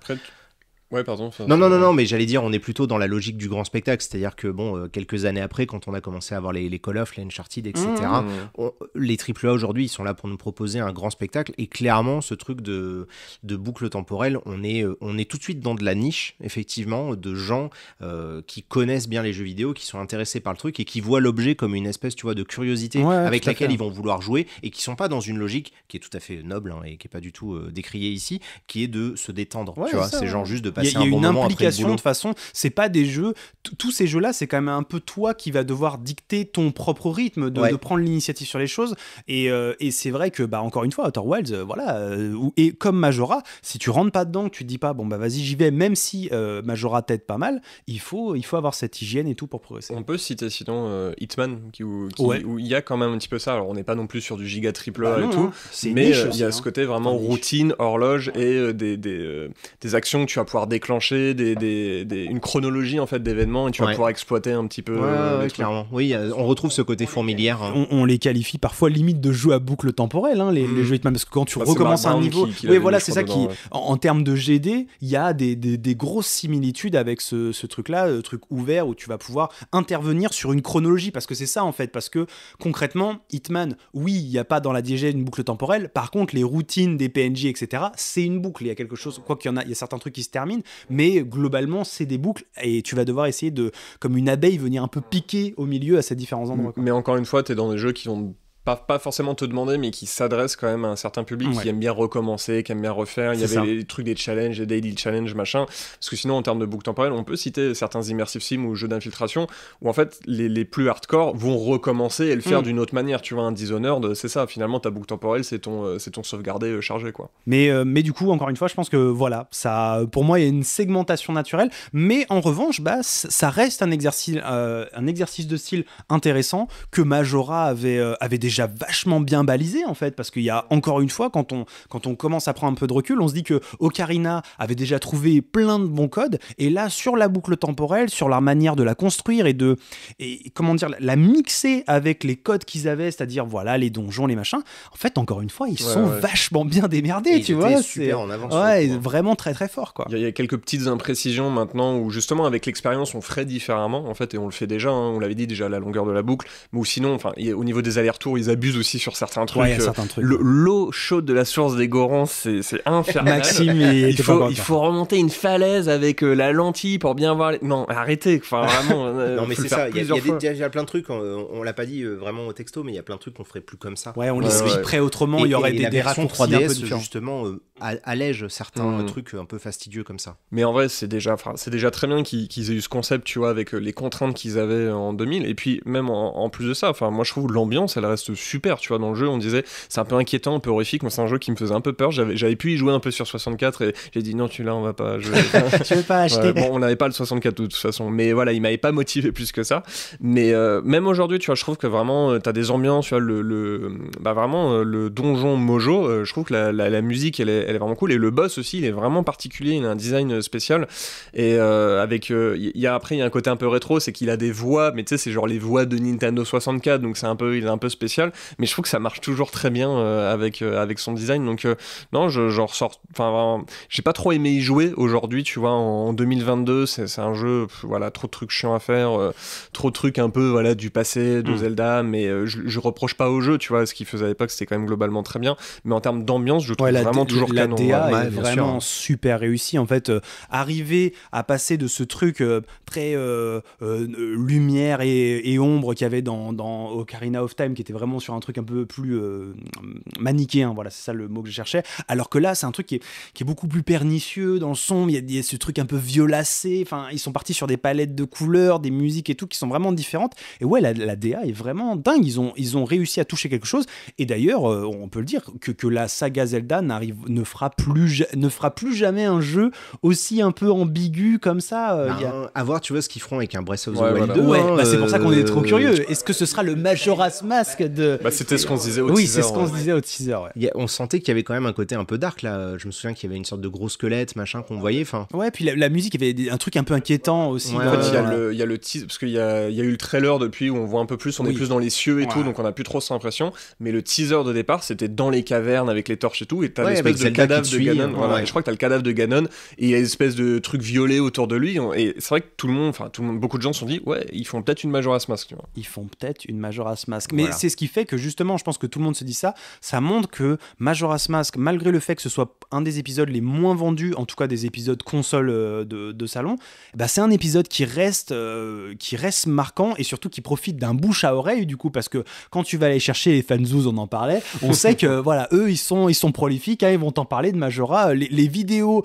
Ouais, pardon. Non, non, non, non, mais j'allais dire, on est plutôt dans la logique du grand spectacle, c'est-à-dire que, bon, euh, quelques années après, quand on a commencé à avoir les, les Call of, les Uncharted, etc., mmh. les AAA aujourd'hui, ils sont là pour nous proposer un grand spectacle, et clairement, ce truc de, de boucle temporelle, on est, euh, on est tout de suite dans de la niche, effectivement, de gens euh, qui connaissent bien les jeux vidéo, qui sont intéressés par le truc, et qui voient l'objet comme une espèce, tu vois, de curiosité avec laquelle ils vont vouloir jouer, et qui sont pas dans une logique qui est tout à fait noble, hein, et qui est pas du tout décriée ici, qui est de se détendre, tu vois, c'est genre juste de il y a, une implication de façon. C'est pas des jeux. Tous ces jeux-là, c'est quand même un peu toi qui va devoir dicter ton propre rythme, de, prendre l'initiative sur les choses. Euh, et, c'est vrai que, bah, encore une fois, Outer Wilds, euh, voilà. Euh, ou et comme Majora, si tu rentres pas dedans, tu te dis pas, bon, bah, vas-y, j'y vais, même si Majora t'aide pas mal, il faut, il faut avoir cette hygiène et tout pour progresser. On peut citer sinon Hitman, qui, où, il y a quand même un petit peu ça. Alors, on n'est pas non plus sur du giga triple bah et tout, hein. mais il y a ce hein. côté vraiment routine, horloge et des, des, des actions que tu vas pouvoir déclencher des, une chronologie en fait d'événements et tu vas pouvoir exploiter un petit peu. Euh, clairement. Oui, on retrouve ce côté fourmilière. Hein. On, les qualifie parfois limite de jeux à boucle temporelle, hein, les, hmm. jeux Hitman, parce que quand tu bah, recommences un niveau. oui, voilà, c'est ça qui. En, termes de GD, il y a des, grosses similitudes avec ce, truc-là, le euh, truc ouvert où tu vas pouvoir intervenir sur une chronologie, parce que c'est ça en fait, parce que concrètement, Hitman, oui, il n'y a pas dans la DG une boucle temporelle, par contre, les routines des PNJ, etc., c'est une boucle, il y a quelque chose, quoi qu'il y en a, il y a certains trucs qui se terminent, mais globalement, c'est des boucles et tu vas devoir essayer de, comme une abeille, venir un peu piquer au milieu à ces différents endroits. Mais encore une fois, tu es dans des jeux qui vont pas, pas, forcément te demander, mais qui s'adresse quand même à un certain public qui aime bien recommencer, qui aime bien refaire. Il y avait les trucs des challenges, des daily challenges, machin. Parce que sinon, en termes de boucle temporelle, on peut citer certains immersive sims ou jeux d'infiltration où en fait, les, les, plus hardcore vont recommencer et le faire mm. d'une autre manière. Tu vois, un Dishonored, c'est ça. Finalement, ta boucle temporelle, c'est ton, euh, c'est ton sauvegardé euh, chargé, quoi. Mais, euh, mais du coup, encore une fois, je pense que voilà, ça, pour moi, il y a une segmentation naturelle. Mais en revanche, bah, ça reste un exercice, un exercice de style intéressant que Majora avait, avait déjà déjà vachement bien balisé en fait, parce qu'il y a encore une fois, quand on, quand on commence à prendre un peu de recul, on se dit que Ocarina avait déjà trouvé plein de bons codes, et là, sur la boucle temporelle, sur leur manière de la construire et de, et comment dire, la mixer avec les codes qu'ils avaient, c'est-à-dire voilà, les donjons, les machins, en fait, encore une fois, ils sont vachement bien démerdés, tu ils vois. Super en avance. Ouais, vraiment très très fort quoi. Il y, a quelques petites imprécisions maintenant où justement avec l'expérience on ferait différemment en fait, et on le fait déjà, hein, on l'avait dit déjà la longueur de la boucle, mais ou sinon, enfin, au niveau des allers-retours, ils abusent aussi sur euh, certains trucs. Le L'eau chaude de la source des Gorons, c'est infernal. Maxime, il, faut, remonter une falaise avec euh, la lentille pour bien voir. Non, arrêtez. Enfin, vraiment. Euh, non, mais c'est ça. Il y, a plein de trucs. On, l'a pas dit vraiment au texto, mais il y a plein de trucs qu'on ferait plus comme ça. Ouais, on les prêt autrement. Il y aurait des, des raccourcis Justement, allège certains mmh. trucs un peu fastidieux comme ça. Mais en vrai, c'est déjà, c'est déjà très bien qu'ils aient eu ce concept, tu vois, avec les contraintes qu'ils avaient en 2000. Et puis, même en, plus de ça, enfin, moi, je trouve l'ambiance, elle reste super, tu vois, dans le jeu. On disait, c'est un peu inquiétant, un peu horrifique. Moi, c'est un jeu qui me faisait un peu peur. J'avais pu y jouer un peu sur 64 et j'ai dit, non, tu l'as, on va pas. acheter. on n'avait pas le 64 de toute façon, mais voilà, il m'avait pas motivé plus que ça. Mais euh, même aujourd'hui, tu vois, je trouve que vraiment, euh, tu as des ambiances, tu vois, le, bah, vraiment, euh, le donjon Mojo, je trouve que la, musique, elle est, vraiment cool. Et le boss aussi, il est vraiment particulier, il a un design spécial. Et avec, il y a, après, il y a un côté un peu rétro, c'est qu'il a des voix, mais tu sais, c'est genre les voix de Nintendo 64, donc c'est un peu, il est un peu spécial mais je trouve que ça marche toujours très bien euh, avec, euh, avec son design. Donc, euh, non, je, je ressors. Enfin, j'ai pas trop aimé y jouer aujourd'hui, tu vois, en, 2022. C'est un jeu, voilà, trop de trucs chiants à faire, trop de trucs un peu, voilà, du passé, de mm. Zelda, mais je, reproche pas au jeu, tu vois, ce qu'il faisait à l'époque, c'était quand même globalement très bien. Mais en termes d'ambiance, je trouve vraiment toujours la canon. DA est vraiment super réussi. En fait, arriver à passer de ce truc très lumière et, et ombre qu'il y avait dans, dans Ocarina of Time, qui était vraiment sur un truc un peu plus euh, maniqué, voilà, c'est ça le mot que je cherchais. Alors que là, c'est un truc qui est, beaucoup plus pernicieux dans le son, il y, a, ce truc un peu violacé, enfin, ils sont partis sur des palettes de couleurs, des musiques et tout qui sont vraiment différentes. Et ouais, la, DA est vraiment dingue, ils ont, réussi à toucher quelque chose. Et d'ailleurs, euh, on peut le dire, que, la saga Zelda ne, fera plus, jamais un jeu aussi un peu ambigu comme ça. Euh, bah, à voir, tu vois, ce qu'ils feront avec un Breath of the Wild 2. Hein, bah, c'est pour ça qu'on est trop curieux. Est-ce que ce sera le Majora's Mask bah, c'était ce qu'on se disait au oui, teaser. Oui, c'est ce qu'on se disait au teaser. on sentait qu'il y avait quand même un côté un peu dark là. Je me souviens qu'il y avait une sorte de gros squelette, machin qu'on voyait. Fin... Ouais, puis la, musique, il y avait un truc un peu inquiétant aussi. en fait, il y, a le teaser, parce qu'il y, y a, eu le trailer depuis où on voit un peu plus, on est plus dans les cieux et tout, donc on a plus trop cette impression. Mais le teaser de départ, c'était dans les cavernes avec les torches et tout, et t'as l'espèce de cadavre de Ganon. Voilà, je crois que t'as le cadavre de Ganon, et il y a espèce de truc violet autour de lui. Et c'est vrai que tout le monde, enfin, tout beaucoup de gens se sont dit, ouais, ils font peut-être une Majora's Mask. Ils font peut-être une Majora's Mask. Mais c'est ce qui fait que justement, je pense que tout le monde se dit ça, ça montre que Majora's Mask, malgré le fait que ce soit un des épisodes les moins vendus, en tout cas des épisodes console euh, de, salon, bah c'est un épisode qui reste, euh, qui reste marquant et surtout qui profite d'un bouche à oreille du coup, parce que quand tu vas aller chercher les fanzoos, on en parlait, on sait que voilà, eux ils sont, ils sont prolifiques, hein, ils vont t'en parler de Majora, euh, les, vidéos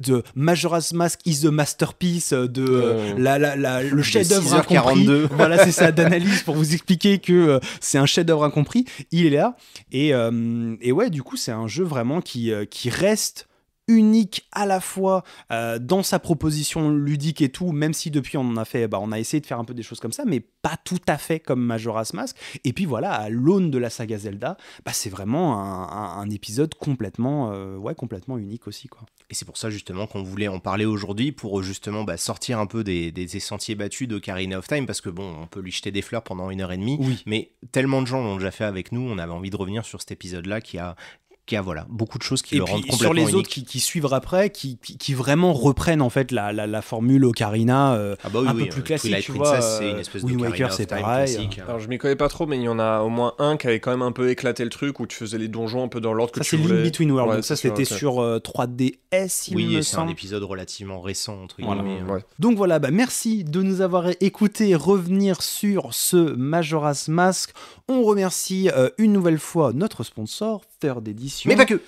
de Majora's Mask is the masterpiece, de la, le chef-d'œuvre 6h42, voilà c'est ça d'analyse pour vous expliquer que c'est un chef d'avoir compris il est là. Et, euh, et ouais, du coup, c'est un jeu vraiment qui, euh, qui reste unique à la fois euh, dans sa proposition ludique et tout, même si depuis on en a fait, bah, on a essayé de faire un peu des choses comme ça, mais pas tout à fait comme Majora's Mask. Et puis voilà, à l'aune de la saga Zelda, bah, c'est vraiment un, épisode complètement, euh, ouais, complètement unique aussi, quoi. Et c'est pour ça justement qu'on voulait en parler aujourd'hui pour justement bah, sortir un peu des, des, sentiers battus de Karina of Time parce que bon, on peut lui jeter des fleurs pendant une heure et demie, mais tellement de gens l'ont déjà fait avec nous, on avait envie de revenir sur cet épisode-là qui a qui a voilà beaucoup de choses qui le rendent complètement sur les autres qui, suivent après qui, qui, vraiment reprennent en fait la, la, formule Ocarina euh, ah bah un peu euh, plus classique tu vois c'est euh, une espèce Wind Waker c'est pareil hein. alors je m'y connais pas trop mais il y en a au moins un qui avait quand même un peu éclaté le truc où tu faisais les donjons un peu dans l'ordre que tu voulais Ça c'est ouais, World, ça c'était sur 3DS il oui, c'est un épisode relativement récent entre guillemets hein. donc voilà bah, merci de nous avoir écouté revenir sur ce Majora's Mask on remercie une nouvelle fois notre sponsor d'édition. Mais pas que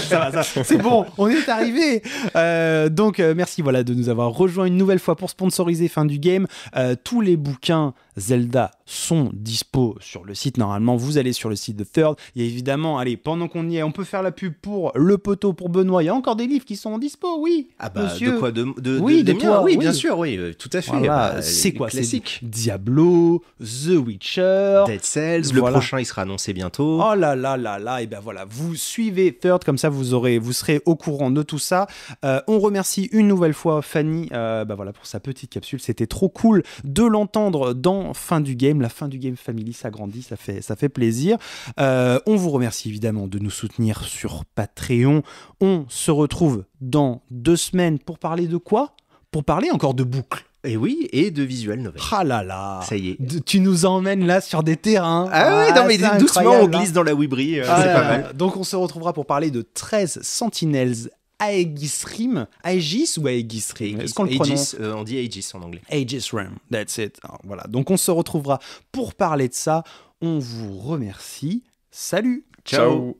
C'est bon, on est arrivé euh, Donc, euh, merci voilà, de nous avoir rejoint une nouvelle fois pour sponsoriser Fin du Game. Euh, tous les bouquins Zelda sont dispo sur le site. Normalement, vous allez sur le site de Third. Il y a évidemment, allez, pendant qu'on y est, on peut faire la pub pour Le Poteau, pour Benoît. Il y a encore des livres qui sont en dispo, oui. Ah bah, de quoi de, de Oui, oui, bien sûr, oui, euh, tout à fait. Bah, c'est quoi Classique. Diablo, The Witcher, Dead Cells. Le prochain, il sera annoncé bientôt. Oh là là là là, et eh ben voilà, vous suivez Third, comme ça vous, aurez, vous serez au courant de tout ça. Euh, on remercie une nouvelle fois Fanny euh, bah voilà, pour sa petite capsule. C'était trop cool de l'entendre dans fin du game, la fin du game family, s'agrandit, ça fait, ça fait plaisir. Euh, on vous remercie évidemment de nous soutenir sur Patreon. On se retrouve dans deux semaines pour parler de quoi Pour parler encore de boucles. Et eh oui, et de visuels novel. Ah là là Ça y est. tu nous emmènes là sur des terrains. Ah, oui, ah, non mais doucement, on hein. glisse dans la wibri euh, ah c'est pas mal. Donc on se retrouvera pour parler de 13 sentinelles Aegis Rim, Aegis ou Aegis Rim ce qu'on le prononce Aegis, euh, On dit Aegis en anglais. Aegis Rim, that's it. voilà, donc on se retrouvera pour parler de ça. On vous remercie. Salut Ciao.